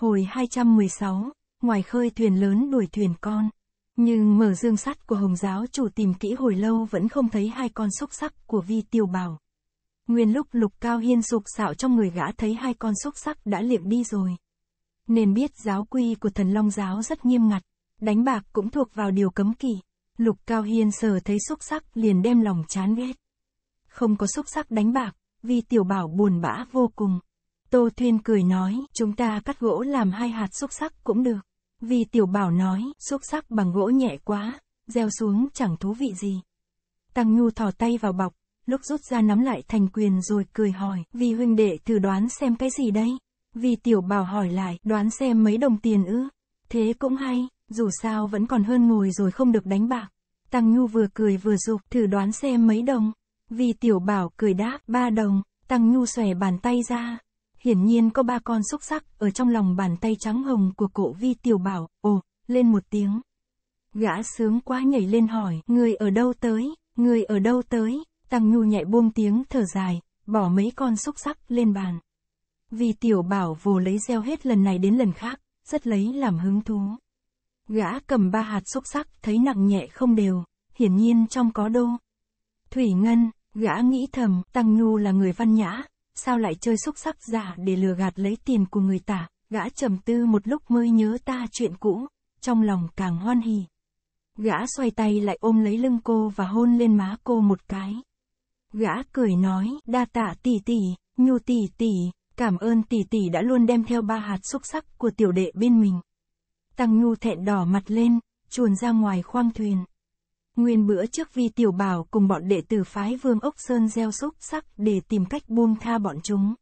Hồi 216, ngoài khơi thuyền lớn đuổi thuyền con. Nhưng mở dương sắt của Hồng giáo chủ tìm kỹ hồi lâu vẫn không thấy hai con xúc sắc của Vi Tiêu Bảo. Nguyên lúc Lục Cao Hiên sụp sạo trong người gã thấy hai con xúc sắc đã liệm đi rồi. Nên biết giáo quy của thần Long giáo rất nghiêm ngặt, đánh bạc cũng thuộc vào điều cấm kỵ. Lục Cao Hiên sờ thấy xúc sắc liền đem lòng chán ghét. Không có xúc sắc đánh bạc, Vi Tiểu Bảo buồn bã vô cùng. Tô Thuyên cười nói, chúng ta cắt gỗ làm hai hạt xúc sắc cũng được. Vì tiểu bảo nói, xúc sắc bằng gỗ nhẹ quá, gieo xuống chẳng thú vị gì. Tăng Nhu thò tay vào bọc, lúc rút ra nắm lại thành quyền rồi cười hỏi, vì huynh đệ thử đoán xem cái gì đây? Vì tiểu bảo hỏi lại, đoán xem mấy đồng tiền ư? Thế cũng hay, dù sao vẫn còn hơn ngồi rồi không được đánh bạc. Tăng Nhu vừa cười vừa dục thử đoán xem mấy đồng. Vì tiểu bảo cười đáp, ba đồng, Tăng Nhu xòe bàn tay ra, hiển nhiên có ba con xúc sắc, ở trong lòng bàn tay trắng hồng của cổ vi tiểu bảo, ồ, lên một tiếng. Gã sướng quá nhảy lên hỏi, người ở đâu tới, người ở đâu tới, tăng nhu nhạy buông tiếng thở dài, bỏ mấy con xúc sắc lên bàn. Vì tiểu bảo vồ lấy gieo hết lần này đến lần khác, rất lấy làm hứng thú. Gã cầm ba hạt xúc sắc thấy nặng nhẹ không đều, hiển nhiên trong có đô. Thủy Ngân, gã nghĩ thầm, Tăng Nhu là người văn nhã, sao lại chơi xúc sắc giả để lừa gạt lấy tiền của người ta, gã trầm tư một lúc mới nhớ ta chuyện cũ, trong lòng càng hoan hỉ. Gã xoay tay lại ôm lấy lưng cô và hôn lên má cô một cái. Gã cười nói, đa tạ tỷ tỷ, nhu tỷ tỷ, cảm ơn tỷ tỷ đã luôn đem theo ba hạt xúc sắc của tiểu đệ bên mình. Tăng nhu thẹn đỏ mặt lên, chuồn ra ngoài khoang thuyền. Nguyên bữa trước Vi Tiểu Bảo cùng bọn đệ tử phái Vương Ốc Sơn gieo xúc sắc để tìm cách buông tha bọn chúng.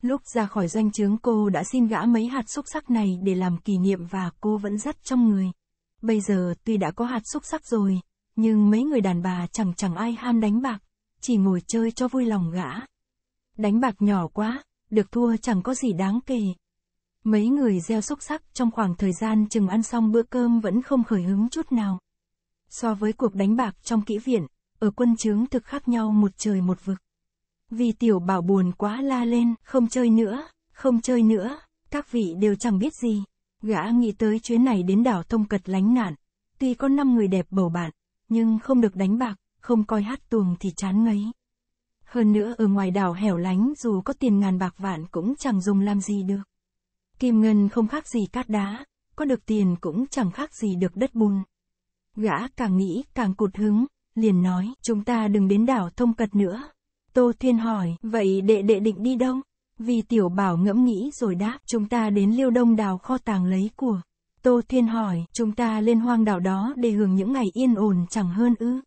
Lúc ra khỏi doanh trướng cô đã xin gã mấy hạt xúc sắc này để làm kỷ niệm và cô vẫn dắt trong người. Bây giờ tuy đã có hạt xúc sắc rồi, nhưng mấy người đàn bà chẳng chẳng ai ham đánh bạc, chỉ ngồi chơi cho vui lòng gã. Đánh bạc nhỏ quá, được thua chẳng có gì đáng kể. Mấy người gieo xúc sắc trong khoảng thời gian chừng ăn xong bữa cơm vẫn không khởi hứng chút nào. So với cuộc đánh bạc trong kỹ viện, ở quân chướng thực khác nhau một trời một vực. Vì tiểu bảo buồn quá la lên, không chơi nữa, không chơi nữa, các vị đều chẳng biết gì. Gã nghĩ tới chuyến này đến đảo thông Cật lánh nạn, tuy có năm người đẹp bầu bạn, nhưng không được đánh bạc, không coi hát tuồng thì chán ngấy. Hơn nữa ở ngoài đảo hẻo lánh dù có tiền ngàn bạc vạn cũng chẳng dùng làm gì được. Kim ngân không khác gì cát đá, có được tiền cũng chẳng khác gì được đất bùn. Gã càng nghĩ càng cụt hứng, liền nói, chúng ta đừng đến đảo thông cật nữa. Tô Thiên hỏi, vậy đệ đệ định đi đâu? Vì tiểu bảo ngẫm nghĩ rồi đáp, chúng ta đến liêu đông đào kho tàng lấy của. Tô Thiên hỏi, chúng ta lên hoang đảo đó để hưởng những ngày yên ổn chẳng hơn ư.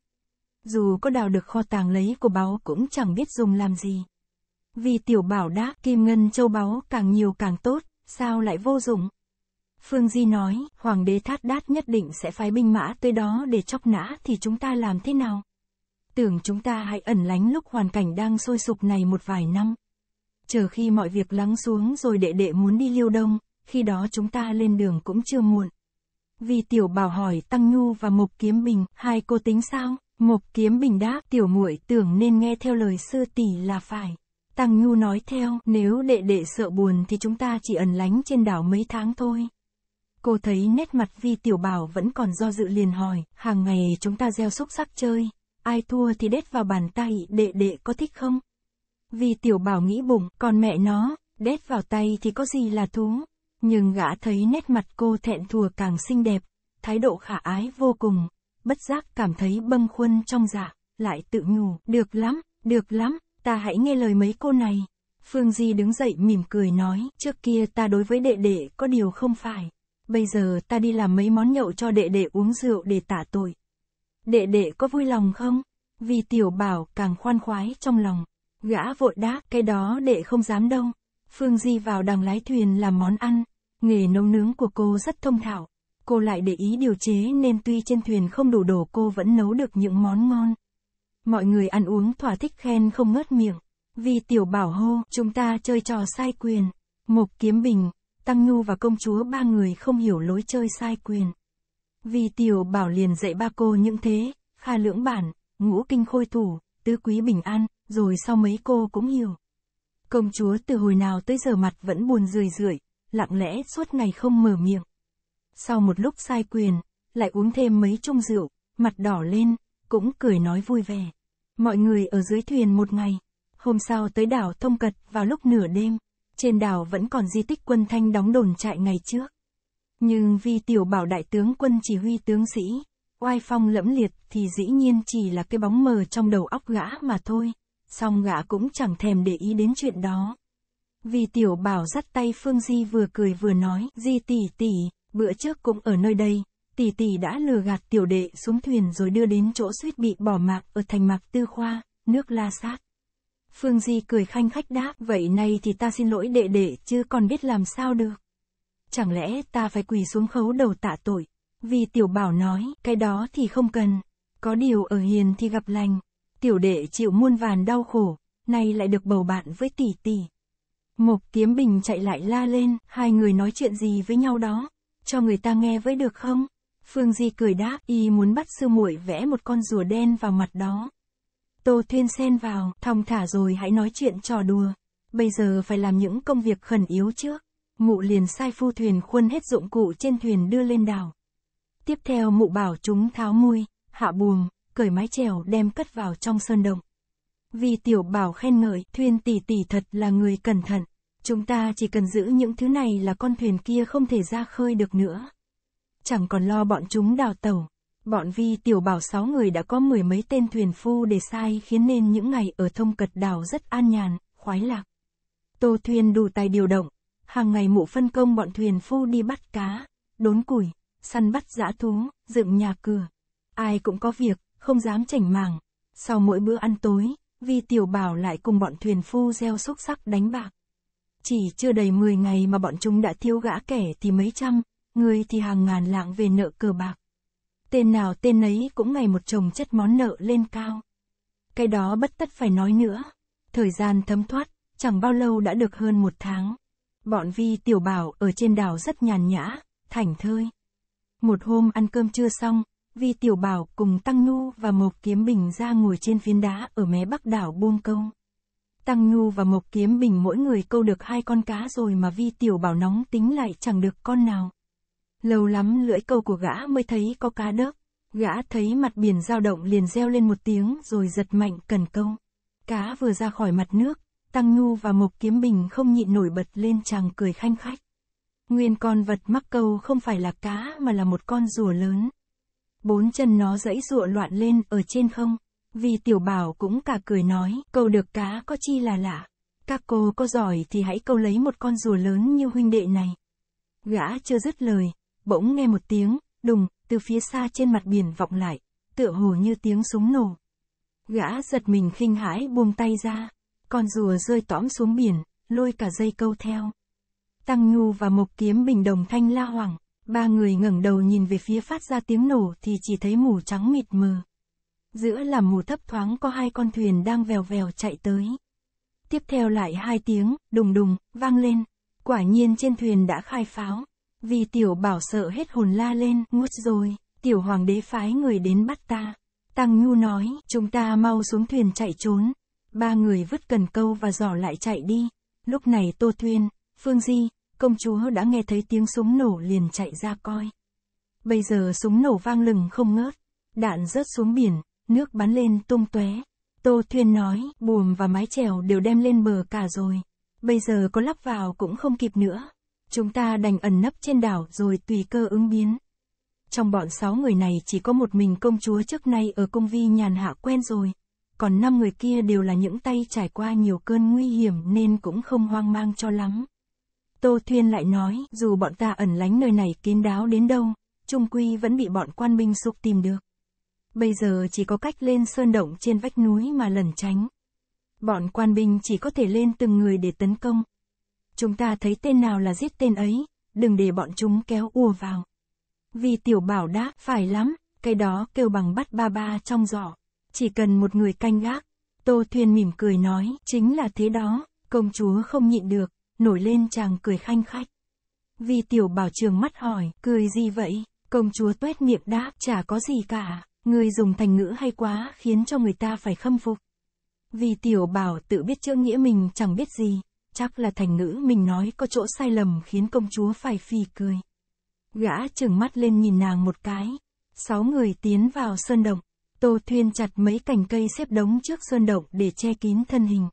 Dù có đào được kho tàng lấy của báu cũng chẳng biết dùng làm gì. Vì tiểu bảo đáp, kim ngân châu báu càng nhiều càng tốt, sao lại vô dụng? Phương Di nói, Hoàng đế Thát Đát nhất định sẽ phái binh mã tới đó để chóc nã thì chúng ta làm thế nào? Tưởng chúng ta hãy ẩn lánh lúc hoàn cảnh đang sôi sục này một vài năm. Chờ khi mọi việc lắng xuống rồi đệ đệ muốn đi liêu đông, khi đó chúng ta lên đường cũng chưa muộn. Vì tiểu bảo hỏi Tăng Nhu và Mộc Kiếm Bình, hai cô tính sao? Mộc Kiếm Bình đáp, tiểu muội tưởng nên nghe theo lời sư tỷ là phải. Tăng Nhu nói theo, nếu đệ đệ sợ buồn thì chúng ta chỉ ẩn lánh trên đảo mấy tháng thôi. Cô thấy nét mặt Vi Tiểu Bảo vẫn còn do dự liền hỏi, hàng ngày chúng ta gieo xúc sắc chơi, ai thua thì đét vào bàn tay đệ đệ có thích không? Vi Tiểu Bảo nghĩ bụng, còn mẹ nó, đét vào tay thì có gì là thú. Nhưng gã thấy nét mặt cô thẹn thùa càng xinh đẹp, thái độ khả ái vô cùng, bất giác cảm thấy bâng khuân trong dạ, lại tự nhủ, được lắm, được lắm, ta hãy nghe lời mấy cô này. Phương Di đứng dậy mỉm cười nói, trước kia ta đối với đệ đệ có điều không phải bây giờ ta đi làm mấy món nhậu cho đệ đệ uống rượu để tả tội. Đệ đệ có vui lòng không? Vì tiểu bảo càng khoan khoái trong lòng. Gã vội đáp, cái đó đệ không dám đâu. Phương Di vào đằng lái thuyền làm món ăn. Nghề nấu nướng của cô rất thông thạo. Cô lại để ý điều chế nên tuy trên thuyền không đủ đồ cô vẫn nấu được những món ngon. Mọi người ăn uống thỏa thích khen không ngớt miệng. Vì tiểu bảo hô, chúng ta chơi trò sai quyền. Mục kiếm bình, Tăng Nhu và công chúa ba người không hiểu lối chơi sai quyền. Vì tiểu bảo liền dạy ba cô những thế, kha lưỡng bản, ngũ kinh khôi thủ, tứ quý bình an, rồi sau mấy cô cũng hiểu. Công chúa từ hồi nào tới giờ mặt vẫn buồn rười rượi, lặng lẽ suốt ngày không mở miệng. Sau một lúc sai quyền, lại uống thêm mấy chung rượu, mặt đỏ lên, cũng cười nói vui vẻ. Mọi người ở dưới thuyền một ngày, hôm sau tới đảo Thông Cật vào lúc nửa đêm trên đảo vẫn còn di tích quân Thanh đóng đồn trại ngày trước. Nhưng vì tiểu bảo đại tướng quân chỉ huy tướng sĩ, oai phong lẫm liệt thì dĩ nhiên chỉ là cái bóng mờ trong đầu óc gã mà thôi, song gã cũng chẳng thèm để ý đến chuyện đó. Vì tiểu bảo dắt tay Phương Di vừa cười vừa nói, Di tỷ tỷ, bữa trước cũng ở nơi đây, tỷ tỷ đã lừa gạt tiểu đệ xuống thuyền rồi đưa đến chỗ suýt bị bỏ mạng ở thành mạc tư khoa, nước la sát. Phương Di cười khanh khách đáp, vậy nay thì ta xin lỗi đệ đệ chứ còn biết làm sao được. Chẳng lẽ ta phải quỳ xuống khấu đầu tạ tội? Vì tiểu bảo nói, cái đó thì không cần. Có điều ở hiền thì gặp lành. Tiểu đệ chịu muôn vàn đau khổ, nay lại được bầu bạn với tỷ tỷ. Mộc Kiếm Bình chạy lại la lên, hai người nói chuyện gì với nhau đó? Cho người ta nghe với được không? Phương Di cười đáp, y muốn bắt sư muội vẽ một con rùa đen vào mặt đó. Tô Thiên xen vào, thong thả rồi hãy nói chuyện trò đùa. Bây giờ phải làm những công việc khẩn yếu trước. Mụ liền sai phu thuyền khuân hết dụng cụ trên thuyền đưa lên đảo. Tiếp theo mụ bảo chúng tháo mui, hạ buồm cởi mái chèo đem cất vào trong sơn động. Vì tiểu bảo khen ngợi, thuyền tỷ tỷ thật là người cẩn thận. Chúng ta chỉ cần giữ những thứ này là con thuyền kia không thể ra khơi được nữa. Chẳng còn lo bọn chúng đào tẩu. Bọn vi tiểu bảo sáu người đã có mười mấy tên thuyền phu để sai khiến nên những ngày ở thông cật đảo rất an nhàn, khoái lạc. Tô thuyền đủ tài điều động, hàng ngày mụ phân công bọn thuyền phu đi bắt cá, đốn củi, săn bắt dã thú, dựng nhà cửa. Ai cũng có việc, không dám chảnh màng. Sau mỗi bữa ăn tối, Vi Tiểu Bảo lại cùng bọn thuyền phu gieo xúc sắc đánh bạc. Chỉ chưa đầy 10 ngày mà bọn chúng đã thiếu gã kẻ thì mấy trăm, người thì hàng ngàn lạng về nợ cờ bạc tên nào tên nấy cũng ngày một chồng chất món nợ lên cao. Cái đó bất tất phải nói nữa. Thời gian thấm thoát, chẳng bao lâu đã được hơn một tháng. Bọn Vi Tiểu Bảo ở trên đảo rất nhàn nhã, thảnh thơi. Một hôm ăn cơm trưa xong, Vi Tiểu Bảo cùng Tăng Nhu và Mộc Kiếm Bình ra ngồi trên phiến đá ở mé bắc đảo buông câu. Tăng Nhu và Mộc Kiếm Bình mỗi người câu được hai con cá rồi mà Vi Tiểu Bảo nóng tính lại chẳng được con nào. Lâu lắm lưỡi câu của gã mới thấy có cá đớp. Gã thấy mặt biển dao động liền reo lên một tiếng rồi giật mạnh cần câu. Cá vừa ra khỏi mặt nước, Tăng Nhu và Mộc Kiếm Bình không nhịn nổi bật lên chàng cười khanh khách. Nguyên con vật mắc câu không phải là cá mà là một con rùa lớn. Bốn chân nó dãy rụa loạn lên ở trên không. Vì tiểu bảo cũng cả cười nói, câu được cá có chi là lạ. Các cô có giỏi thì hãy câu lấy một con rùa lớn như huynh đệ này. Gã chưa dứt lời, Bỗng nghe một tiếng, đùng, từ phía xa trên mặt biển vọng lại, tựa hồ như tiếng súng nổ. Gã giật mình khinh hãi buông tay ra, con rùa rơi tõm xuống biển, lôi cả dây câu theo. Tăng Nhu và Mộc Kiếm Bình đồng thanh la hoảng, ba người ngẩng đầu nhìn về phía phát ra tiếng nổ thì chỉ thấy mù trắng mịt mờ. Giữa là mù thấp thoáng có hai con thuyền đang vèo vèo chạy tới. Tiếp theo lại hai tiếng, đùng đùng, vang lên. Quả nhiên trên thuyền đã khai pháo. Vì tiểu bảo sợ hết hồn la lên, ngút rồi, tiểu hoàng đế phái người đến bắt ta. Tăng Nhu nói, chúng ta mau xuống thuyền chạy trốn. Ba người vứt cần câu và giỏ lại chạy đi. Lúc này Tô Thuyên, Phương Di, công chúa đã nghe thấy tiếng súng nổ liền chạy ra coi. Bây giờ súng nổ vang lừng không ngớt. Đạn rớt xuống biển, nước bắn lên tung tóe. Tô Thuyên nói, buồm và mái chèo đều đem lên bờ cả rồi. Bây giờ có lắp vào cũng không kịp nữa. Chúng ta đành ẩn nấp trên đảo rồi tùy cơ ứng biến. Trong bọn sáu người này chỉ có một mình công chúa trước nay ở công vi nhàn hạ quen rồi. Còn năm người kia đều là những tay trải qua nhiều cơn nguy hiểm nên cũng không hoang mang cho lắm. Tô Thuyên lại nói, dù bọn ta ẩn lánh nơi này kín đáo đến đâu, trung quy vẫn bị bọn quan binh sục tìm được. Bây giờ chỉ có cách lên sơn động trên vách núi mà lẩn tránh. Bọn quan binh chỉ có thể lên từng người để tấn công, chúng ta thấy tên nào là giết tên ấy, đừng để bọn chúng kéo ùa vào. Vì tiểu bảo đã, phải lắm, cái đó kêu bằng bắt ba ba trong giỏ, chỉ cần một người canh gác. Tô Thuyền mỉm cười nói, chính là thế đó, công chúa không nhịn được, nổi lên chàng cười khanh khách. Vì tiểu bảo trường mắt hỏi, cười gì vậy? Công chúa tuét miệng đáp, chả có gì cả, người dùng thành ngữ hay quá khiến cho người ta phải khâm phục. Vì tiểu bảo tự biết chữ nghĩa mình chẳng biết gì, chắc là thành ngữ mình nói có chỗ sai lầm khiến công chúa phải phì cười. Gã trừng mắt lên nhìn nàng một cái. Sáu người tiến vào sơn động. Tô thuyền chặt mấy cành cây xếp đống trước sơn động để che kín thân hình.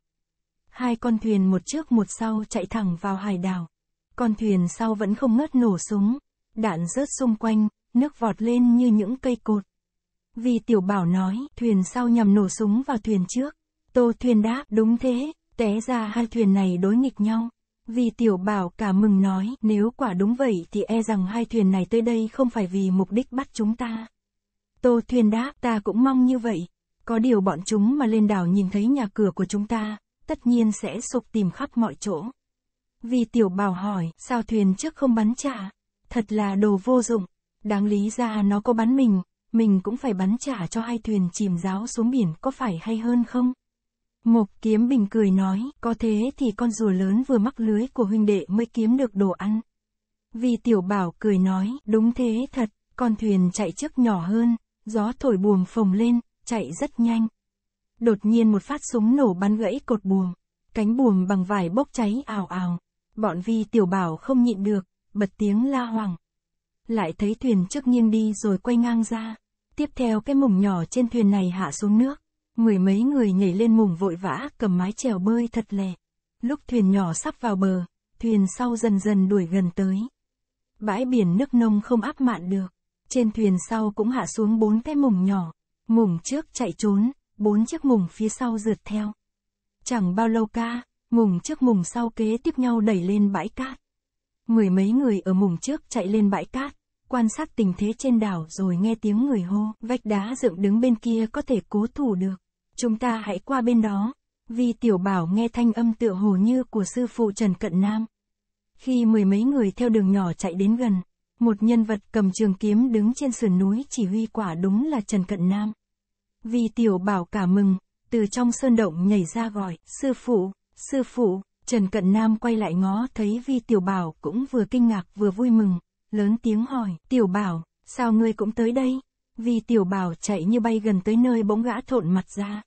Hai con thuyền một trước một sau chạy thẳng vào hải đảo. Con thuyền sau vẫn không ngớt nổ súng. Đạn rớt xung quanh, nước vọt lên như những cây cột. Vì tiểu bảo nói, thuyền sau nhằm nổ súng vào thuyền trước. Tô thuyền đáp, đúng thế, Té ra hai thuyền này đối nghịch nhau. Vì tiểu bảo cả mừng nói, nếu quả đúng vậy thì e rằng hai thuyền này tới đây không phải vì mục đích bắt chúng ta. Tô thuyền đáp, ta cũng mong như vậy. Có điều bọn chúng mà lên đảo nhìn thấy nhà cửa của chúng ta, tất nhiên sẽ sục tìm khắp mọi chỗ. Vì tiểu bảo hỏi, sao thuyền trước không bắn trả? Thật là đồ vô dụng. Đáng lý ra nó có bắn mình, mình cũng phải bắn trả cho hai thuyền chìm ráo xuống biển có phải hay hơn không? Mục kiếm bình cười nói, có thế thì con rùa lớn vừa mắc lưới của huynh đệ mới kiếm được đồ ăn. Vì tiểu bảo cười nói, đúng thế thật, con thuyền chạy trước nhỏ hơn, gió thổi buồm phồng lên, chạy rất nhanh. Đột nhiên một phát súng nổ bắn gãy cột buồm, cánh buồm bằng vải bốc cháy ào ào. Bọn vi tiểu bảo không nhịn được, bật tiếng la hoảng. Lại thấy thuyền trước nghiêng đi rồi quay ngang ra. Tiếp theo cái mùng nhỏ trên thuyền này hạ xuống nước. Mười mấy người nhảy lên mùng vội vã, cầm mái chèo bơi thật lẹ. Lúc thuyền nhỏ sắp vào bờ, thuyền sau dần dần đuổi gần tới. Bãi biển nước nông không áp mạn được. Trên thuyền sau cũng hạ xuống bốn cái mùng nhỏ. Mùng trước chạy trốn, bốn chiếc mùng phía sau rượt theo. Chẳng bao lâu ca, mùng trước mùng sau kế tiếp nhau đẩy lên bãi cát. Mười mấy người ở mùng trước chạy lên bãi cát, quan sát tình thế trên đảo rồi nghe tiếng người hô, vách đá dựng đứng bên kia có thể cố thủ được chúng ta hãy qua bên đó. Vi Tiểu Bảo nghe thanh âm tựa hồ như của sư phụ Trần Cận Nam. Khi mười mấy người theo đường nhỏ chạy đến gần, một nhân vật cầm trường kiếm đứng trên sườn núi chỉ huy quả đúng là Trần Cận Nam. Vi Tiểu Bảo cả mừng, từ trong sơn động nhảy ra gọi, sư phụ, sư phụ, Trần Cận Nam quay lại ngó thấy Vi Tiểu Bảo cũng vừa kinh ngạc vừa vui mừng, lớn tiếng hỏi, Tiểu Bảo, sao ngươi cũng tới đây? vì tiểu bảo chạy như bay gần tới nơi bỗng gã thộn mặt ra.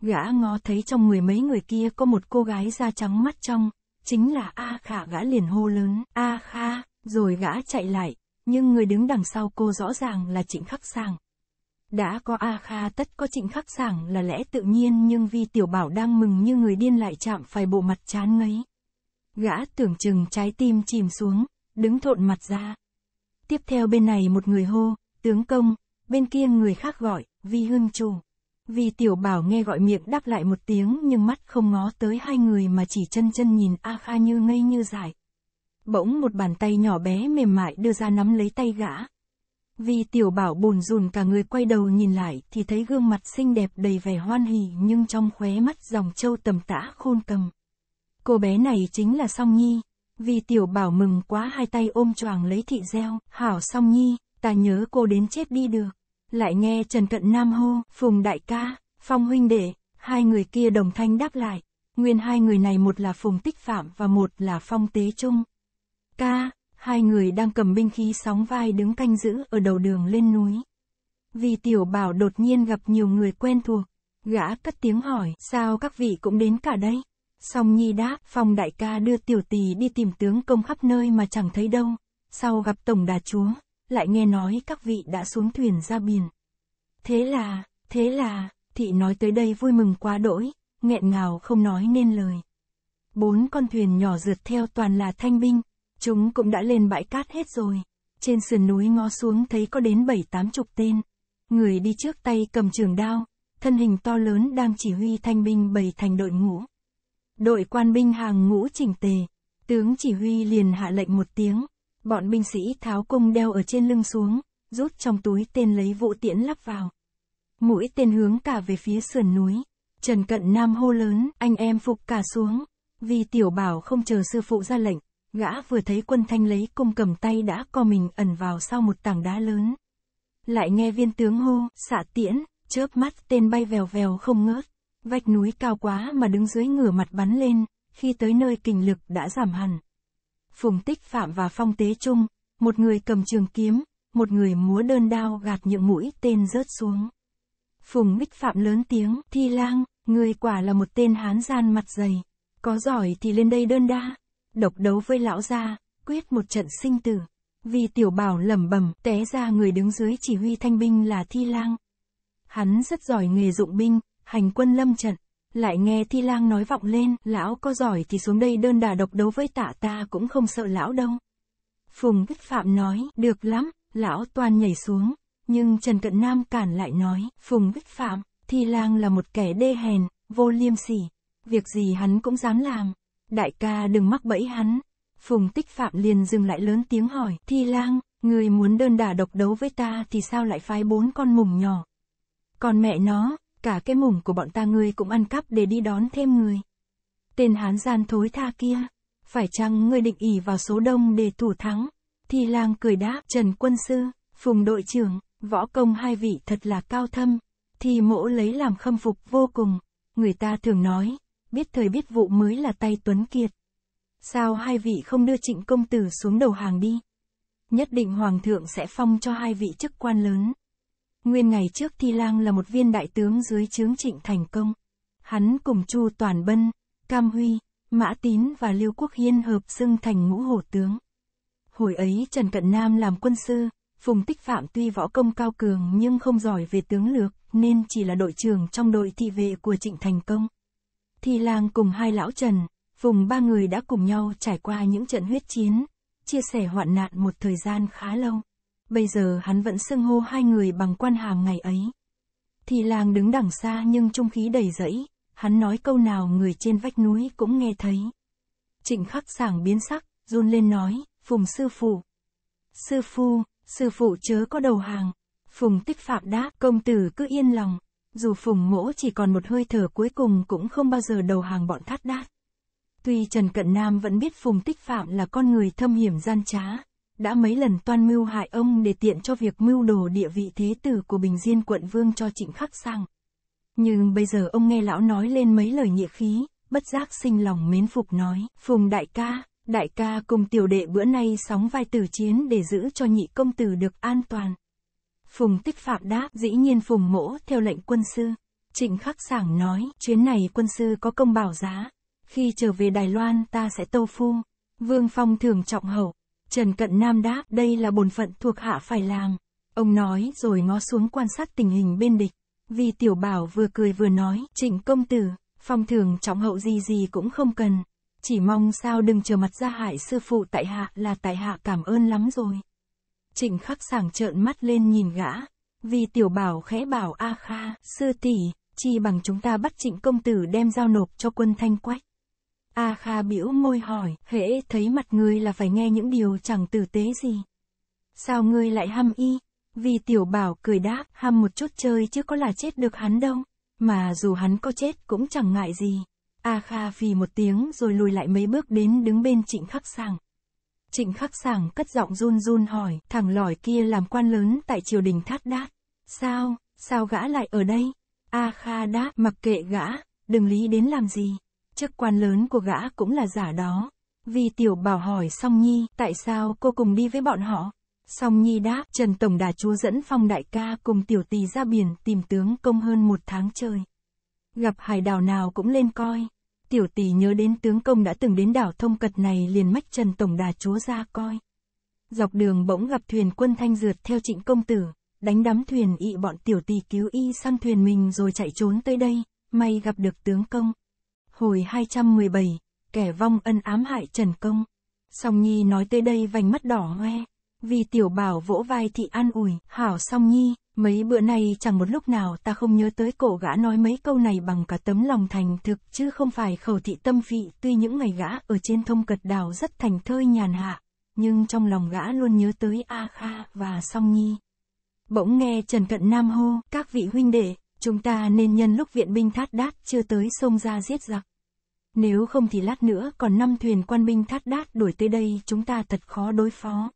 Gã ngó thấy trong người mấy người kia có một cô gái da trắng mắt trong, chính là A Khả gã liền hô lớn, A Kha, rồi gã chạy lại, nhưng người đứng đằng sau cô rõ ràng là Trịnh Khắc Sàng. Đã có A Kha tất có Trịnh Khắc Sàng là lẽ tự nhiên nhưng vì tiểu bảo đang mừng như người điên lại chạm phải bộ mặt chán ngấy. Gã tưởng chừng trái tim chìm xuống, đứng thộn mặt ra. Tiếp theo bên này một người hô, tướng công, bên kia người khác gọi, Vi Hưng Trù. Vì tiểu bảo nghe gọi miệng đáp lại một tiếng nhưng mắt không ngó tới hai người mà chỉ chân chân nhìn A Kha như ngây như dại. Bỗng một bàn tay nhỏ bé mềm mại đưa ra nắm lấy tay gã. Vì tiểu bảo bồn rùn cả người quay đầu nhìn lại thì thấy gương mặt xinh đẹp đầy vẻ hoan hỉ nhưng trong khóe mắt dòng trâu tầm tã khôn cầm. Cô bé này chính là Song Nhi. Vì tiểu bảo mừng quá hai tay ôm choàng lấy thị gieo, hảo Song Nhi, ta nhớ cô đến chết đi được. Lại nghe Trần Cận Nam hô, Phùng Đại ca, Phong Huynh Đệ, hai người kia đồng thanh đáp lại. Nguyên hai người này một là Phùng Tích Phạm và một là Phong Tế Trung. Ca, hai người đang cầm binh khí sóng vai đứng canh giữ ở đầu đường lên núi. Vì tiểu bảo đột nhiên gặp nhiều người quen thuộc, gã cất tiếng hỏi, sao các vị cũng đến cả đây? Song Nhi đáp, Phong Đại ca đưa tiểu tỳ đi tìm tướng công khắp nơi mà chẳng thấy đâu, sau gặp Tổng Đà Chúa, lại nghe nói các vị đã xuống thuyền ra biển. Thế là, thế là, thị nói tới đây vui mừng quá đỗi, nghẹn ngào không nói nên lời. Bốn con thuyền nhỏ rượt theo toàn là thanh binh, chúng cũng đã lên bãi cát hết rồi. Trên sườn núi ngó xuống thấy có đến bảy tám chục tên. Người đi trước tay cầm trường đao, thân hình to lớn đang chỉ huy thanh binh bày thành đội ngũ. Đội quan binh hàng ngũ chỉnh tề, tướng chỉ huy liền hạ lệnh một tiếng, Bọn binh sĩ tháo cung đeo ở trên lưng xuống, rút trong túi tên lấy vũ tiễn lắp vào. Mũi tên hướng cả về phía sườn núi. Trần Cận Nam hô lớn, anh em phục cả xuống. Vì tiểu bảo không chờ sư phụ ra lệnh, gã vừa thấy quân thanh lấy cung cầm tay đã co mình ẩn vào sau một tảng đá lớn. Lại nghe viên tướng hô, xạ tiễn, chớp mắt tên bay vèo vèo không ngớt. Vách núi cao quá mà đứng dưới ngửa mặt bắn lên, khi tới nơi kình lực đã giảm hẳn. Phùng Tích Phạm và Phong Tế Trung, một người cầm trường kiếm, một người múa đơn đao gạt những mũi tên rớt xuống. Phùng Tích Phạm lớn tiếng, thi lang, người quả là một tên hán gian mặt dày, có giỏi thì lên đây đơn đa, độc đấu với lão gia, quyết một trận sinh tử. Vì tiểu bảo lẩm bẩm té ra người đứng dưới chỉ huy thanh binh là thi lang. Hắn rất giỏi nghề dụng binh, hành quân lâm trận, lại nghe thi lang nói vọng lên, lão có giỏi thì xuống đây đơn đà độc đấu với tạ ta cũng không sợ lão đâu. Phùng Bích Phạm nói, được lắm, lão toàn nhảy xuống, nhưng Trần Cận Nam cản lại nói, Phùng Bích Phạm, thi lang là một kẻ đê hèn, vô liêm sỉ, việc gì hắn cũng dám làm, đại ca đừng mắc bẫy hắn. Phùng Tích Phạm liền dừng lại lớn tiếng hỏi, thi lang, người muốn đơn đà độc đấu với ta thì sao lại phái bốn con mùng nhỏ. Còn mẹ nó, cả cái mủng của bọn ta ngươi cũng ăn cắp để đi đón thêm người. Tên hán gian thối tha kia, phải chăng ngươi định ỉ vào số đông để thủ thắng? Thì lang cười đáp Trần Quân Sư, Phùng đội trưởng, võ công hai vị thật là cao thâm, thì mỗ lấy làm khâm phục vô cùng, người ta thường nói, biết thời biết vụ mới là tay tuấn kiệt. Sao hai vị không đưa trịnh công tử xuống đầu hàng đi? Nhất định hoàng thượng sẽ phong cho hai vị chức quan lớn. Nguyên ngày trước Thi Lang là một viên đại tướng dưới chướng trịnh thành công. Hắn cùng Chu Toàn Bân, Cam Huy, Mã Tín và Lưu Quốc Hiên hợp xưng thành ngũ hổ tướng. Hồi ấy Trần Cận Nam làm quân sư, Phùng Tích Phạm tuy võ công cao cường nhưng không giỏi về tướng lược, nên chỉ là đội trưởng trong đội thị vệ của Trịnh Thành Công. Thi Lang cùng hai lão Trần, Phùng ba người đã cùng nhau trải qua những trận huyết chiến, chia sẻ hoạn nạn một thời gian khá lâu. Bây giờ hắn vẫn xưng hô hai người bằng quan hàm ngày ấy. Thì làng đứng đằng xa nhưng trung khí đầy rẫy, hắn nói câu nào người trên vách núi cũng nghe thấy. Trịnh khắc sảng biến sắc, run lên nói, Phùng sư phụ. Sư phụ sư phụ chớ có đầu hàng. Phùng tích phạm đáp, công tử cứ yên lòng. Dù Phùng mỗ chỉ còn một hơi thở cuối cùng cũng không bao giờ đầu hàng bọn thắt đát. Tuy Trần Cận Nam vẫn biết Phùng Tích Phạm là con người thâm hiểm gian trá, đã mấy lần toan mưu hại ông để tiện cho việc mưu đồ địa vị thế tử của Bình Diên quận vương cho Trịnh Khắc Sang. Nhưng bây giờ ông nghe lão nói lên mấy lời nhịa khí, bất giác sinh lòng mến phục nói, Phùng đại ca, đại ca cùng tiểu đệ bữa nay sóng vai tử chiến để giữ cho nhị công tử được an toàn. Phùng tích phạm đáp, dĩ nhiên Phùng mỗ theo lệnh quân sư. Trịnh Khắc Sảng nói, chuyến này quân sư có công bảo giá, khi trở về Đài Loan ta sẽ tô phu. Vương Phong thường trọng hậu, Trần Cận Nam đáp, đây là bổn phận thuộc hạ phải làm. Ông nói rồi ngó xuống quan sát tình hình bên địch. Vì tiểu bảo vừa cười vừa nói, trịnh công tử, phong thường trọng hậu gì gì cũng không cần. Chỉ mong sao đừng trở mặt ra hại sư phụ tại hạ là tại hạ cảm ơn lắm rồi. Trịnh khắc sảng trợn mắt lên nhìn gã. Vì tiểu bảo khẽ bảo A Kha, sư tỷ, chi bằng chúng ta bắt trịnh công tử đem giao nộp cho quân thanh quách. A Kha biểu môi hỏi, hễ thấy mặt ngươi là phải nghe những điều chẳng tử tế gì. Sao ngươi lại ham y? Vì tiểu bảo cười đáp, ham một chút chơi chứ có là chết được hắn đâu. Mà dù hắn có chết cũng chẳng ngại gì. A Kha phì một tiếng rồi lùi lại mấy bước đến đứng bên trịnh khắc sàng. Trịnh khắc sàng cất giọng run run hỏi, thằng lỏi kia làm quan lớn tại triều đình thát đát. Sao, sao gã lại ở đây? A Kha đáp, mặc kệ gã, đừng lý đến làm gì chức quan lớn của gã cũng là giả đó. Vì tiểu bảo hỏi Song Nhi, tại sao cô cùng đi với bọn họ? Song Nhi đáp, Trần Tổng Đà Chúa dẫn phong đại ca cùng tiểu tỳ ra biển tìm tướng công hơn một tháng trời. Gặp hải đảo nào cũng lên coi. Tiểu tỷ nhớ đến tướng công đã từng đến đảo thông cật này liền mách Trần Tổng Đà Chúa ra coi. Dọc đường bỗng gặp thuyền quân thanh dượt theo trịnh công tử, đánh đắm thuyền y bọn tiểu tỷ cứu y sang thuyền mình rồi chạy trốn tới đây, may gặp được tướng công. Hồi 217, kẻ vong ân ám hại Trần Công. Song Nhi nói tới đây vành mắt đỏ hoe. Vì tiểu bảo vỗ vai thị an ủi, hảo Song Nhi, mấy bữa nay chẳng một lúc nào ta không nhớ tới cổ gã nói mấy câu này bằng cả tấm lòng thành thực chứ không phải khẩu thị tâm vị tuy những ngày gã ở trên thông cật đào rất thành thơi nhàn hạ, nhưng trong lòng gã luôn nhớ tới A Kha và Song Nhi. Bỗng nghe Trần Cận Nam hô, các vị huynh đệ, chúng ta nên nhân lúc viện binh thát đát chưa tới sông ra giết giặc. Nếu không thì lát nữa còn năm thuyền quan binh thát đát đuổi tới đây chúng ta thật khó đối phó.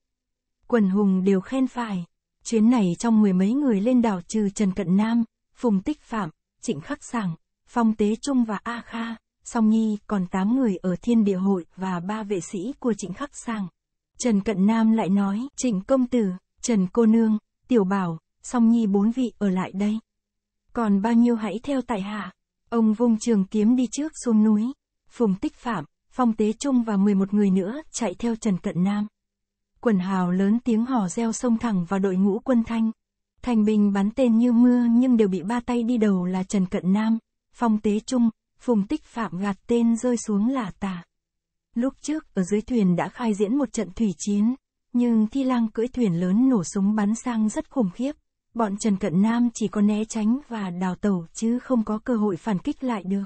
Quần hùng đều khen phải. Chuyến này trong mười mấy người lên đảo trừ Trần Cận Nam, Phùng Tích Phạm, Trịnh Khắc Sảng, Phong Tế Trung và A Kha, Song Nhi còn tám người ở thiên địa hội và ba vệ sĩ của Trịnh Khắc Sảng. Trần Cận Nam lại nói, Trịnh Công Tử, Trần Cô Nương, Tiểu Bảo, Song Nhi bốn vị ở lại đây. Còn bao nhiêu hãy theo tại hạ. Ông vung trường kiếm đi trước xuống núi. Phùng Tích Phạm, Phong Tế Trung và 11 người nữa chạy theo Trần Cận Nam. Quần hào lớn tiếng hò reo sông thẳng vào đội ngũ quân Thanh. Thành Bình bắn tên như mưa nhưng đều bị ba tay đi đầu là Trần Cận Nam, Phong Tế Trung, Phùng Tích Phạm gạt tên rơi xuống là tả. Lúc trước ở dưới thuyền đã khai diễn một trận thủy chiến, nhưng Thi Lang cưỡi thuyền lớn nổ súng bắn sang rất khủng khiếp bọn Trần Cận Nam chỉ có né tránh và đào tẩu chứ không có cơ hội phản kích lại được.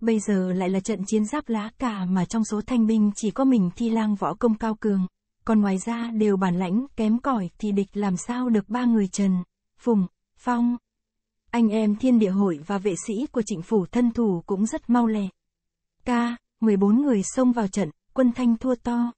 Bây giờ lại là trận chiến giáp lá cả mà trong số thanh binh chỉ có mình thi lang võ công cao cường, còn ngoài ra đều bản lãnh kém cỏi thì địch làm sao được ba người Trần, Phùng, Phong. Anh em thiên địa hội và vệ sĩ của trịnh phủ thân thủ cũng rất mau lẹ. Ca, 14 người xông vào trận, quân thanh thua to.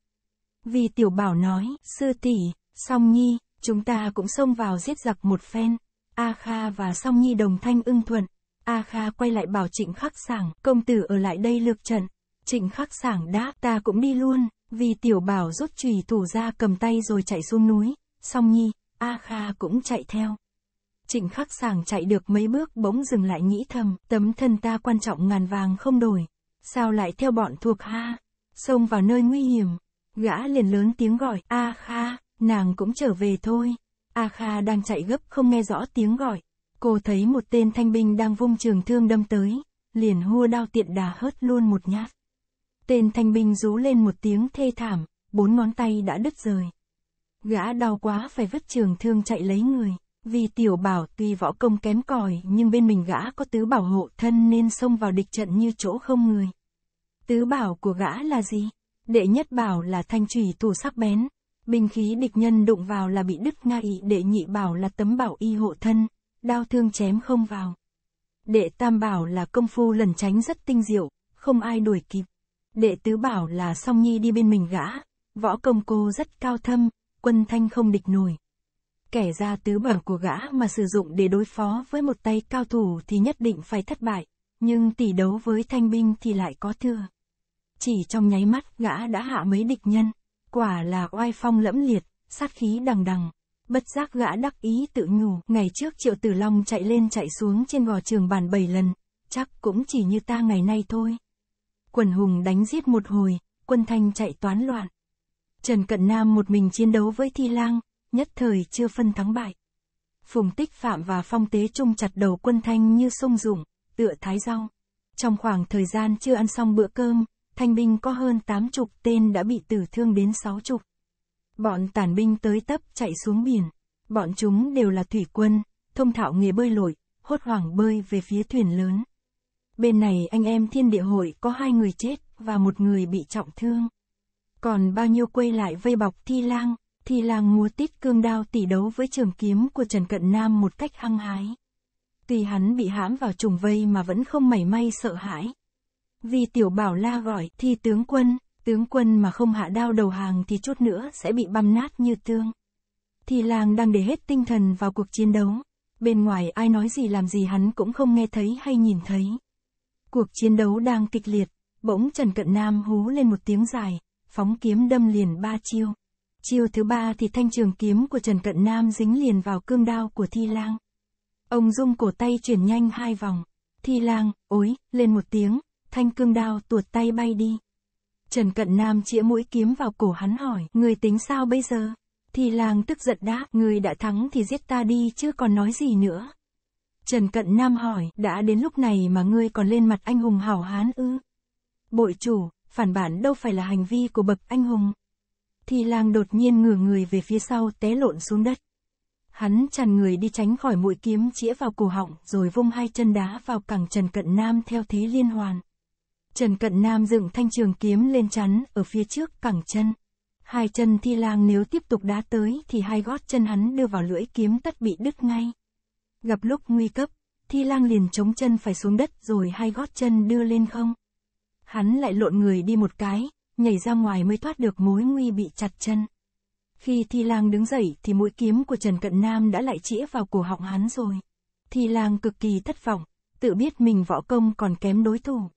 Vì tiểu bảo nói, sư tỷ, song nhi, Chúng ta cũng xông vào giết giặc một phen. A Kha và Song Nhi đồng thanh ưng thuận. A Kha quay lại bảo Trịnh Khắc Sảng, công tử ở lại đây lược trận. Trịnh Khắc Sảng đáp: ta cũng đi luôn, vì tiểu bảo rút chùy thủ ra cầm tay rồi chạy xuống núi. Song Nhi, A Kha cũng chạy theo. Trịnh Khắc Sảng chạy được mấy bước bỗng dừng lại nghĩ thầm, tấm thân ta quan trọng ngàn vàng không đổi. Sao lại theo bọn thuộc ha? Xông vào nơi nguy hiểm. Gã liền lớn tiếng gọi, A Kha. Nàng cũng trở về thôi. A Kha đang chạy gấp không nghe rõ tiếng gọi. Cô thấy một tên thanh binh đang vung trường thương đâm tới, liền hua đao tiện đà hớt luôn một nhát. Tên thanh binh rú lên một tiếng thê thảm, bốn ngón tay đã đứt rời. Gã đau quá phải vứt trường thương chạy lấy người, vì tiểu bảo tuy võ công kém cỏi nhưng bên mình gã có tứ bảo hộ thân nên xông vào địch trận như chỗ không người. Tứ bảo của gã là gì? Đệ nhất bảo là thanh trùy thủ sắc bén, Binh khí địch nhân đụng vào là bị đứt ngay đệ nhị bảo là tấm bảo y hộ thân, đao thương chém không vào. Đệ tam bảo là công phu lần tránh rất tinh diệu, không ai đuổi kịp. Đệ tứ bảo là song nhi đi bên mình gã, võ công cô rất cao thâm, quân thanh không địch nổi. Kẻ ra tứ bảo của gã mà sử dụng để đối phó với một tay cao thủ thì nhất định phải thất bại, nhưng tỷ đấu với thanh binh thì lại có thừa. Chỉ trong nháy mắt gã đã hạ mấy địch nhân quả là oai phong lẫm liệt, sát khí đằng đằng. Bất giác gã đắc ý tự nhủ, ngày trước Triệu Tử Long chạy lên chạy xuống trên gò trường bàn bảy lần, chắc cũng chỉ như ta ngày nay thôi. Quần hùng đánh giết một hồi, quân thanh chạy toán loạn. Trần Cận Nam một mình chiến đấu với Thi Lang, nhất thời chưa phân thắng bại. Phùng Tích Phạm và Phong Tế Trung chặt đầu quân thanh như sông rụng, tựa thái rau. Trong khoảng thời gian chưa ăn xong bữa cơm, thanh binh có hơn tám chục tên đã bị tử thương đến sáu chục. Bọn tản binh tới tấp chạy xuống biển. Bọn chúng đều là thủy quân, thông thạo nghề bơi lội, hốt hoảng bơi về phía thuyền lớn. Bên này anh em thiên địa hội có hai người chết và một người bị trọng thương. Còn bao nhiêu quay lại vây bọc thi lang, thi lang múa tít cương đao tỷ đấu với trường kiếm của Trần Cận Nam một cách hăng hái. Tuy hắn bị hãm vào trùng vây mà vẫn không mảy may sợ hãi. Vì tiểu bảo la gọi thì tướng quân, tướng quân mà không hạ đao đầu hàng thì chút nữa sẽ bị băm nát như tương. Thì làng đang để hết tinh thần vào cuộc chiến đấu. Bên ngoài ai nói gì làm gì hắn cũng không nghe thấy hay nhìn thấy. Cuộc chiến đấu đang kịch liệt, bỗng Trần Cận Nam hú lên một tiếng dài, phóng kiếm đâm liền ba chiêu. Chiêu thứ ba thì thanh trường kiếm của Trần Cận Nam dính liền vào cương đao của Thi Lang. Ông dung cổ tay chuyển nhanh hai vòng. Thi Lang, ối, lên một tiếng, thanh cương đao tuột tay bay đi. Trần Cận Nam chĩa mũi kiếm vào cổ hắn hỏi, người tính sao bây giờ? Thì làng tức giận đáp, người đã thắng thì giết ta đi chứ còn nói gì nữa. Trần Cận Nam hỏi, đã đến lúc này mà ngươi còn lên mặt anh hùng hảo hán ư? Bội chủ, phản bản đâu phải là hành vi của bậc anh hùng. Thì làng đột nhiên ngửa người về phía sau té lộn xuống đất. Hắn chằn người đi tránh khỏi mũi kiếm chĩa vào cổ họng rồi vung hai chân đá vào cẳng Trần Cận Nam theo thế liên hoàn. Trần Cận Nam dựng thanh trường kiếm lên chắn, ở phía trước cẳng chân. Hai chân thi lang nếu tiếp tục đá tới thì hai gót chân hắn đưa vào lưỡi kiếm tất bị đứt ngay. Gặp lúc nguy cấp, thi lang liền chống chân phải xuống đất rồi hai gót chân đưa lên không. Hắn lại lộn người đi một cái, nhảy ra ngoài mới thoát được mối nguy bị chặt chân. Khi thi lang đứng dậy thì mũi kiếm của Trần Cận Nam đã lại chĩa vào cổ họng hắn rồi. Thi lang cực kỳ thất vọng, tự biết mình võ công còn kém đối thủ.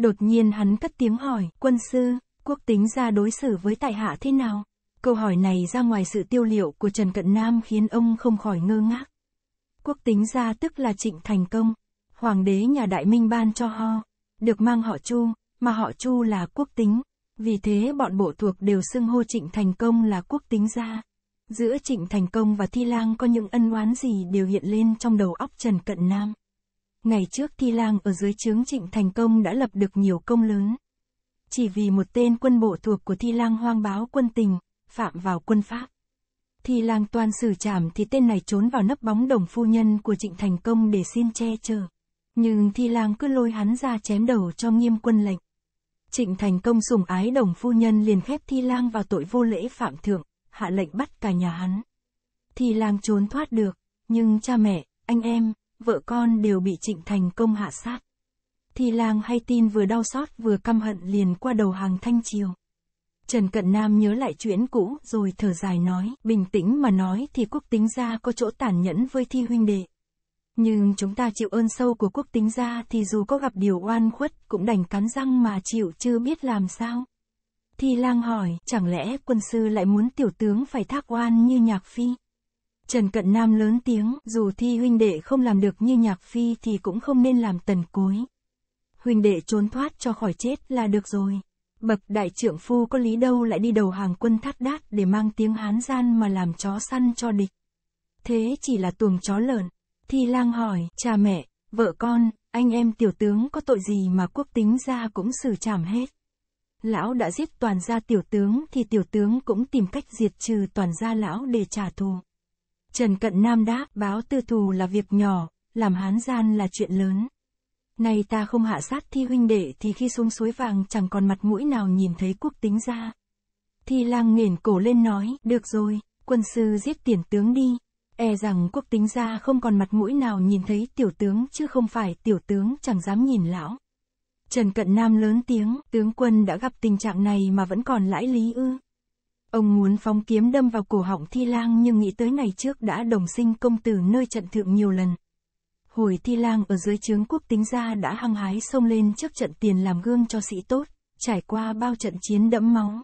Đột nhiên hắn cất tiếng hỏi, quân sư, quốc tính ra đối xử với tại hạ thế nào? Câu hỏi này ra ngoài sự tiêu liệu của Trần Cận Nam khiến ông không khỏi ngơ ngác. Quốc tính ra tức là trịnh thành công, hoàng đế nhà đại minh ban cho ho, được mang họ chu, mà họ chu là quốc tính. Vì thế bọn bộ thuộc đều xưng hô trịnh thành công là quốc tính gia. Giữa trịnh thành công và thi lang có những ân oán gì đều hiện lên trong đầu óc Trần Cận Nam. Ngày trước Thi Lang ở dưới trướng Trịnh Thành Công đã lập được nhiều công lớn. Chỉ vì một tên quân bộ thuộc của Thi Lang hoang báo quân tình, phạm vào quân Pháp. Thi Lang toàn xử trảm thì tên này trốn vào nấp bóng đồng phu nhân của Trịnh Thành Công để xin che chở. Nhưng Thi Lang cứ lôi hắn ra chém đầu cho nghiêm quân lệnh. Trịnh Thành Công sủng ái đồng phu nhân liền khép Thi Lang vào tội vô lễ phạm thượng, hạ lệnh bắt cả nhà hắn. Thi Lang trốn thoát được, nhưng cha mẹ, anh em, vợ con đều bị Trịnh Thành Công hạ sát. Thì làng hay tin vừa đau xót vừa căm hận liền qua đầu hàng Thanh Triều. Trần Cận Nam nhớ lại chuyện cũ rồi thở dài nói, bình tĩnh mà nói thì quốc tính gia có chỗ tàn nhẫn với thi huynh đệ. Nhưng chúng ta chịu ơn sâu của quốc tính gia thì dù có gặp điều oan khuất cũng đành cắn răng mà chịu chưa biết làm sao. Thi lang hỏi, chẳng lẽ quân sư lại muốn tiểu tướng phải thác oan như nhạc phi? Trần Cận Nam lớn tiếng, dù thi huynh đệ không làm được như nhạc phi thì cũng không nên làm tần cuối Huynh đệ trốn thoát cho khỏi chết là được rồi. Bậc đại trưởng phu có lý đâu lại đi đầu hàng quân thắt đát để mang tiếng hán gian mà làm chó săn cho địch. Thế chỉ là tuồng chó lợn. Thi lang hỏi, cha mẹ, vợ con, anh em tiểu tướng có tội gì mà quốc tính ra cũng xử trảm hết. Lão đã giết toàn gia tiểu tướng thì tiểu tướng cũng tìm cách diệt trừ toàn gia lão để trả thù. Trần Cận Nam đáp, báo tư thù là việc nhỏ, làm hán gian là chuyện lớn. Nay ta không hạ sát thi huynh đệ thì khi xuống suối vàng chẳng còn mặt mũi nào nhìn thấy quốc tính ra. Thi lang nghển cổ lên nói, được rồi, quân sư giết tiền tướng đi. E rằng quốc tính ra không còn mặt mũi nào nhìn thấy tiểu tướng chứ không phải tiểu tướng chẳng dám nhìn lão. Trần Cận Nam lớn tiếng, tướng quân đã gặp tình trạng này mà vẫn còn lãi lý ư. Ông muốn phóng kiếm đâm vào cổ họng Thi Lang nhưng nghĩ tới ngày trước đã đồng sinh công tử nơi trận thượng nhiều lần. Hồi Thi Lang ở dưới trướng quốc tính ra đã hăng hái xông lên trước trận tiền làm gương cho sĩ tốt, trải qua bao trận chiến đẫm máu.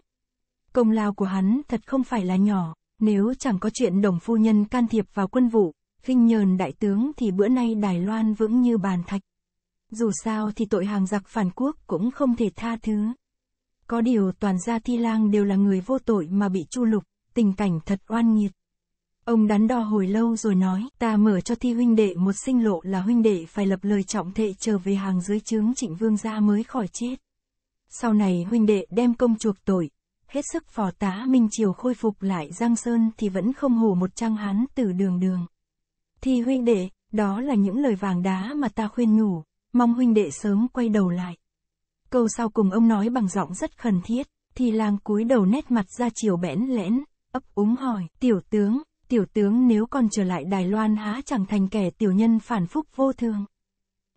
Công lao của hắn thật không phải là nhỏ, nếu chẳng có chuyện đồng phu nhân can thiệp vào quân vụ, khinh nhờn đại tướng thì bữa nay Đài Loan vững như bàn thạch. Dù sao thì tội hàng giặc phản quốc cũng không thể tha thứ. Có điều toàn gia thi lang đều là người vô tội mà bị chu lục, tình cảnh thật oan nghiệt. Ông đắn đo hồi lâu rồi nói, ta mở cho thi huynh đệ một sinh lộ là huynh đệ phải lập lời trọng thệ trở về hàng dưới chướng trịnh vương gia mới khỏi chết. Sau này huynh đệ đem công chuộc tội, hết sức phò tá Minh Triều khôi phục lại Giang Sơn thì vẫn không hổ một trang hán từ đường đường. Thi huynh đệ, đó là những lời vàng đá mà ta khuyên nhủ, mong huynh đệ sớm quay đầu lại. Câu sau cùng ông nói bằng giọng rất khẩn thiết, thì làng cúi đầu nét mặt ra chiều bẽn lẽn, ấp úng hỏi, tiểu tướng, tiểu tướng nếu còn trở lại Đài Loan há chẳng thành kẻ tiểu nhân phản phúc vô thường.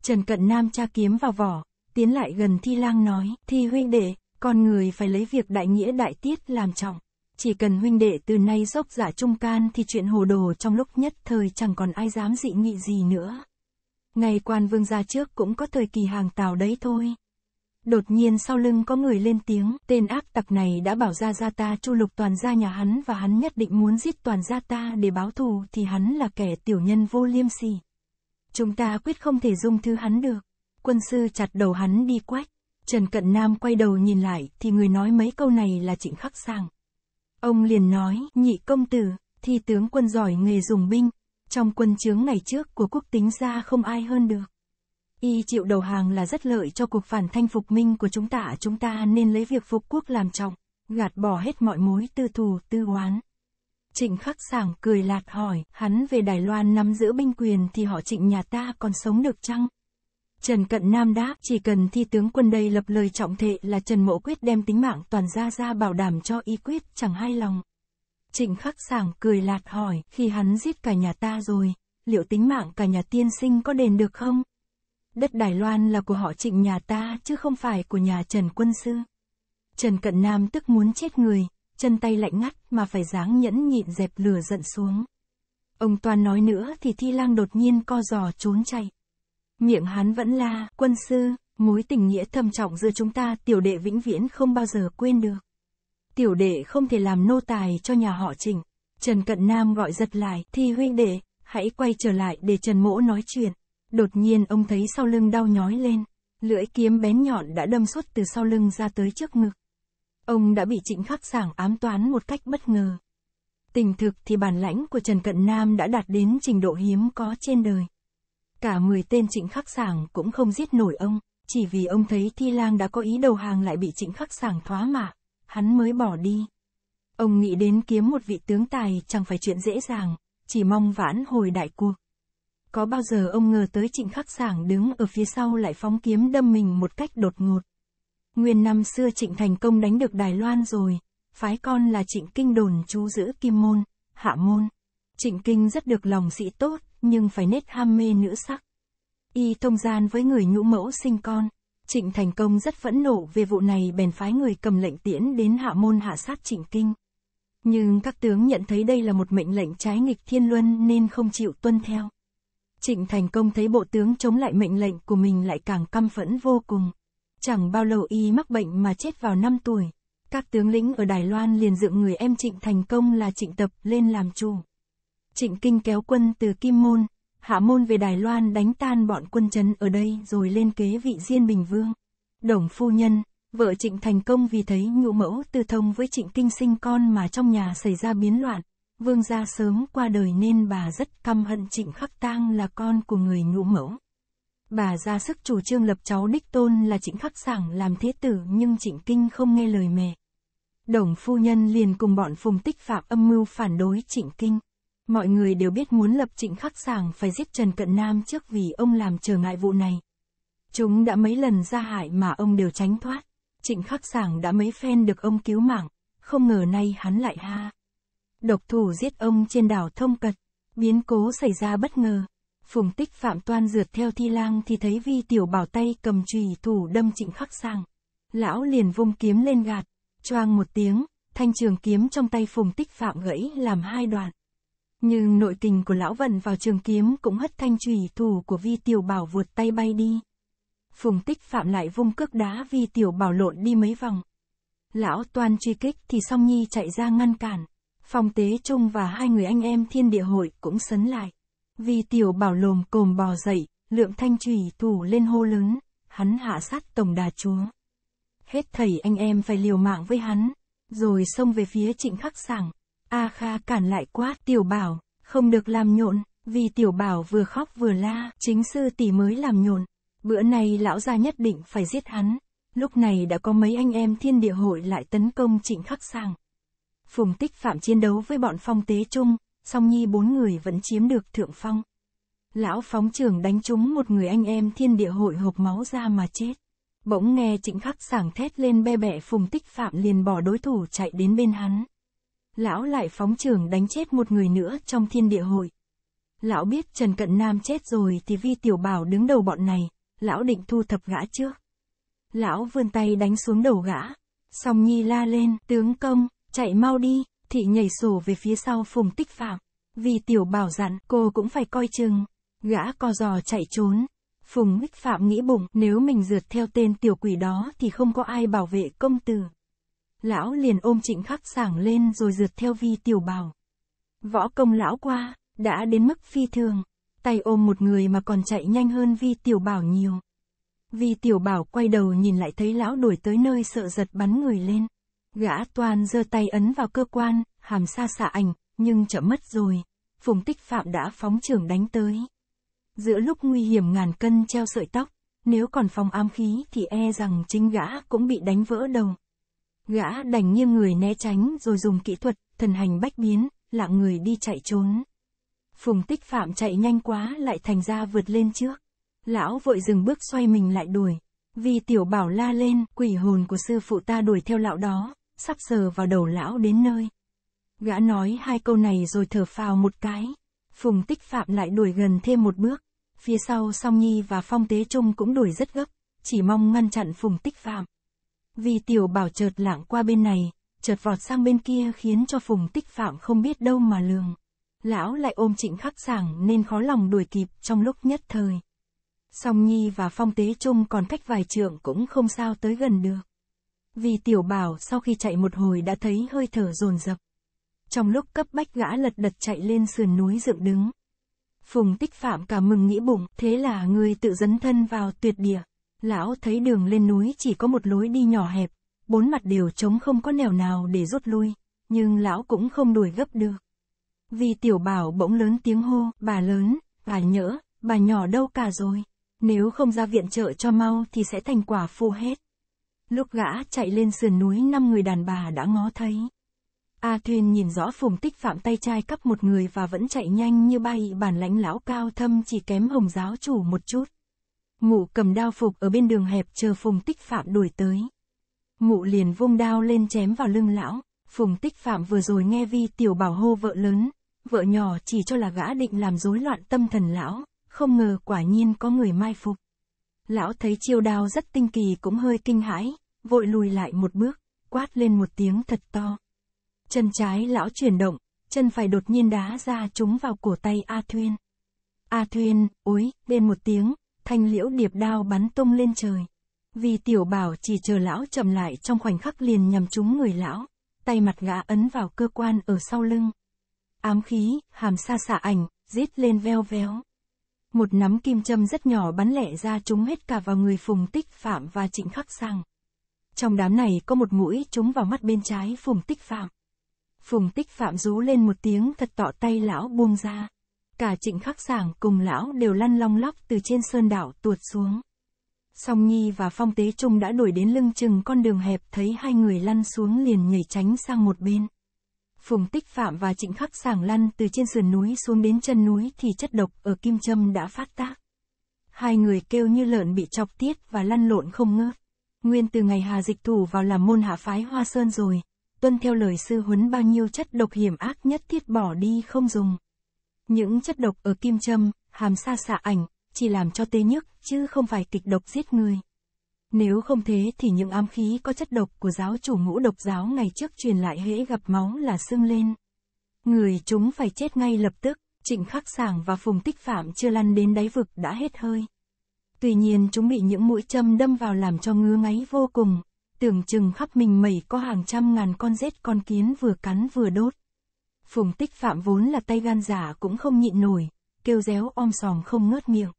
Trần Cận Nam tra kiếm vào vỏ, tiến lại gần Thi Lang nói, Thi huynh đệ, con người phải lấy việc đại nghĩa đại tiết làm trọng. Chỉ cần huynh đệ từ nay dốc giả trung can thì chuyện hồ đồ trong lúc nhất thời chẳng còn ai dám dị nghị gì nữa. Ngày quan vương gia trước cũng có thời kỳ hàng tào đấy thôi. Đột nhiên sau lưng có người lên tiếng, tên ác tặc này đã bảo ra ra ta chu lục toàn gia nhà hắn và hắn nhất định muốn giết toàn gia ta để báo thù thì hắn là kẻ tiểu nhân vô liêm sỉ. Chúng ta quyết không thể dung thứ hắn được. Quân sư chặt đầu hắn đi quách. Trần Cận Nam quay đầu nhìn lại thì người nói mấy câu này là trịnh khắc sàng Ông liền nói, nhị công tử, thi tướng quân giỏi nghề dùng binh, trong quân chướng ngày trước của quốc tính gia không ai hơn được. Y chịu đầu hàng là rất lợi cho cuộc phản thanh phục minh của chúng ta chúng ta nên lấy việc phục quốc làm trọng, gạt bỏ hết mọi mối tư thù, tư oán. Trịnh khắc sảng cười lạt hỏi, hắn về Đài Loan nắm giữ binh quyền thì họ trịnh nhà ta còn sống được chăng? Trần Cận Nam đáp, chỉ cần thi tướng quân đây lập lời trọng thệ là Trần Mộ Quyết đem tính mạng toàn gia ra bảo đảm cho y quyết chẳng hai lòng. Trịnh khắc sảng cười lạt hỏi, khi hắn giết cả nhà ta rồi, liệu tính mạng cả nhà tiên sinh có đền được không? Đất Đài Loan là của họ trịnh nhà ta chứ không phải của nhà Trần Quân Sư. Trần Cận Nam tức muốn chết người, chân tay lạnh ngắt mà phải dáng nhẫn nhịn dẹp lửa giận xuống. Ông Toàn nói nữa thì Thi Lang đột nhiên co giò trốn chạy. Miệng hắn vẫn la, quân sư, mối tình nghĩa thâm trọng giữa chúng ta tiểu đệ vĩnh viễn không bao giờ quên được. Tiểu đệ không thể làm nô tài cho nhà họ Trịnh Trần Cận Nam gọi giật lại, Thi huynh đệ, hãy quay trở lại để Trần Mỗ nói chuyện. Đột nhiên ông thấy sau lưng đau nhói lên, lưỡi kiếm bén nhọn đã đâm suốt từ sau lưng ra tới trước ngực. Ông đã bị trịnh khắc sảng ám toán một cách bất ngờ. Tình thực thì bản lãnh của Trần Cận Nam đã đạt đến trình độ hiếm có trên đời. Cả 10 tên trịnh khắc sảng cũng không giết nổi ông, chỉ vì ông thấy Thi Lang đã có ý đầu hàng lại bị trịnh khắc sảng thoá mạ, hắn mới bỏ đi. Ông nghĩ đến kiếm một vị tướng tài chẳng phải chuyện dễ dàng, chỉ mong vãn hồi đại cuộc. Có bao giờ ông ngờ tới trịnh khắc sảng đứng ở phía sau lại phóng kiếm đâm mình một cách đột ngột. Nguyên năm xưa trịnh thành công đánh được Đài Loan rồi, phái con là trịnh kinh đồn chú giữ kim môn, hạ môn. Trịnh kinh rất được lòng sĩ tốt, nhưng phải nết ham mê nữ sắc. Y thông gian với người nhũ mẫu sinh con. Trịnh Thành Công rất phẫn nộ về vụ này bèn phái người cầm lệnh tiễn đến hạ môn hạ sát Trịnh Kinh. Nhưng các tướng nhận thấy đây là một mệnh lệnh trái nghịch thiên luân nên không chịu tuân theo. Trịnh Thành Công thấy bộ tướng chống lại mệnh lệnh của mình lại càng căm phẫn vô cùng. Chẳng bao lâu y mắc bệnh mà chết vào 5 tuổi. Các tướng lĩnh ở Đài Loan liền dựng người em Trịnh Thành Công là Trịnh Tập lên làm chủ. Trịnh Kinh kéo quân từ Kim Môn, Hạ Môn về Đài Loan đánh tan bọn quân chấn ở đây rồi lên kế vị Diên Bình Vương. Đồng phu nhân, vợ Trịnh Thành Công vì thấy nhũ mẫu tư thông với Trịnh Kinh sinh con mà trong nhà xảy ra biến loạn, Vương gia sớm qua đời nên bà rất căm hận Trịnh Khắc Tang là con của người nhũ mẫu. Bà ra sức chủ trương lập cháu đích tôn là Trịnh Khắc Sảng làm thế tử nhưng Trịnh Kinh không nghe lời mẹ. Đồng phu nhân liền cùng bọn phùng tích phạm âm mưu phản đối Trịnh Kinh. Mọi người đều biết muốn lập Trịnh Khắc Sảng phải giết Trần Cận Nam trước vì ông làm trở ngại vụ này. Chúng đã mấy lần ra hại mà ông đều tránh thoát. Trịnh Khắc Sảng đã mấy phen được ông cứu mạng, không ngờ nay hắn lại ha. Độc thủ giết ông trên đảo Thông Cật. Biến cố xảy ra bất ngờ. Phùng tích Phạm Toan rượt theo thi lang thì thấy vi tiểu bảo tay cầm chùy thủ đâm trịnh khắc sang. Lão liền vung kiếm lên gạt. Choang một tiếng, thanh trường kiếm trong tay phùng tích Phạm gãy làm hai đoạn. Nhưng nội tình của lão vận vào trường kiếm cũng hất thanh chùy thủ của vi tiểu bảo vượt tay bay đi. Phùng tích Phạm lại vung cước đá vi tiểu bảo lộn đi mấy vòng. Lão Toan truy kích thì song nhi chạy ra ngăn cản. Phong Tế Trung và hai người anh em thiên địa hội cũng sấn lại. Vì tiểu bảo lồm cồm bò dậy, lượm thanh trùy thủ lên hô lớn, hắn hạ sát tổng đà chúa. Hết thầy anh em phải liều mạng với hắn, rồi xông về phía trịnh khắc sảng. A Kha cản lại quá tiểu bảo, không được làm nhộn, vì tiểu bảo vừa khóc vừa la, chính sư tỷ mới làm nhộn. Bữa nay lão gia nhất định phải giết hắn. Lúc này đã có mấy anh em thiên địa hội lại tấn công trịnh khắc sàng. Phùng Tích Phạm chiến đấu với bọn phong tế trung, song nhi bốn người vẫn chiếm được thượng phong. Lão phóng trưởng đánh trúng một người anh em thiên địa hội hộp máu ra mà chết. Bỗng nghe trịnh khắc sảng thét lên be bẹ Phùng Tích Phạm liền bỏ đối thủ chạy đến bên hắn. Lão lại phóng trưởng đánh chết một người nữa trong thiên địa hội. Lão biết Trần Cận Nam chết rồi thì vi tiểu bảo đứng đầu bọn này, lão định thu thập gã trước. Lão vươn tay đánh xuống đầu gã, song nhi la lên, tướng công, Chạy mau đi, thị nhảy sổ về phía sau phùng tích phạm. Vì tiểu bảo dặn, cô cũng phải coi chừng. Gã co giò chạy trốn. Phùng tích Phạm nghĩ bụng, nếu mình rượt theo tên tiểu quỷ đó thì không có ai bảo vệ công tử. Lão liền ôm trịnh khắc sảng lên rồi rượt theo vi tiểu bảo. Võ công lão qua, đã đến mức phi thường. Tay ôm một người mà còn chạy nhanh hơn vi tiểu bảo nhiều. Vi tiểu bảo quay đầu nhìn lại thấy lão đuổi tới nơi sợ giật bắn người lên. Gã toàn giơ tay ấn vào cơ quan, hàm xa xạ ảnh, nhưng chậm mất rồi. Phùng tích phạm đã phóng trường đánh tới. Giữa lúc nguy hiểm ngàn cân treo sợi tóc, nếu còn phòng ám khí thì e rằng chính gã cũng bị đánh vỡ đầu. Gã đành nghiêng người né tránh rồi dùng kỹ thuật, thần hành bách biến, lạng người đi chạy trốn. Phùng tích phạm chạy nhanh quá lại thành ra vượt lên trước. Lão vội dừng bước xoay mình lại đuổi. Vì tiểu bảo la lên, quỷ hồn của sư phụ ta đuổi theo lão đó sắp giờ vào đầu lão đến nơi. Gã nói hai câu này rồi thở phào một cái. Phùng tích phạm lại đuổi gần thêm một bước. Phía sau song nhi và phong tế trung cũng đuổi rất gấp, chỉ mong ngăn chặn phùng tích phạm. Vì tiểu bảo chợt lạng qua bên này, chợt vọt sang bên kia khiến cho phùng tích phạm không biết đâu mà lường. Lão lại ôm trịnh khắc sảng nên khó lòng đuổi kịp trong lúc nhất thời. Song Nhi và Phong Tế Trung còn cách vài trượng cũng không sao tới gần được. Vì tiểu bảo sau khi chạy một hồi đã thấy hơi thở dồn dập. Trong lúc cấp bách gã lật đật chạy lên sườn núi dựng đứng. Phùng tích phạm cả mừng nghĩ bụng, thế là người tự dấn thân vào tuyệt địa. Lão thấy đường lên núi chỉ có một lối đi nhỏ hẹp, bốn mặt đều trống không có nẻo nào để rút lui, nhưng lão cũng không đuổi gấp được. Vì tiểu bảo bỗng lớn tiếng hô, bà lớn, bà nhỡ, bà nhỏ đâu cả rồi. Nếu không ra viện trợ cho mau thì sẽ thành quả phu hết. Lúc gã chạy lên sườn núi năm người đàn bà đã ngó thấy. A Thuyên nhìn rõ phùng tích phạm tay trai cắp một người và vẫn chạy nhanh như bay bản lãnh lão cao thâm chỉ kém hồng giáo chủ một chút. Ngụ cầm đao phục ở bên đường hẹp chờ phùng tích phạm đuổi tới. Ngụ liền vung đao lên chém vào lưng lão, phùng tích phạm vừa rồi nghe vi tiểu bảo hô vợ lớn, vợ nhỏ chỉ cho là gã định làm rối loạn tâm thần lão, không ngờ quả nhiên có người mai phục. Lão thấy chiêu đao rất tinh kỳ cũng hơi kinh hãi, vội lùi lại một bước, quát lên một tiếng thật to. Chân trái lão chuyển động, chân phải đột nhiên đá ra trúng vào cổ tay A Thuyên. A Thuyên, ối, bên một tiếng, thanh liễu điệp đao bắn tung lên trời. Vì tiểu bảo chỉ chờ lão chậm lại trong khoảnh khắc liền nhằm trúng người lão, tay mặt gã ấn vào cơ quan ở sau lưng. Ám khí, hàm xa xạ ảnh, rít lên veo veo một nắm kim châm rất nhỏ bắn lẻ ra trúng hết cả vào người Phùng Tích Phạm và Trịnh Khắc Sang. Trong đám này có một mũi trúng vào mắt bên trái Phùng Tích Phạm. Phùng Tích Phạm rú lên một tiếng thật tọ tay lão buông ra. Cả Trịnh Khắc Sảng cùng lão đều lăn long lóc từ trên sơn đảo tuột xuống. Song Nhi và Phong Tế Trung đã đuổi đến lưng chừng con đường hẹp thấy hai người lăn xuống liền nhảy tránh sang một bên. Phùng Tích Phạm và Trịnh Khắc sàng lăn từ trên sườn núi xuống đến chân núi thì chất độc ở Kim Châm đã phát tác. Hai người kêu như lợn bị chọc tiết và lăn lộn không ngớt. Nguyên từ ngày Hà Dịch Thủ vào làm môn hạ phái Hoa Sơn rồi, tuân theo lời sư huấn bao nhiêu chất độc hiểm ác nhất thiết bỏ đi không dùng. Những chất độc ở Kim Châm, hàm sa xạ ảnh, chỉ làm cho tê nhức, chứ không phải kịch độc giết người. Nếu không thế thì những ám khí có chất độc của giáo chủ ngũ độc giáo ngày trước truyền lại hễ gặp máu là sưng lên. Người chúng phải chết ngay lập tức, trịnh khắc sảng và phùng tích phạm chưa lăn đến đáy vực đã hết hơi. Tuy nhiên chúng bị những mũi châm đâm vào làm cho ngứa ngáy vô cùng, tưởng chừng khắp mình mẩy có hàng trăm ngàn con rết con kiến vừa cắn vừa đốt. Phùng tích phạm vốn là tay gan giả cũng không nhịn nổi, kêu réo om sòm không ngớt miệng.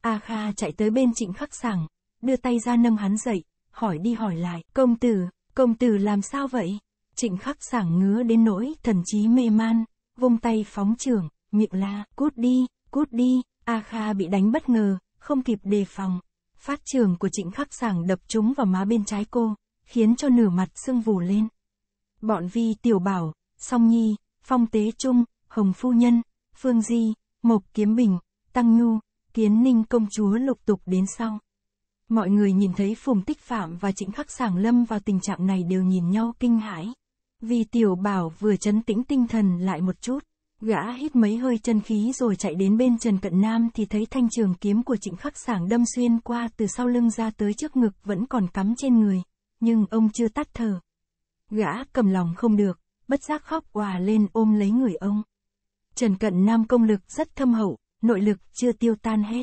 A Kha chạy tới bên trịnh khắc sảng, đưa tay ra nâng hắn dậy, hỏi đi hỏi lại, công tử, công tử làm sao vậy? Trịnh khắc sảng ngứa đến nỗi, thần trí mê man, vung tay phóng trường miệng la, cút đi, cút đi, A Kha bị đánh bất ngờ, không kịp đề phòng. Phát trường của trịnh khắc sảng đập trúng vào má bên trái cô, khiến cho nửa mặt sưng vù lên. Bọn vi tiểu bảo, song nhi, phong tế trung, hồng phu nhân, phương di, mộc kiếm bình, tăng nhu, kiến ninh công chúa lục tục đến sau. Mọi người nhìn thấy Phùng Tích Phạm và Trịnh Khắc Sảng Lâm vào tình trạng này đều nhìn nhau kinh hãi. Vì Tiểu Bảo vừa chấn tĩnh tinh thần lại một chút, gã hít mấy hơi chân khí rồi chạy đến bên Trần Cận Nam thì thấy thanh trường kiếm của Trịnh Khắc Sảng đâm xuyên qua từ sau lưng ra tới trước ngực vẫn còn cắm trên người, nhưng ông chưa tắt thở. Gã cầm lòng không được, bất giác khóc òa lên ôm lấy người ông. Trần Cận Nam công lực rất thâm hậu, nội lực chưa tiêu tan hết.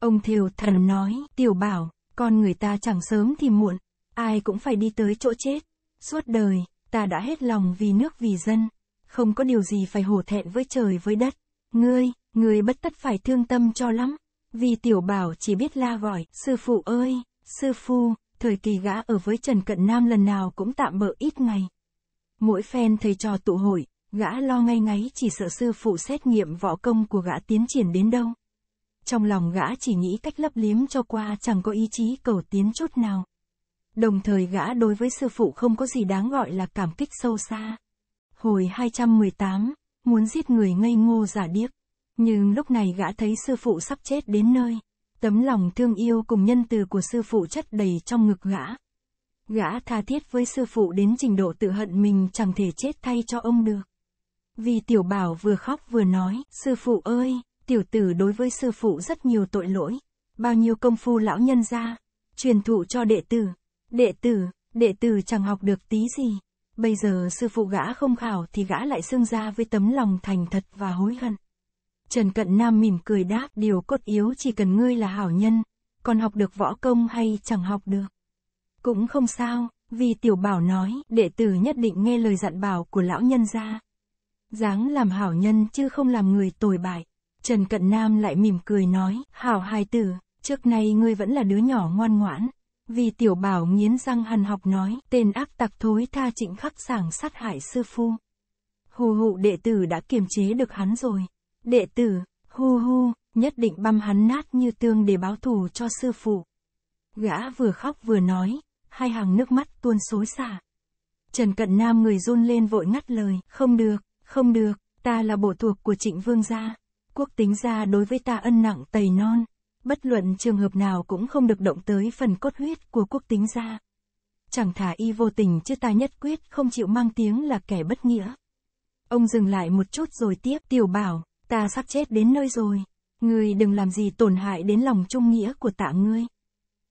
Ông Thiều Thần nói, tiểu bảo, con người ta chẳng sớm thì muộn, ai cũng phải đi tới chỗ chết. Suốt đời, ta đã hết lòng vì nước vì dân, không có điều gì phải hổ thẹn với trời với đất. Ngươi, ngươi bất tất phải thương tâm cho lắm, vì tiểu bảo chỉ biết la gọi, sư phụ ơi, sư phu, thời kỳ gã ở với Trần Cận Nam lần nào cũng tạm bỡ ít ngày. Mỗi phen thầy trò tụ hội, gã lo ngay ngáy chỉ sợ sư phụ xét nghiệm võ công của gã tiến triển đến đâu. Trong lòng gã chỉ nghĩ cách lấp liếm cho qua chẳng có ý chí cầu tiến chút nào. Đồng thời gã đối với sư phụ không có gì đáng gọi là cảm kích sâu xa. Hồi 218, muốn giết người ngây ngô giả điếc. Nhưng lúc này gã thấy sư phụ sắp chết đến nơi. Tấm lòng thương yêu cùng nhân từ của sư phụ chất đầy trong ngực gã. Gã tha thiết với sư phụ đến trình độ tự hận mình chẳng thể chết thay cho ông được. Vì tiểu bảo vừa khóc vừa nói, sư phụ ơi, Tiểu tử đối với sư phụ rất nhiều tội lỗi, bao nhiêu công phu lão nhân ra, truyền thụ cho đệ tử, đệ tử, đệ tử chẳng học được tí gì. Bây giờ sư phụ gã không khảo thì gã lại xưng ra với tấm lòng thành thật và hối hận. Trần Cận Nam mỉm cười đáp điều cốt yếu chỉ cần ngươi là hảo nhân, còn học được võ công hay chẳng học được. Cũng không sao, vì tiểu bảo nói đệ tử nhất định nghe lời dặn bảo của lão nhân ra. Dáng làm hảo nhân chứ không làm người tồi bại. Trần Cận Nam lại mỉm cười nói, hảo hài tử, trước nay ngươi vẫn là đứa nhỏ ngoan ngoãn. Vì tiểu bảo nghiến răng hằn học nói, tên ác tặc thối tha trịnh khắc sàng sát hại sư phu. Hù hụ đệ tử đã kiềm chế được hắn rồi. Đệ tử, hu hu, nhất định băm hắn nát như tương để báo thù cho sư phụ. Gã vừa khóc vừa nói, hai hàng nước mắt tuôn xối xả. Trần Cận Nam người run lên vội ngắt lời, không được, không được, ta là bộ thuộc của trịnh vương gia quốc tính ra đối với ta ân nặng tầy non, bất luận trường hợp nào cũng không được động tới phần cốt huyết của quốc tính ra. Chẳng thả y vô tình chứ ta nhất quyết không chịu mang tiếng là kẻ bất nghĩa. Ông dừng lại một chút rồi tiếp tiểu bảo, ta sắp chết đến nơi rồi, ngươi đừng làm gì tổn hại đến lòng trung nghĩa của tạ ngươi.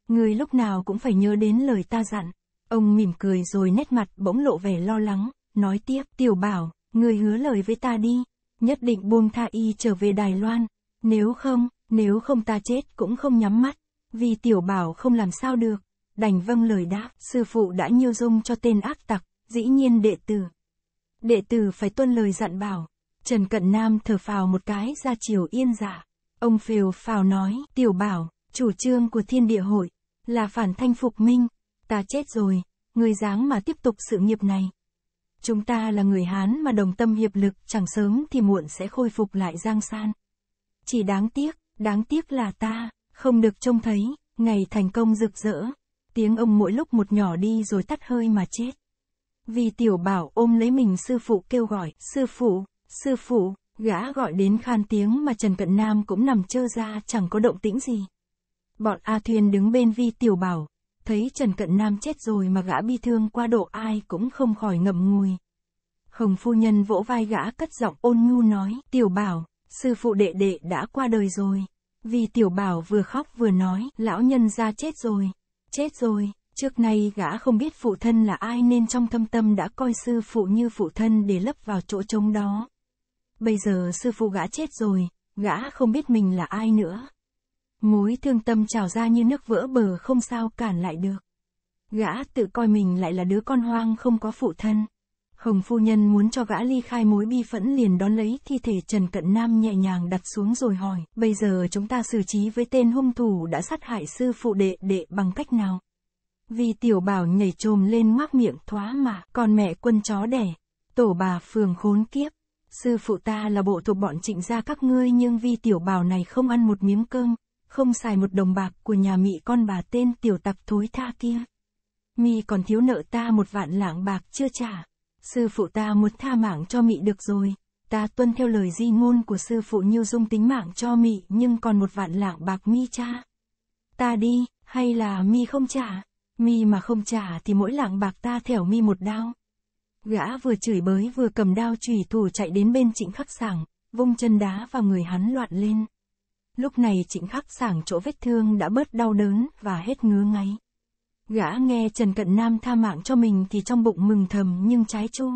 Ngươi lúc nào cũng phải nhớ đến lời ta dặn. Ông mỉm cười rồi nét mặt bỗng lộ vẻ lo lắng, nói tiếp, tiểu bảo, ngươi hứa lời với ta đi, nhất định buông tha y trở về Đài Loan, nếu không, nếu không ta chết cũng không nhắm mắt, vì tiểu bảo không làm sao được, đành vâng lời đáp, sư phụ đã nhiêu dung cho tên ác tặc, dĩ nhiên đệ tử. Đệ tử phải tuân lời dặn bảo, Trần Cận Nam thở phào một cái ra chiều yên giả, dạ. ông phều phào nói, tiểu bảo, chủ trương của thiên địa hội, là phản thanh phục minh, ta chết rồi, người dáng mà tiếp tục sự nghiệp này. Chúng ta là người Hán mà đồng tâm hiệp lực, chẳng sớm thì muộn sẽ khôi phục lại Giang San. Chỉ đáng tiếc, đáng tiếc là ta, không được trông thấy, ngày thành công rực rỡ. Tiếng ông mỗi lúc một nhỏ đi rồi tắt hơi mà chết. Vì tiểu bảo ôm lấy mình sư phụ kêu gọi, sư phụ, sư phụ, gã gọi đến khan tiếng mà Trần Cận Nam cũng nằm trơ ra chẳng có động tĩnh gì. Bọn A Thuyên đứng bên vi tiểu bảo, Thấy Trần Cận Nam chết rồi mà gã bi thương qua độ ai cũng không khỏi ngậm ngùi. Hồng phu nhân vỗ vai gã cất giọng ôn nhu nói, tiểu bảo, sư phụ đệ đệ đã qua đời rồi. Vì tiểu bảo vừa khóc vừa nói, lão nhân ra chết rồi, chết rồi, trước nay gã không biết phụ thân là ai nên trong thâm tâm đã coi sư phụ như phụ thân để lấp vào chỗ trống đó. Bây giờ sư phụ gã chết rồi, gã không biết mình là ai nữa. Mối thương tâm trào ra như nước vỡ bờ không sao cản lại được. Gã tự coi mình lại là đứa con hoang không có phụ thân. Hồng phu nhân muốn cho gã ly khai mối bi phẫn liền đón lấy thi thể Trần Cận Nam nhẹ nhàng đặt xuống rồi hỏi, bây giờ chúng ta xử trí với tên hung thủ đã sát hại sư phụ đệ đệ bằng cách nào? Vì tiểu bảo nhảy trồm lên ngoác miệng thoá mà, còn mẹ quân chó đẻ, tổ bà phường khốn kiếp. Sư phụ ta là bộ thuộc bọn trịnh gia các ngươi nhưng vi tiểu bảo này không ăn một miếng cơm, không xài một đồng bạc của nhà mị con bà tên tiểu tặc thối tha kia. Mi còn thiếu nợ ta một vạn lạng bạc chưa trả. Sư phụ ta muốn tha mạng cho mị được rồi. Ta tuân theo lời di ngôn của sư phụ như dung tính mạng cho mị nhưng còn một vạn lạng bạc mi cha. Ta đi, hay là mi không trả? Mi mà không trả thì mỗi lạng bạc ta thẻo mi một đao. Gã vừa chửi bới vừa cầm đao chủy thủ chạy đến bên trịnh khắc sảng, vung chân đá vào người hắn loạn lên. Lúc này trịnh khắc sảng chỗ vết thương đã bớt đau đớn và hết ngứa ngáy. Gã nghe Trần Cận Nam tha mạng cho mình thì trong bụng mừng thầm nhưng trái chu.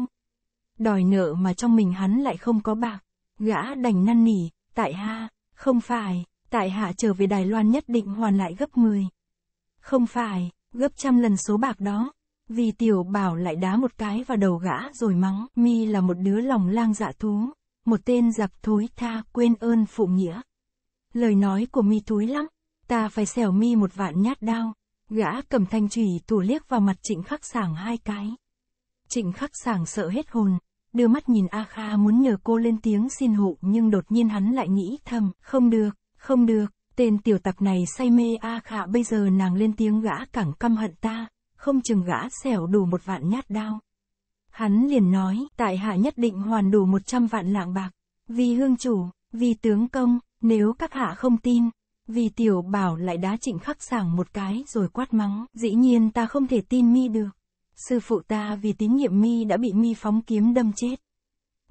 Đòi nợ mà trong mình hắn lại không có bạc. Gã đành năn nỉ, tại ha, không phải, tại hạ trở về Đài Loan nhất định hoàn lại gấp 10. Không phải, gấp trăm lần số bạc đó. Vì tiểu bảo lại đá một cái vào đầu gã rồi mắng, mi là một đứa lòng lang dạ thú, một tên giặc thối tha quên ơn phụ nghĩa. Lời nói của mi túi lắm, ta phải xẻo mi một vạn nhát đao. Gã cầm thanh trùy tủ liếc vào mặt trịnh khắc sảng hai cái. Trịnh khắc sảng sợ hết hồn, đưa mắt nhìn A Kha muốn nhờ cô lên tiếng xin hộ nhưng đột nhiên hắn lại nghĩ thầm, không được, không được, tên tiểu tặc này say mê A Kha bây giờ nàng lên tiếng gã càng căm hận ta, không chừng gã xẻo đủ một vạn nhát đao. Hắn liền nói, tại hạ nhất định hoàn đủ một trăm vạn lạng bạc, vì hương chủ, vì tướng công, nếu các hạ không tin, vì tiểu bảo lại đá trịnh khắc sảng một cái rồi quát mắng, dĩ nhiên ta không thể tin mi được. Sư phụ ta vì tín nhiệm mi đã bị mi phóng kiếm đâm chết.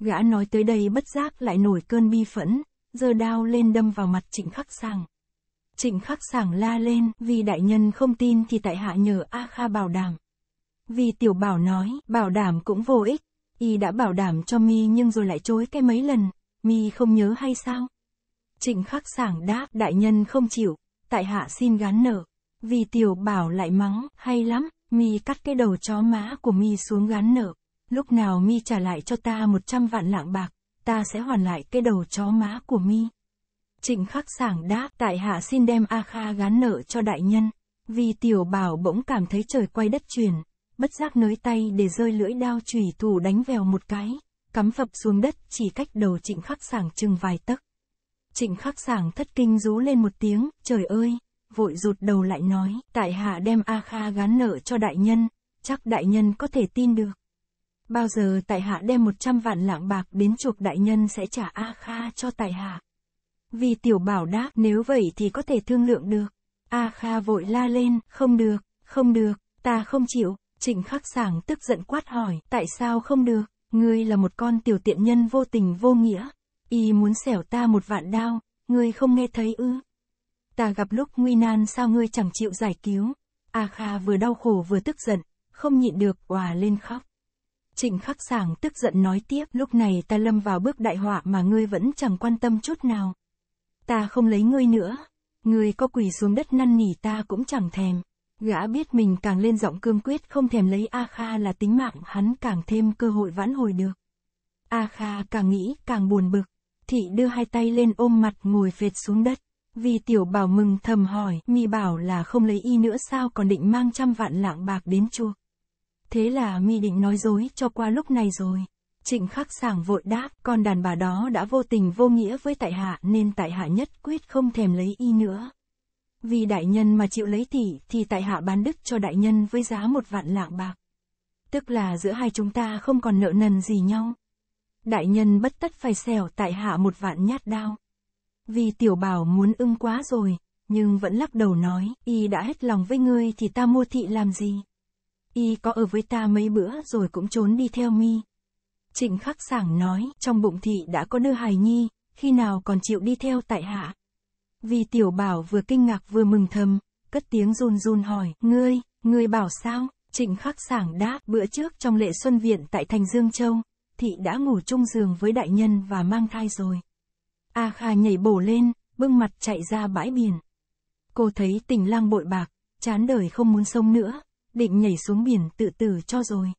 Gã nói tới đây bất giác lại nổi cơn bi phẫn, giơ đao lên đâm vào mặt trịnh khắc sảng. Trịnh khắc sảng la lên, vì đại nhân không tin thì tại hạ nhờ A Kha bảo đảm. Vì tiểu bảo nói, bảo đảm cũng vô ích, y đã bảo đảm cho mi nhưng rồi lại chối cái mấy lần, mi không nhớ hay sao? Trịnh khắc sảng đáp, đại nhân không chịu, tại hạ xin gán nợ. Vì tiểu bảo lại mắng, hay lắm, mi cắt cái đầu chó mã của mi xuống gán nợ. Lúc nào mi trả lại cho ta 100 vạn lạng bạc, ta sẽ hoàn lại cái đầu chó mã của mi. Trịnh khắc sảng đáp, tại hạ xin đem A Kha gán nợ cho đại nhân. Vì tiểu bảo bỗng cảm thấy trời quay đất chuyển, bất giác nới tay để rơi lưỡi đao chủy thủ đánh vèo một cái, cắm phập xuống đất chỉ cách đầu trịnh khắc sảng chừng vài tấc. Trịnh khắc sảng thất kinh rú lên một tiếng, trời ơi, vội rụt đầu lại nói, tại hạ đem A Kha gán nợ cho đại nhân, chắc đại nhân có thể tin được. Bao giờ tại hạ đem 100 vạn lạng bạc đến chuộc đại nhân sẽ trả A Kha cho tại hạ. Vì tiểu bảo đáp nếu vậy thì có thể thương lượng được. A Kha vội la lên, không được, không được, ta không chịu. Trịnh khắc sảng tức giận quát hỏi, tại sao không được, ngươi là một con tiểu tiện nhân vô tình vô nghĩa, y muốn xẻo ta một vạn đao, ngươi không nghe thấy ư? Ta gặp lúc nguy nan sao ngươi chẳng chịu giải cứu? A Kha vừa đau khổ vừa tức giận, không nhịn được, hòa lên khóc. Trịnh khắc sảng tức giận nói tiếp, lúc này ta lâm vào bước đại họa mà ngươi vẫn chẳng quan tâm chút nào. Ta không lấy ngươi nữa, ngươi có quỳ xuống đất năn nỉ ta cũng chẳng thèm. Gã biết mình càng lên giọng cương quyết không thèm lấy A Kha là tính mạng hắn càng thêm cơ hội vãn hồi được. A Kha càng nghĩ càng buồn bực thị đưa hai tay lên ôm mặt ngồi phệt xuống đất. Vì tiểu bảo mừng thầm hỏi, mi bảo là không lấy y nữa sao còn định mang trăm vạn lạng bạc đến chùa. Thế là mi định nói dối cho qua lúc này rồi. Trịnh khắc sảng vội đáp, con đàn bà đó đã vô tình vô nghĩa với tại hạ nên tại hạ nhất quyết không thèm lấy y nữa. Vì đại nhân mà chịu lấy tỷ thì tại hạ bán đức cho đại nhân với giá một vạn lạng bạc. Tức là giữa hai chúng ta không còn nợ nần gì nhau. Đại nhân bất tất phải xẻo tại hạ một vạn nhát đao. Vì tiểu bảo muốn ưng quá rồi, nhưng vẫn lắc đầu nói, y đã hết lòng với ngươi thì ta mua thị làm gì. Y có ở với ta mấy bữa rồi cũng trốn đi theo mi. Trịnh khắc sảng nói, trong bụng thị đã có nơ hài nhi, khi nào còn chịu đi theo tại hạ. Vì tiểu bảo vừa kinh ngạc vừa mừng thầm, cất tiếng run run hỏi, ngươi, ngươi bảo sao? Trịnh khắc sảng đáp, bữa trước trong lệ xuân viện tại thành Dương Châu, thị đã ngủ chung giường với đại nhân và mang thai rồi. A Kha nhảy bổ lên, bưng mặt chạy ra bãi biển. Cô thấy tình lang bội bạc, chán đời không muốn sống nữa, định nhảy xuống biển tự tử cho rồi.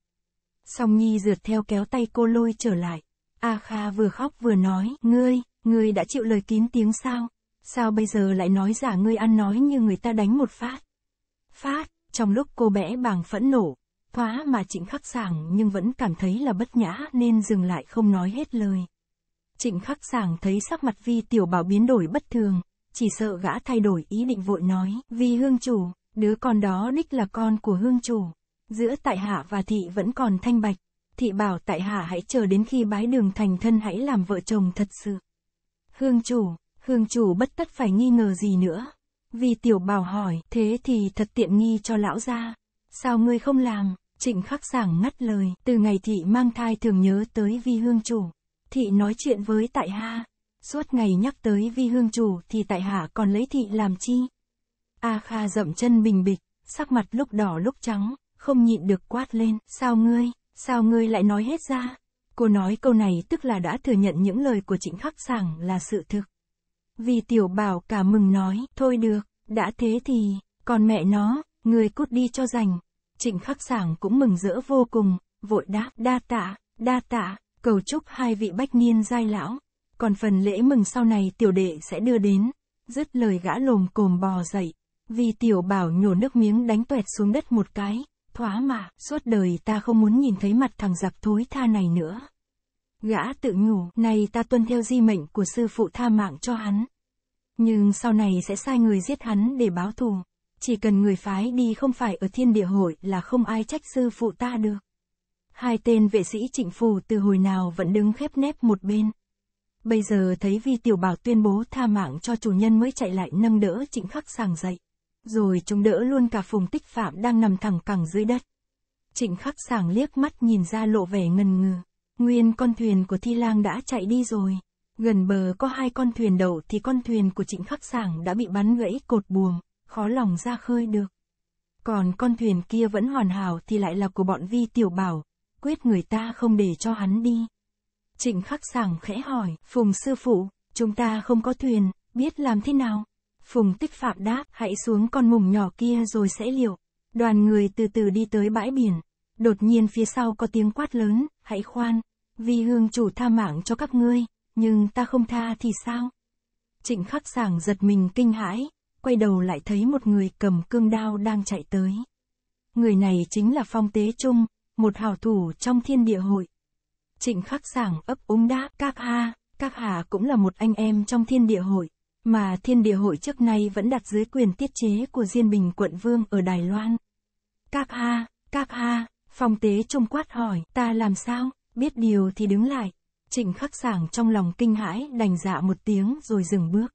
Song Nhi rượt theo kéo tay cô lôi trở lại. A Kha vừa khóc vừa nói, ngươi, ngươi đã chịu lời kín tiếng sao? Sao bây giờ lại nói giả ngươi ăn nói như người ta đánh một phát? Phát, trong lúc cô bẽ bàng phẫn nộ, Phá mà trịnh khắc sảng nhưng vẫn cảm thấy là bất nhã nên dừng lại không nói hết lời. Trịnh khắc sảng thấy sắc mặt vi tiểu bảo biến đổi bất thường, chỉ sợ gã thay đổi ý định vội nói, vì hương chủ, đứa con đó đích là con của hương chủ. Giữa tại hạ và thị vẫn còn thanh bạch, thị bảo tại hạ hãy chờ đến khi bái đường thành thân hãy làm vợ chồng thật sự. Hương chủ, hương chủ bất tất phải nghi ngờ gì nữa. Vì tiểu bảo hỏi, thế thì thật tiện nghi cho lão gia. Sao ngươi không làm? Trịnh khắc sảng ngắt lời, từ ngày thị mang thai thường nhớ tới vi hương chủ. Thị nói chuyện với tại hạ, suốt ngày nhắc tới vi hương chủ thì tại hạ còn lấy thị làm chi. A Kha dậm chân bình bịch, sắc mặt lúc đỏ lúc trắng, không nhịn được quát lên, sao ngươi, sao ngươi lại nói hết ra. Cô nói câu này tức là đã thừa nhận những lời của trịnh khắc sảng là sự thực. Vì tiểu bảo cả mừng nói, thôi được, đã thế thì, còn mẹ nó, người cút đi cho rành, Trịnh khắc sảng cũng mừng rỡ vô cùng, vội đáp đa tạ, đa tạ, cầu chúc hai vị bách niên giai lão. Còn phần lễ mừng sau này tiểu đệ sẽ đưa đến. Dứt lời gã lồm cồm bò dậy. Vì tiểu bảo nhổ nước miếng đánh tuẹt xuống đất một cái. Thóa mà, suốt đời ta không muốn nhìn thấy mặt thằng giặc thối tha này nữa. Gã tự nhủ, này ta tuân theo di mệnh của sư phụ tha mạng cho hắn. Nhưng sau này sẽ sai người giết hắn để báo thù. Chỉ cần người phái đi không phải ở thiên địa hội là không ai trách sư phụ ta được. Hai tên vệ sĩ trịnh phù từ hồi nào vẫn đứng khép nép một bên. Bây giờ thấy vi tiểu bảo tuyên bố tha mạng cho chủ nhân mới chạy lại nâng đỡ trịnh khắc sàng dậy. Rồi chúng đỡ luôn cả phùng tích phạm đang nằm thẳng cẳng dưới đất. Trịnh khắc sàng liếc mắt nhìn ra lộ vẻ ngần ngừ. Nguyên con thuyền của thi lang đã chạy đi rồi. Gần bờ có hai con thuyền đậu thì con thuyền của trịnh khắc sàng đã bị bắn gãy cột buồm khó lòng ra khơi được. Còn con thuyền kia vẫn hoàn hảo thì lại là của bọn vi tiểu bảo, quyết người ta không để cho hắn đi. Trịnh khắc sảng khẽ hỏi, Phùng sư phụ, chúng ta không có thuyền, biết làm thế nào? Phùng tích phạm đáp, hãy xuống con mùng nhỏ kia rồi sẽ liệu. Đoàn người từ từ đi tới bãi biển, đột nhiên phía sau có tiếng quát lớn, hãy khoan, Vi hương chủ tha mạng cho các ngươi, nhưng ta không tha thì sao? Trịnh khắc sảng giật mình kinh hãi, quay đầu lại thấy một người cầm cương đao đang chạy tới. Người này chính là Phong Tế Trung, một hào thủ trong thiên địa hội. Trịnh khắc sảng ấp úng đá, các ha, các hà cũng là một anh em trong thiên địa hội, mà thiên địa hội trước nay vẫn đặt dưới quyền tiết chế của Diên Bình quận Vương ở Đài Loan. Các ha, các ha, Phong Tế Trung quát hỏi, ta làm sao, biết điều thì đứng lại. Trịnh khắc sảng trong lòng kinh hãi đành dạ một tiếng rồi dừng bước.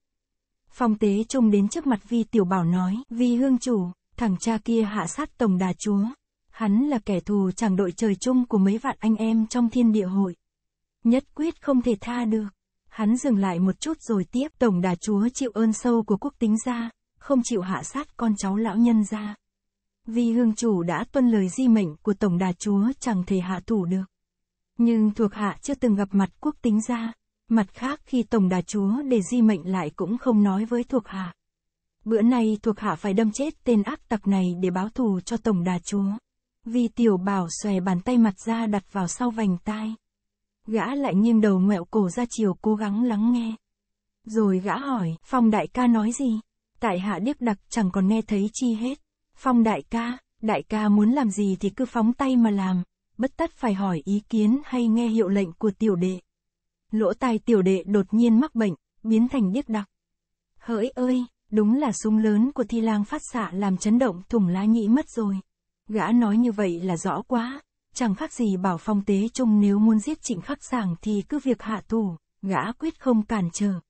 Phong tế trông đến trước mặt vi tiểu bảo nói, vi hương chủ, thằng cha kia hạ sát tổng đà chúa. Hắn là kẻ thù chẳng đội trời chung của mấy vạn anh em trong thiên địa hội. Nhất quyết không thể tha được. Hắn dừng lại một chút rồi tiếp tổng đà chúa chịu ơn sâu của quốc tính gia, không chịu hạ sát con cháu lão nhân gia. Vi hương chủ đã tuân lời di mệnh của tổng đà chúa chẳng thể hạ thủ được. Nhưng thuộc hạ chưa từng gặp mặt quốc tính gia. Mặt khác khi Tổng Đà Chúa để di mệnh lại cũng không nói với thuộc hạ. Bữa nay thuộc hạ phải đâm chết tên ác tặc này để báo thù cho Tổng Đà Chúa. Vì tiểu bảo xòe bàn tay mặt ra đặt vào sau vành tai. Gã lại nghiêng đầu ngoẹo cổ ra chiều cố gắng lắng nghe. Rồi gã hỏi, Phong đại ca nói gì? Tại hạ điếc đặc chẳng còn nghe thấy chi hết. Phong đại ca, đại ca muốn làm gì thì cứ phóng tay mà làm, bất tất phải hỏi ý kiến hay nghe hiệu lệnh của tiểu đệ lỗ tai tiểu đệ đột nhiên mắc bệnh, biến thành điếc đặc. Hỡi ơi, đúng là súng lớn của thi lang phát xạ làm chấn động thùng lá nhĩ mất rồi. Gã nói như vậy là rõ quá, chẳng khác gì bảo phong tế trung nếu muốn giết trịnh khắc sàng thì cứ việc hạ tù, gã quyết không cản trở.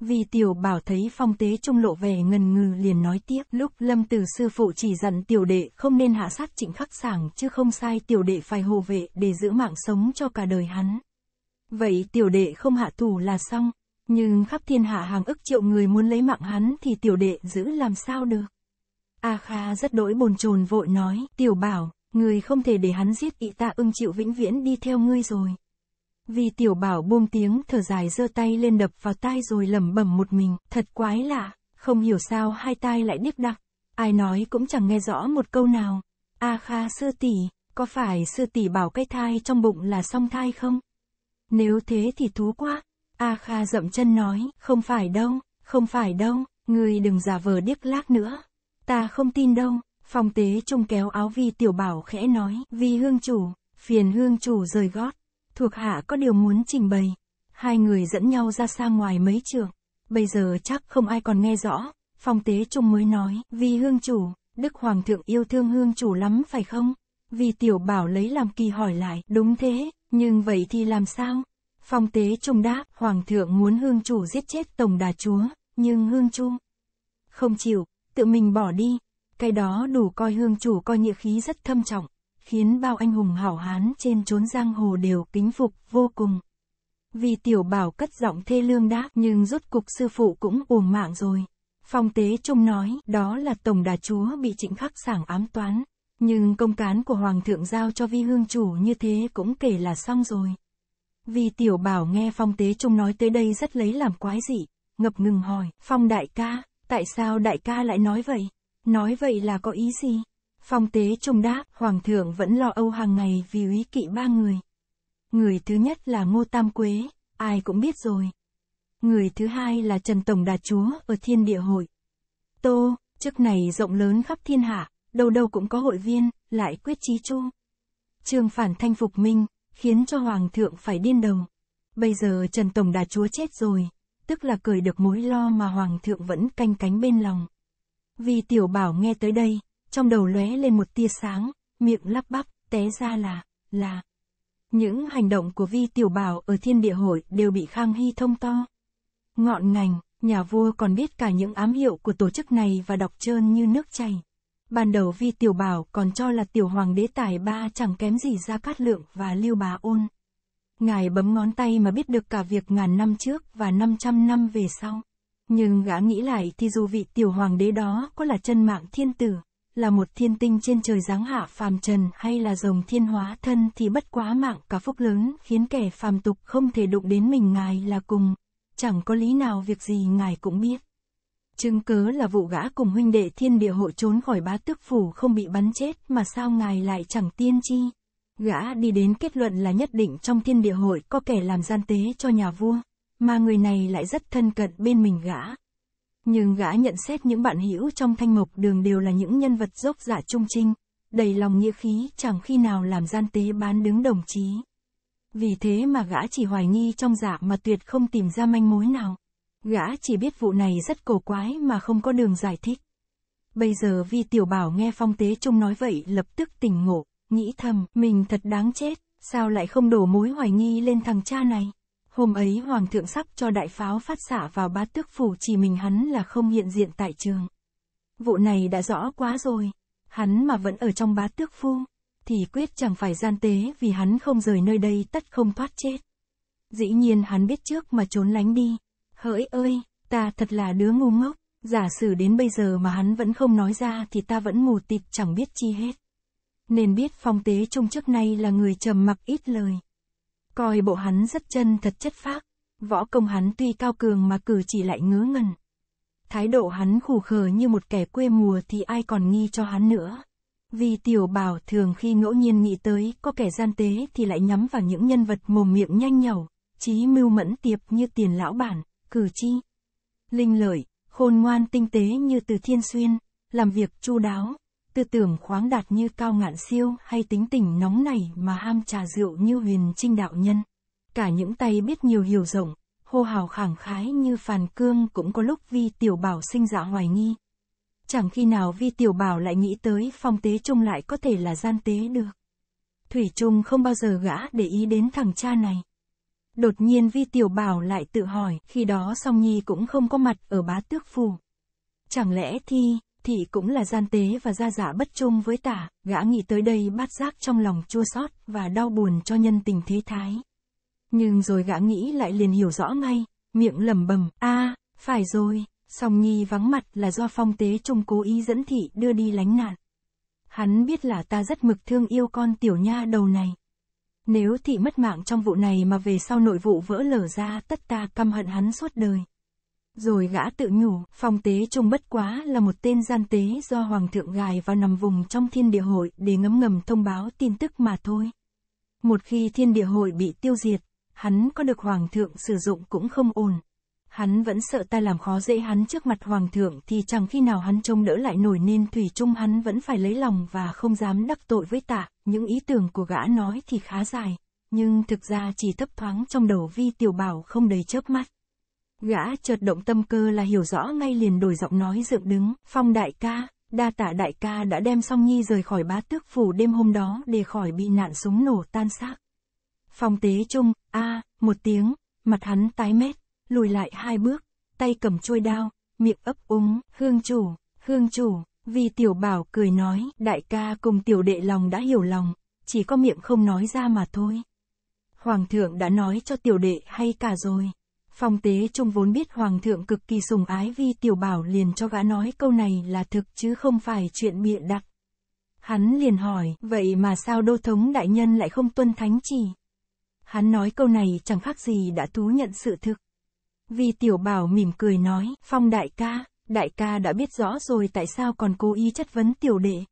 Vì tiểu bảo thấy phong tế trung lộ vẻ ngần ngừ liền nói tiếp lúc lâm từ sư phụ chỉ dặn tiểu đệ không nên hạ sát trịnh khắc sàng chứ không sai tiểu đệ phải hồ vệ để giữ mạng sống cho cả đời hắn. Vậy tiểu đệ không hạ thủ là xong, nhưng khắp thiên hạ hàng ức triệu người muốn lấy mạng hắn thì tiểu đệ giữ làm sao được. A Kha rất đỗi bồn chồn vội nói, tiểu bảo, người không thể để hắn giết ị tạ ưng chịu vĩnh viễn đi theo ngươi rồi. Vì tiểu bảo buông tiếng thở dài giơ tay lên đập vào tai rồi lẩm bẩm một mình, thật quái lạ, không hiểu sao hai tai lại điếc đặc, ai nói cũng chẳng nghe rõ một câu nào. A Kha sư tỷ, có phải sư tỷ bảo cái thai trong bụng là song thai không? Nếu thế thì thú quá. A Kha dậm chân nói, không phải đâu, không phải đâu, người đừng giả vờ điếc lác nữa. Ta không tin đâu, phòng tế trung kéo áo vi tiểu bảo khẽ nói, vi hương chủ, phiền hương chủ rời gót, thuộc hạ có điều muốn trình bày. Hai người dẫn nhau ra xa ngoài mấy trường, bây giờ chắc không ai còn nghe rõ, phòng tế trung mới nói, vi hương chủ, đức hoàng thượng yêu thương hương chủ lắm phải không? Vi tiểu bảo lấy làm kỳ hỏi lại, đúng thế, nhưng vậy thì làm sao? Phong tế trung đáp, hoàng thượng muốn hương chủ giết chết tổng đà chúa, nhưng hương trung không chịu, tự mình bỏ đi. Cái đó đủ coi hương chủ coi nhựa khí rất thâm trọng, khiến bao anh hùng hảo hán trên chốn giang hồ đều kính phục vô cùng. Vì tiểu bảo cất giọng thê lương đáp nhưng rốt cục sư phụ cũng uổng mạng rồi. Phong tế trung nói đó là tổng đà chúa bị trịnh khắc sảng ám toán, nhưng công cán của Hoàng thượng giao cho vi hương chủ như thế cũng kể là xong rồi. Vì tiểu bảo nghe phong tế trung nói tới đây rất lấy làm quái dị, ngập ngừng hỏi, phong đại ca, tại sao đại ca lại nói vậy? Nói vậy là có ý gì? Phong tế trung đáp, hoàng thượng vẫn lo âu hàng ngày vì úy kỵ ba người. Người thứ nhất là Ngô Tam Quế, ai cũng biết rồi. Người thứ hai là Trần Tổng Đà Chúa ở Thiên Địa Hội. Tô, chức này rộng lớn khắp thiên hạ, đâu đâu cũng có hội viên, lại quyết chí chu. trương phản thanh phục minh, khiến cho Hoàng thượng phải điên đồng. Bây giờ Trần Tổng đã chúa chết rồi, tức là cười được mối lo mà Hoàng thượng vẫn canh cánh bên lòng. Vì tiểu bảo nghe tới đây, trong đầu lóe lên một tia sáng, miệng lắp bắp, té ra là, là. Những hành động của vi tiểu bảo ở thiên địa hội đều bị Khang Hy thông to. Ngọn ngành, nhà vua còn biết cả những ám hiệu của tổ chức này và đọc trơn như nước chảy. Ban đầu Vi Tiểu Bảo còn cho là Tiểu Hoàng đế tài ba chẳng kém gì ra Cát Lượng và Lưu bà Ôn. Ngài bấm ngón tay mà biết được cả việc ngàn năm trước và 500 năm về sau. Nhưng gã nghĩ lại thì dù vị Tiểu Hoàng đế đó có là chân mạng thiên tử, là một thiên tinh trên trời giáng hạ phàm trần hay là rồng thiên hóa thân thì bất quá mạng cả phúc lớn khiến kẻ phàm tục không thể đụng đến mình ngài là cùng. Chẳng có lý nào việc gì ngài cũng biết. Chứng cứ là vụ gã cùng huynh đệ thiên địa hộ trốn khỏi bá tước phủ không bị bắn chết mà sao ngài lại chẳng tiên chi. Gã đi đến kết luận là nhất định trong thiên địa hội có kẻ làm gian tế cho nhà vua, mà người này lại rất thân cận bên mình gã. Nhưng gã nhận xét những bạn hữu trong thanh mục đường đều là những nhân vật dốc giả dạ trung trinh, đầy lòng nghĩa khí chẳng khi nào làm gian tế bán đứng đồng chí. Vì thế mà gã chỉ hoài nghi trong giả dạ mà tuyệt không tìm ra manh mối nào. Gã chỉ biết vụ này rất cổ quái mà không có đường giải thích. Bây giờ vi tiểu bảo nghe phong tế trung nói vậy lập tức tỉnh ngộ, nghĩ thầm, mình thật đáng chết, sao lại không đổ mối hoài nghi lên thằng cha này. Hôm ấy hoàng thượng sắp cho đại pháo phát xạ vào bá tước phủ chỉ mình hắn là không hiện diện tại trường. Vụ này đã rõ quá rồi, hắn mà vẫn ở trong bá tước phu, thì quyết chẳng phải gian tế vì hắn không rời nơi đây tất không thoát chết. Dĩ nhiên hắn biết trước mà trốn lánh đi, Hỡi ơi, ta thật là đứa ngu ngốc, giả sử đến bây giờ mà hắn vẫn không nói ra thì ta vẫn mù tịt chẳng biết chi hết. Nên biết phong tế trung trước nay là người trầm mặc ít lời. Coi bộ hắn rất chân thật chất phác, võ công hắn tuy cao cường mà cử chỉ lại ngớ ngẩn. Thái độ hắn khủ khờ như một kẻ quê mùa thì ai còn nghi cho hắn nữa. Vì tiểu bảo thường khi ngẫu nhiên nghĩ tới có kẻ gian tế thì lại nhắm vào những nhân vật mồm miệng nhanh nhẩu, trí mưu mẫn tiệp như tiền lão bản cử tri. Linh lợi, khôn ngoan tinh tế như từ thiên xuyên, làm việc chu đáo, tư tưởng khoáng đạt như cao ngạn siêu hay tính tình nóng nảy mà ham trà rượu như huyền trinh đạo nhân. Cả những tay biết nhiều hiểu rộng, hô hào khẳng khái như phàn cương cũng có lúc vi tiểu bảo sinh dạ hoài nghi. Chẳng khi nào vi tiểu bảo lại nghĩ tới phong tế trung lại có thể là gian tế được. Thủy Trung không bao giờ gã để ý đến thằng cha này. Đột nhiên Vi Tiểu Bảo lại tự hỏi, khi đó Song Nhi cũng không có mặt ở bá tước phủ. Chẳng lẽ Thi, Thị cũng là gian tế và gia giả bất trung với tả, gã nghĩ tới đây bát giác trong lòng chua xót và đau buồn cho nhân tình thế thái. Nhưng rồi gã nghĩ lại liền hiểu rõ ngay, miệng lẩm bẩm, a, phải rồi, Song Nhi vắng mặt là do phong tế trung cố ý dẫn thị đưa đi lánh nạn. Hắn biết là ta rất mực thương yêu con tiểu nha đầu này. Nếu thị mất mạng trong vụ này mà về sau nội vụ vỡ lở ra tất ta căm hận hắn suốt đời. Rồi gã tự nhủ, phong tế trung bất quá là một tên gian tế do hoàng thượng gài vào nằm vùng trong thiên địa hội để ngấm ngầm thông báo tin tức mà thôi. Một khi thiên địa hội bị tiêu diệt, hắn có được hoàng thượng sử dụng cũng không ổn hắn vẫn sợ ta làm khó dễ hắn trước mặt hoàng thượng thì chẳng khi nào hắn trông đỡ lại nổi nên thủy chung hắn vẫn phải lấy lòng và không dám đắc tội với tạ, những ý tưởng của gã nói thì khá dài, nhưng thực ra chỉ thấp thoáng trong đầu vi tiểu bảo không đầy chớp mắt. Gã chợt động tâm cơ là hiểu rõ ngay liền đổi giọng nói dựng đứng, phong đại ca, đa tạ đại ca đã đem song nhi rời khỏi bá tước phủ đêm hôm đó để khỏi bị nạn súng nổ tan xác. Phong tế trung, a à, một tiếng, mặt hắn tái mét, lùi lại hai bước, tay cầm chuôi đao, miệng ấp úng, hương chủ, hương chủ, vì tiểu bảo cười nói, đại ca cùng tiểu đệ lòng đã hiểu lòng, chỉ có miệng không nói ra mà thôi. Hoàng thượng đã nói cho tiểu đệ hay cả rồi. Phong tế trung vốn biết hoàng thượng cực kỳ sùng ái vi tiểu bảo liền cho gã nói câu này là thực chứ không phải chuyện bịa đặt. Hắn liền hỏi, vậy mà sao đô thống đại nhân lại không tuân thánh chỉ? Hắn nói câu này chẳng khác gì đã thú nhận sự thực. Vì tiểu bảo mỉm cười nói, Phong đại ca, đại ca đã biết rõ rồi tại sao còn cố ý chất vấn tiểu đệ.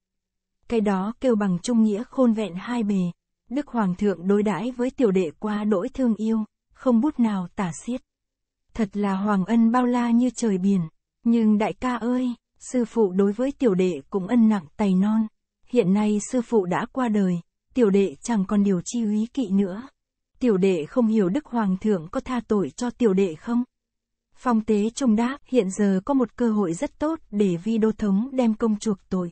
Cái đó kêu bằng trung nghĩa khôn vẹn hai bề. Đức Hoàng thượng đối đãi với tiểu đệ qua đỗi thương yêu, không bút nào tả xiết. Thật là hoàng ân bao la như trời biển. Nhưng đại ca ơi, sư phụ đối với tiểu đệ cũng ân nặng tay non. Hiện nay sư phụ đã qua đời, tiểu đệ chẳng còn điều chi quý kỵ nữa tiểu đệ không hiểu Đức Hoàng thượng có tha tội cho tiểu đệ không? Phong tế trung đáp, hiện giờ có một cơ hội rất tốt để vi đô thống đem công chuộc tội.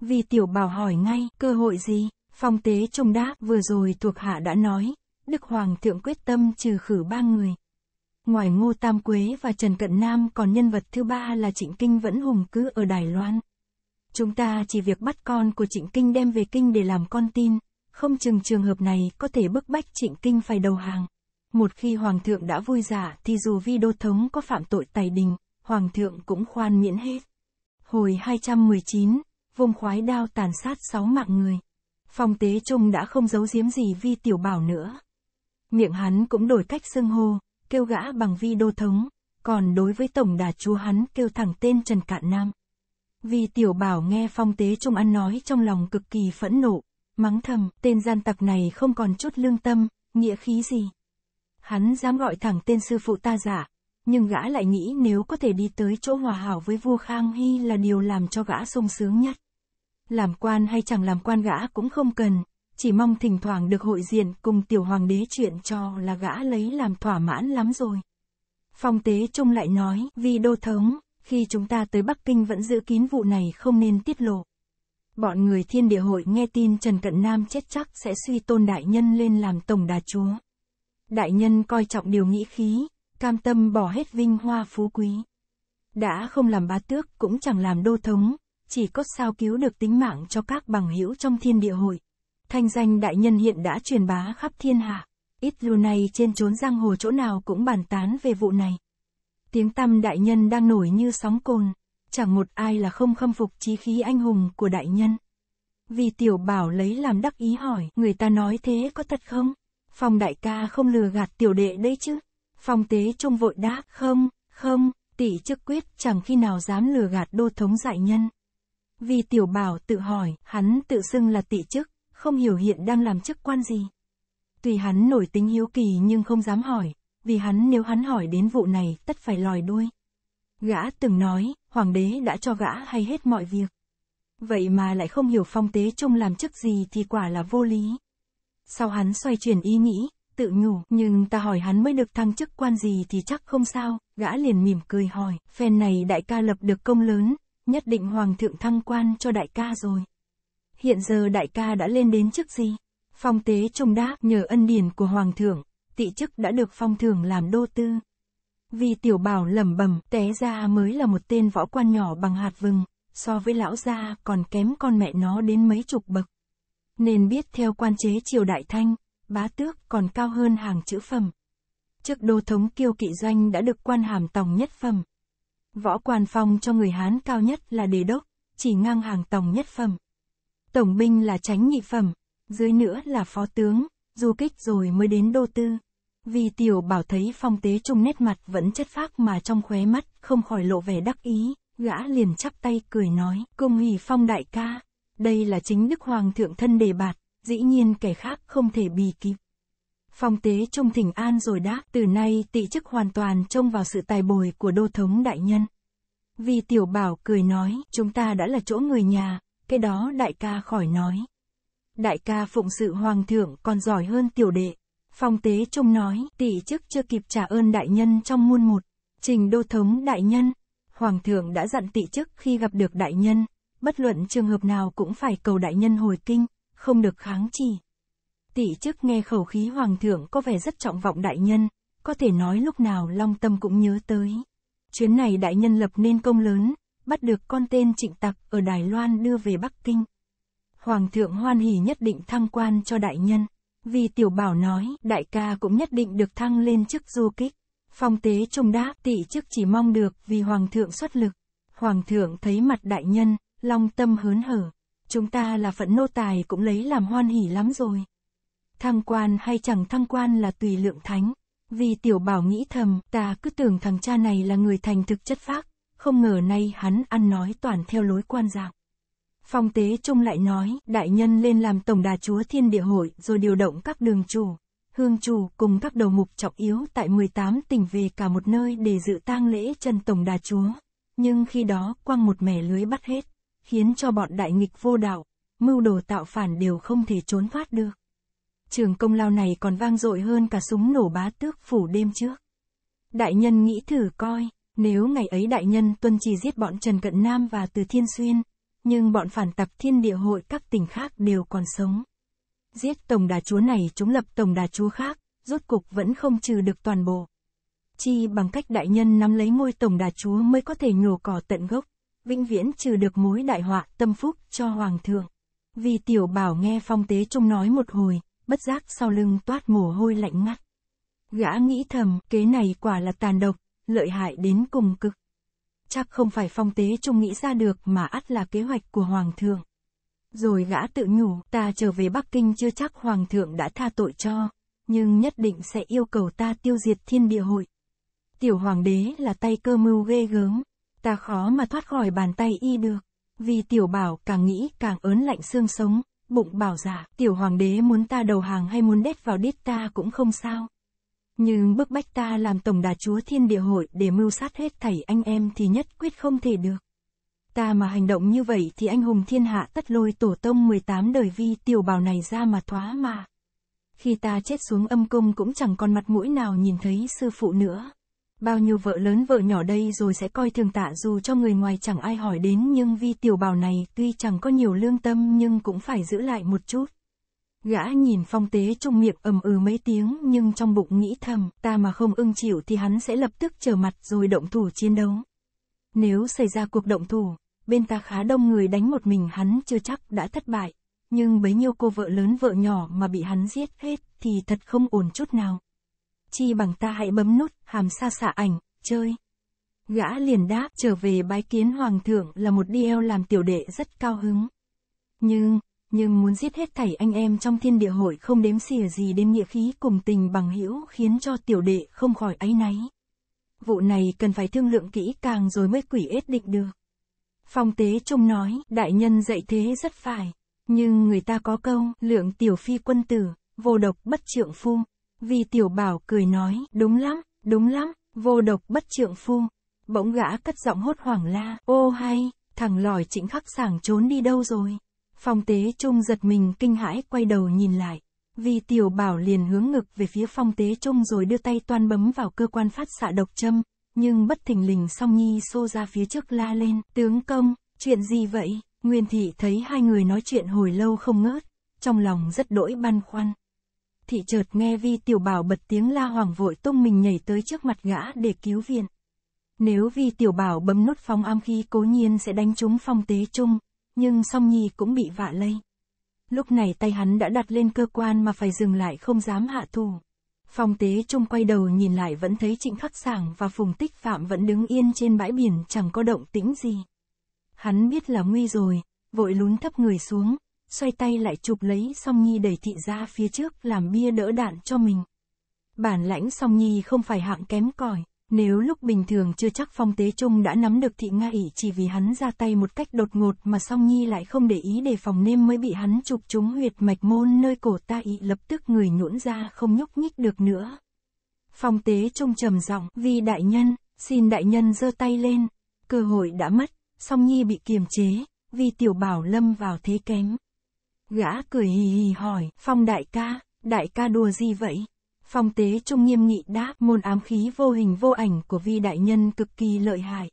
Vi tiểu bảo hỏi ngay, cơ hội gì? Phong tế trung đáp, vừa rồi thuộc hạ đã nói, Đức Hoàng thượng quyết tâm trừ khử ba người. Ngoài Ngô Tam Quế và Trần Cận Nam còn nhân vật thứ ba là Trịnh Kinh vẫn hùng cứ ở Đài Loan. Chúng ta chỉ việc bắt con của Trịnh Kinh đem về Kinh để làm con tin, không chừng trường hợp này có thể bức bách trịnh kinh phải đầu hàng. Một khi hoàng thượng đã vui giả thì dù vi đô thống có phạm tội tài đình, hoàng thượng cũng khoan miễn hết. Hồi 219, vông khoái đao tàn sát sáu mạng người. Phong tế trung đã không giấu giếm gì vi tiểu bảo nữa. Miệng hắn cũng đổi cách xưng hô, kêu gã bằng vi đô thống, còn đối với tổng đà chúa hắn kêu thẳng tên Trần Cạn Nam. Vi tiểu bảo nghe phong tế trung ăn nói trong lòng cực kỳ phẫn nộ, mắng thầm, tên gian tặc này không còn chút lương tâm, nghĩa khí gì. Hắn dám gọi thẳng tên sư phụ ta giả, nhưng gã lại nghĩ nếu có thể đi tới chỗ hòa hảo với vua Khang Hy là điều làm cho gã sung sướng nhất. Làm quan hay chẳng làm quan gã cũng không cần, chỉ mong thỉnh thoảng được hội diện cùng tiểu hoàng đế chuyện cho là gã lấy làm thỏa mãn lắm rồi. Phong tế Trung lại nói, vì đô thống, khi chúng ta tới Bắc Kinh vẫn giữ kín vụ này không nên tiết lộ. Bọn người thiên địa hội nghe tin Trần Cận Nam chết chắc sẽ suy tôn đại nhân lên làm tổng đà chúa. Đại nhân coi trọng điều nghĩ khí, cam tâm bỏ hết vinh hoa phú quý. Đã không làm bá tước cũng chẳng làm đô thống, chỉ có sao cứu được tính mạng cho các bằng hữu trong thiên địa hội. Thanh danh đại nhân hiện đã truyền bá khắp thiên hạ, ít lưu này trên chốn giang hồ chỗ nào cũng bàn tán về vụ này. Tiếng tăm đại nhân đang nổi như sóng cồn chẳng một ai là không khâm phục chí khí anh hùng của đại nhân. Vì tiểu bảo lấy làm đắc ý hỏi, người ta nói thế có thật không? Phong đại ca không lừa gạt tiểu đệ đấy chứ. Phong tế trông vội đáp, không, không, tỷ chức quyết chẳng khi nào dám lừa gạt đô thống dại nhân. Vì tiểu bảo tự hỏi, hắn tự xưng là tỷ chức, không hiểu hiện đang làm chức quan gì. Tùy hắn nổi tính hiếu kỳ nhưng không dám hỏi, vì hắn nếu hắn hỏi đến vụ này tất phải lòi đuôi. Gã từng nói, hoàng đế đã cho gã hay hết mọi việc. Vậy mà lại không hiểu phong tế trung làm chức gì thì quả là vô lý. Sau hắn xoay chuyển ý nghĩ, tự nhủ, nhưng ta hỏi hắn mới được thăng chức quan gì thì chắc không sao, gã liền mỉm cười hỏi, phen này đại ca lập được công lớn, nhất định hoàng thượng thăng quan cho đại ca rồi. Hiện giờ đại ca đã lên đến chức gì? Phong tế trung đáp, nhờ ân điển của hoàng thượng, tị chức đã được phong thưởng làm đô tư. Vì tiểu bảo lẩm bẩm, té ra mới là một tên võ quan nhỏ bằng hạt vừng, so với lão gia còn kém con mẹ nó đến mấy chục bậc. Nên biết theo quan chế triều đại thanh, bá tước còn cao hơn hàng chữ phẩm. Trước đô thống kiêu kỵ doanh đã được quan hàm tòng nhất phẩm. Võ quan phong cho người Hán cao nhất là đề đốc, chỉ ngang hàng tòng nhất phẩm. Tổng binh là tránh nhị phẩm, dưới nữa là phó tướng, du kích rồi mới đến đô tư. Vì tiểu bảo thấy phong tế trung nét mặt vẫn chất phác mà trong khóe mắt, không khỏi lộ vẻ đắc ý, gã liền chắp tay cười nói, công hỷ phong đại ca, đây là chính đức hoàng thượng thân đề bạt, dĩ nhiên kẻ khác không thể bì kịp. Phong tế trung thỉnh an rồi đã, từ nay tị chức hoàn toàn trông vào sự tài bồi của đô thống đại nhân. Vì tiểu bảo cười nói, chúng ta đã là chỗ người nhà, cái đó đại ca khỏi nói. Đại ca phụng sự hoàng thượng còn giỏi hơn tiểu đệ, Phong tế trung nói, tỷ chức chưa kịp trả ơn đại nhân trong muôn một. Trình đô thống đại nhân, Hoàng thượng đã dặn tỷ chức khi gặp được đại nhân, bất luận trường hợp nào cũng phải cầu đại nhân hồi kinh, không được kháng chỉ. Tỷ chức nghe khẩu khí hoàng thượng có vẻ rất trọng vọng đại nhân, có thể nói lúc nào long tâm cũng nhớ tới. Chuyến này đại nhân lập nên công lớn, bắt được con tên trịnh tặc ở Đài Loan đưa về Bắc Kinh. Hoàng thượng hoan hỉ nhất định tham quan cho đại nhân. Vì tiểu bảo nói, đại ca cũng nhất định được thăng lên chức du kích. Phong tế trung đáp, tỷ chức chỉ mong được vì hoàng thượng xuất lực. Hoàng thượng thấy mặt đại nhân, long tâm hớn hở. Chúng ta là phận nô tài cũng lấy làm hoan hỉ lắm rồi. Thăng quan hay chẳng thăng quan là tùy lượng thánh. Vì tiểu bảo nghĩ thầm, ta cứ tưởng thằng cha này là người thành thực chất phác, không ngờ nay hắn ăn nói toàn theo lối quan dạng. Phong Tế Trung lại nói, đại nhân lên làm tổng đà chúa thiên địa hội, rồi điều động các đường chủ, hương chủ cùng các đầu mục trọng yếu tại 18 tỉnh về cả một nơi để dự tang lễ chân tổng đà chúa. Nhưng khi đó, quăng một mẻ lưới bắt hết, khiến cho bọn đại nghịch vô đạo, mưu đồ tạo phản đều không thể trốn thoát được. Trường công lao này còn vang dội hơn cả súng nổ bá tước phủ đêm trước. Đại nhân nghĩ thử coi, nếu ngày ấy đại nhân tuân chỉ giết bọn Trần Cận Nam và Từ Thiên Xuyên, nhưng bọn phản tập thiên địa hội các tỉnh khác đều còn sống. Giết tổng đà chúa này chúng lập tổng đà chúa khác, rốt cục vẫn không trừ được toàn bộ. Chi bằng cách đại nhân nắm lấy ngôi tổng đà chúa mới có thể nhổ cỏ tận gốc, vĩnh viễn trừ được mối đại họa tâm phúc cho hoàng thượng. Vì tiểu bảo nghe phong tế trung nói một hồi, bất giác sau lưng toát mồ hôi lạnh ngắt. Gã nghĩ thầm, kế này quả là tàn độc, lợi hại đến cùng cực chắc không phải phong tế trung nghĩ ra được mà ắt là kế hoạch của Hoàng thượng. Rồi gã tự nhủ, ta trở về Bắc Kinh chưa chắc Hoàng thượng đã tha tội cho, nhưng nhất định sẽ yêu cầu ta tiêu diệt thiên địa hội. Tiểu Hoàng đế là tay cơ mưu ghê gớm, ta khó mà thoát khỏi bàn tay y được. Vì tiểu bảo càng nghĩ càng ớn lạnh xương sống, bụng bảo giả, dạ, tiểu hoàng đế muốn ta đầu hàng hay muốn đét vào đít ta cũng không sao nhưng bức bách ta làm tổng đà chúa thiên địa hội để mưu sát hết thảy anh em thì nhất quyết không thể được. Ta mà hành động như vậy thì anh hùng thiên hạ tất lôi tổ tông 18 đời vi tiểu bào này ra mà thoá mà. Khi ta chết xuống âm cung cũng chẳng còn mặt mũi nào nhìn thấy sư phụ nữa. Bao nhiêu vợ lớn vợ nhỏ đây rồi sẽ coi thường tạ dù cho người ngoài chẳng ai hỏi đến nhưng vi tiểu bào này tuy chẳng có nhiều lương tâm nhưng cũng phải giữ lại một chút. Gã nhìn phong tế trung miệng ầm ừ mấy tiếng nhưng trong bụng nghĩ thầm, ta mà không ưng chịu thì hắn sẽ lập tức trở mặt rồi động thủ chiến đấu. Nếu xảy ra cuộc động thủ, bên ta khá đông người đánh một mình hắn chưa chắc đã thất bại, nhưng bấy nhiêu cô vợ lớn vợ nhỏ mà bị hắn giết hết thì thật không ổn chút nào. Chi bằng ta hãy bấm nút, hàm xa xả ảnh, chơi. Gã liền đáp trở về bái kiến hoàng thượng là một điêu làm tiểu đệ rất cao hứng. Nhưng, nhưng muốn giết hết thảy anh em trong thiên địa hội không đếm xỉa gì đến nghĩa khí cùng tình bằng hữu khiến cho tiểu đệ không khỏi áy náy. Vụ này cần phải thương lượng kỹ càng rồi mới quỷ ết định được. Phong tế trung nói, đại nhân dạy thế rất phải, nhưng người ta có câu, lượng tiểu phi quân tử, vô độc bất trượng phu. Vì tiểu bảo cười nói, đúng lắm, đúng lắm, vô độc bất trượng phu. Bỗng gã cất giọng hốt hoảng la, ô hay, thằng lòi chỉnh khắc sảng trốn đi đâu rồi. Phong tế trung giật mình kinh hãi quay đầu nhìn lại. vì tiểu bảo liền hướng ngực về phía phong tế trung rồi đưa tay toan bấm vào cơ quan phát xạ độc châm. Nhưng bất thình lình song nhi xô ra phía trước la lên. Tướng công, chuyện gì vậy? Nguyên thị thấy hai người nói chuyện hồi lâu không ngớt. Trong lòng rất đỗi băn khoăn. Thị chợt nghe vi tiểu bảo bật tiếng la hoàng vội tung mình nhảy tới trước mặt gã để cứu viện. Nếu vi tiểu bảo bấm nút phong am khí cố nhiên sẽ đánh trúng phong tế trung, nhưng song nhi cũng bị vạ lây. Lúc này tay hắn đã đặt lên cơ quan mà phải dừng lại không dám hạ thủ. Phong tế trung quay đầu nhìn lại vẫn thấy trịnh khắc sảng và phùng tích phạm vẫn đứng yên trên bãi biển chẳng có động tĩnh gì. Hắn biết là nguy rồi, vội lún thấp người xuống, xoay tay lại chụp lấy song nhi đẩy thị ra phía trước làm bia đỡ đạn cho mình. Bản lãnh song nhi không phải hạng kém cỏi nếu lúc bình thường chưa chắc Phong Tế Trung đã nắm được thị Nga ỉ chỉ vì hắn ra tay một cách đột ngột mà Song Nhi lại không để ý đề phòng nên mới bị hắn chụp trúng huyệt mạch môn nơi cổ ta ỉ lập tức người nhũn ra không nhúc nhích được nữa. Phong Tế Trung trầm giọng, vì đại nhân, xin đại nhân giơ tay lên." Cơ hội đã mất, Song Nhi bị kiềm chế, vì Tiểu Bảo lâm vào thế kém. Gã cười hì hì hỏi, "Phong đại ca, đại ca đùa gì vậy?" Phong tế trung nghiêm nghị đáp môn ám khí vô hình vô ảnh của vi đại nhân cực kỳ lợi hại.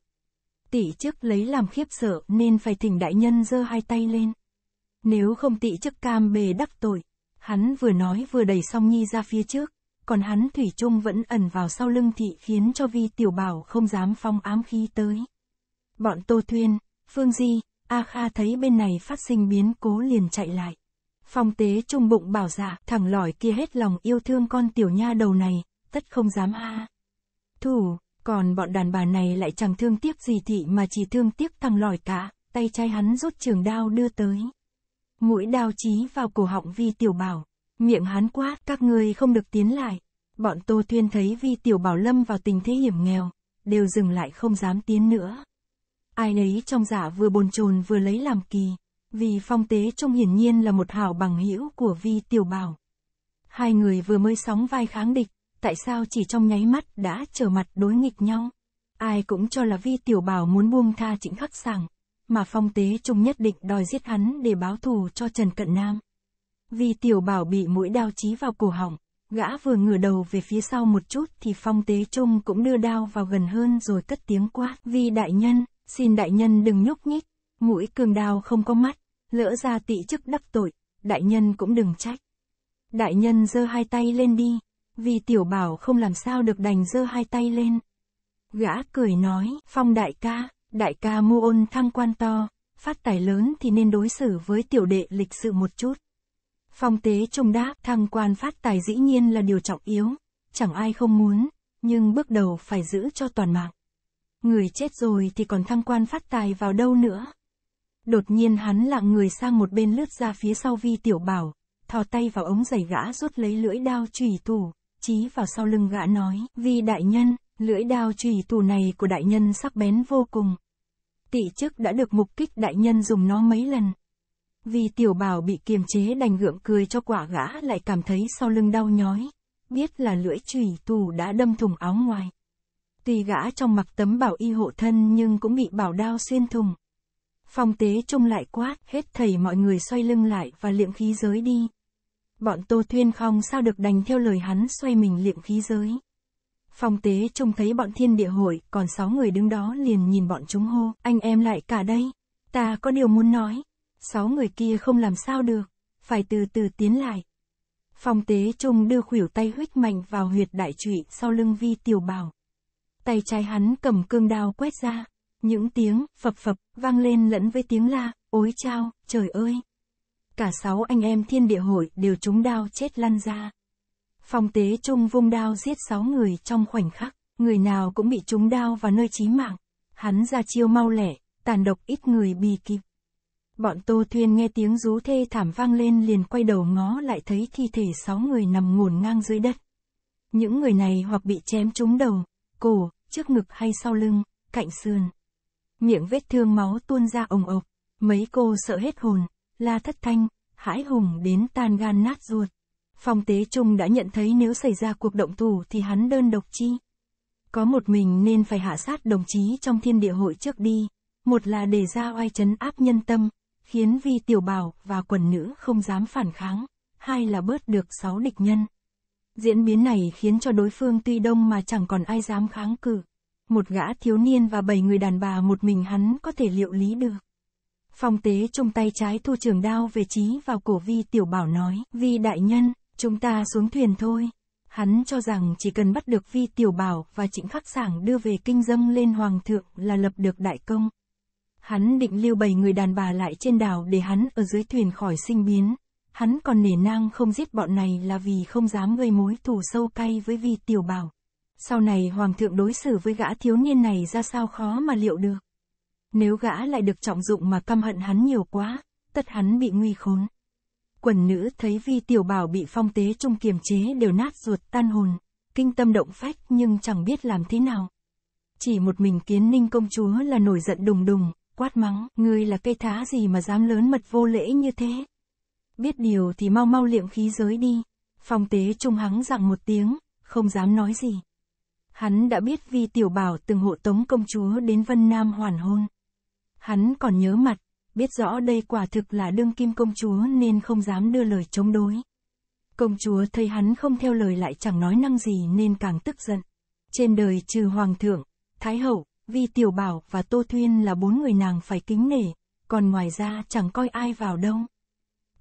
Tỷ chức lấy làm khiếp sợ nên phải thỉnh đại nhân giơ hai tay lên. Nếu không tỷ chức cam bề đắc tội. Hắn vừa nói vừa đẩy song nhi ra phía trước, còn hắn thủy trung vẫn ẩn vào sau lưng thị khiến cho vi tiểu bảo không dám phong ám khí tới. Bọn Tô Thuyên, Phương Di, A Kha thấy bên này phát sinh biến cố liền chạy lại. Phong tế trung bụng bảo dạ, thằng lỏi kia hết lòng yêu thương con tiểu nha đầu này, tất không dám a. À. Thủ, còn bọn đàn bà này lại chẳng thương tiếc gì thị mà chỉ thương tiếc thằng lỏi cả, tay trai hắn rút trường đao đưa tới. Mũi đao chí vào cổ họng vi tiểu bảo, miệng hắn quát, các ngươi không được tiến lại. Bọn Tô Thuyên thấy vi tiểu bảo lâm vào tình thế hiểm nghèo, đều dừng lại không dám tiến nữa. Ai nấy trong giả dạ vừa bồn chồn vừa lấy làm kỳ. Vì phong tế trung hiển nhiên là một hảo bằng hữu của vi tiểu bảo. Hai người vừa mới sóng vai kháng địch, tại sao chỉ trong nháy mắt đã trở mặt đối nghịch nhau? Ai cũng cho là vi tiểu bảo muốn buông tha trịnh khắc sảng, mà phong tế trung nhất định đòi giết hắn để báo thù cho Trần Cận Nam. Vì tiểu bảo bị mũi đao chí vào cổ họng, gã vừa ngửa đầu về phía sau một chút thì phong tế trung cũng đưa đao vào gần hơn rồi cất tiếng quát. vi đại nhân, xin đại nhân đừng nhúc nhích. Mũi cương đao không có mắt, lỡ ra tị chức đắc tội, đại nhân cũng đừng trách. Đại nhân giơ hai tay lên đi, vì tiểu bảo không làm sao được đành giơ hai tay lên. Gã cười nói, phong đại ca, đại ca mua ôn thăng quan to, phát tài lớn thì nên đối xử với tiểu đệ lịch sự một chút. Phong tế trung đáp, thăng quan phát tài dĩ nhiên là điều trọng yếu, chẳng ai không muốn, nhưng bước đầu phải giữ cho toàn mạng. Người chết rồi thì còn thăng quan phát tài vào đâu nữa. Đột nhiên hắn lạng người sang một bên lướt ra phía sau vi tiểu bảo, thò tay vào ống giày gã rút lấy lưỡi đao trùy tủ, chí vào sau lưng gã nói, vi đại nhân, lưỡi đao trùy tù này của đại nhân sắc bén vô cùng. Tị chức đã được mục kích đại nhân dùng nó mấy lần. Vi tiểu bảo bị kiềm chế đành gượng cười cho quả gã lại cảm thấy sau lưng đau nhói. Biết là lưỡi trùy tù đã đâm thủng áo ngoài. Tuy gã trong mặc tấm bảo y hộ thân nhưng cũng bị bảo đao xuyên thùng. Phong tế trung lại quát, hết thầy mọi người xoay lưng lại và liệm khí giới đi. Bọn Tô Thuyên không sao được đành theo lời hắn xoay mình liệm khí giới. Phong tế trông thấy bọn thiên địa hội, còn sáu người đứng đó liền nhìn bọn chúng hô, anh em lại cả đây. Ta có điều muốn nói. Sáu người kia không làm sao được, phải từ từ tiến lại. Phong tế trung đưa khuỷu tay huyết mạnh vào huyệt đại trụy sau lưng vi tiểu bảo. Tay trái hắn cầm cương đao quét ra, những tiếng phập phập vang lên lẫn với tiếng la, ối chao, trời ơi. Cả sáu anh em thiên địa hội đều trúng đao chết lăn ra. Phong tế trung vung đao giết sáu người trong khoảnh khắc, người nào cũng bị trúng đao vào nơi chí mạng. Hắn ra chiêu mau lẻ, tàn độc ít người bì kịp. Bọn Tô thuyền nghe tiếng rú thê thảm vang lên liền quay đầu ngó lại thấy thi thể sáu người nằm ngổn ngang dưới đất. Những người này hoặc bị chém trúng đầu, cổ, trước ngực hay sau lưng, cạnh sườn miệng vết thương máu tuôn ra ồng ộc, mấy cô sợ hết hồn, la thất thanh, hãi hùng đến tan gan nát ruột. Phong tế trung đã nhận thấy nếu xảy ra cuộc động thủ thì hắn đơn độc chi. Có một mình nên phải hạ sát đồng chí trong thiên địa hội trước đi, một là để ra oai chấn áp nhân tâm, khiến vi tiểu bảo và quần nữ không dám phản kháng, hai là bớt được sáu địch nhân. Diễn biến này khiến cho đối phương tuy đông mà chẳng còn ai dám kháng cự một gã thiếu niên và bảy người đàn bà một mình hắn có thể liệu lý được. Phong tế trong tay trái thu trường đao về trí vào cổ vi tiểu bảo nói, vi đại nhân, chúng ta xuống thuyền thôi. Hắn cho rằng chỉ cần bắt được vi tiểu bảo và trịnh khắc sảng đưa về kinh dâng lên hoàng thượng là lập được đại công. Hắn định lưu bảy người đàn bà lại trên đảo để hắn ở dưới thuyền khỏi sinh biến. Hắn còn nể nang không giết bọn này là vì không dám gây mối thù sâu cay với vi tiểu bảo. Sau này hoàng thượng đối xử với gã thiếu niên này ra sao khó mà liệu được. Nếu gã lại được trọng dụng mà căm hận hắn nhiều quá, tất hắn bị nguy khốn. Quần nữ thấy vi tiểu bảo bị phong tế trung kiềm chế đều nát ruột tan hồn, kinh tâm động phách nhưng chẳng biết làm thế nào. Chỉ một mình kiến ninh công chúa là nổi giận đùng đùng, quát mắng, ngươi là cây thá gì mà dám lớn mật vô lễ như thế. Biết điều thì mau mau liệm khí giới đi. Phong tế trung hắng dặn một tiếng, không dám nói gì. Hắn đã biết Vi Tiểu Bảo từng hộ tống công chúa đến Vân Nam hoàn hôn. Hắn còn nhớ mặt, biết rõ đây quả thực là đương kim công chúa nên không dám đưa lời chống đối. Công chúa thấy hắn không theo lời lại chẳng nói năng gì nên càng tức giận. Trên đời trừ hoàng thượng, thái hậu, Vi Tiểu Bảo và Tô Thuyên là bốn người nàng phải kính nể, còn ngoài ra chẳng coi ai vào đâu.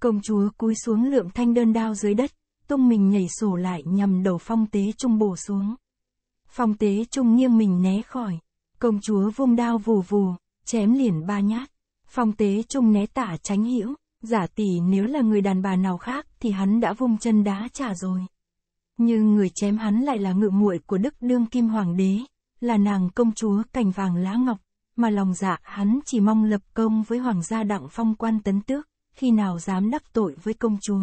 Công chúa cúi xuống lượm thanh đơn đao dưới đất, tung mình nhảy sổ lại nhằm đầu phong tế trung bổ xuống. Phong tế trung nghiêng mình né khỏi. Công chúa vung đao vù vù, chém liền ba nhát. Phong tế trung né tả tránh hữu giả tỷ nếu là người đàn bà nào khác thì hắn đã vung chân đá trả rồi. Nhưng người chém hắn lại là ngự muội của Đức Đương Kim Hoàng đế, là nàng công chúa cành vàng lá ngọc, mà lòng dạ hắn chỉ mong lập công với hoàng gia đặng phong quan tấn tước, khi nào dám đắc tội với công chúa.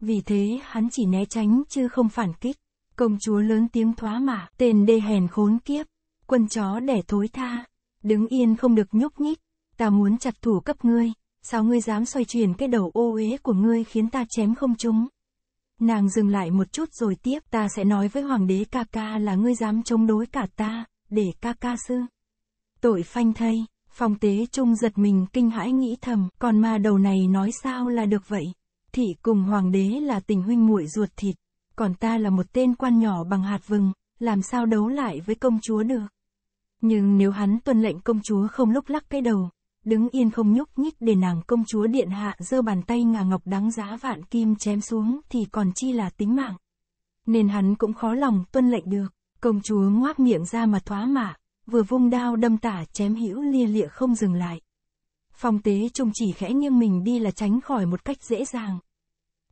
Vì thế hắn chỉ né tránh chứ không phản kích. Công chúa lớn tiếng thoá mạ, tên đê hèn khốn kiếp, quân chó đẻ thối tha, đứng yên không được nhúc nhích, ta muốn chặt thủ cấp ngươi, sao ngươi dám xoay chuyển cái đầu ô uế của ngươi khiến ta chém không trúng. Nàng dừng lại một chút rồi tiếp, ta sẽ nói với hoàng đế ca ca là ngươi dám chống đối cả ta, để ca ca sư. Tội phanh thây, phong tế trung giật mình kinh hãi nghĩ thầm, còn ma đầu này nói sao là được vậy. Thị cùng hoàng đế là tình huynh muội ruột thịt, còn ta là một tên quan nhỏ bằng hạt vừng, làm sao đấu lại với công chúa được. Nhưng nếu hắn tuân lệnh công chúa không lúc lắc cái đầu, đứng yên không nhúc nhích để nàng công chúa điện hạ giơ bàn tay ngà ngọc đáng giá vạn kim chém xuống thì còn chi là tính mạng. Nên hắn cũng khó lòng tuân lệnh được, công chúa ngoác miệng ra mà thoá mạ, vừa vung đao đâm tả chém hữu lia lịa không dừng lại. Phong tế trung chỉ khẽ nghiêng mình đi là tránh khỏi một cách dễ dàng.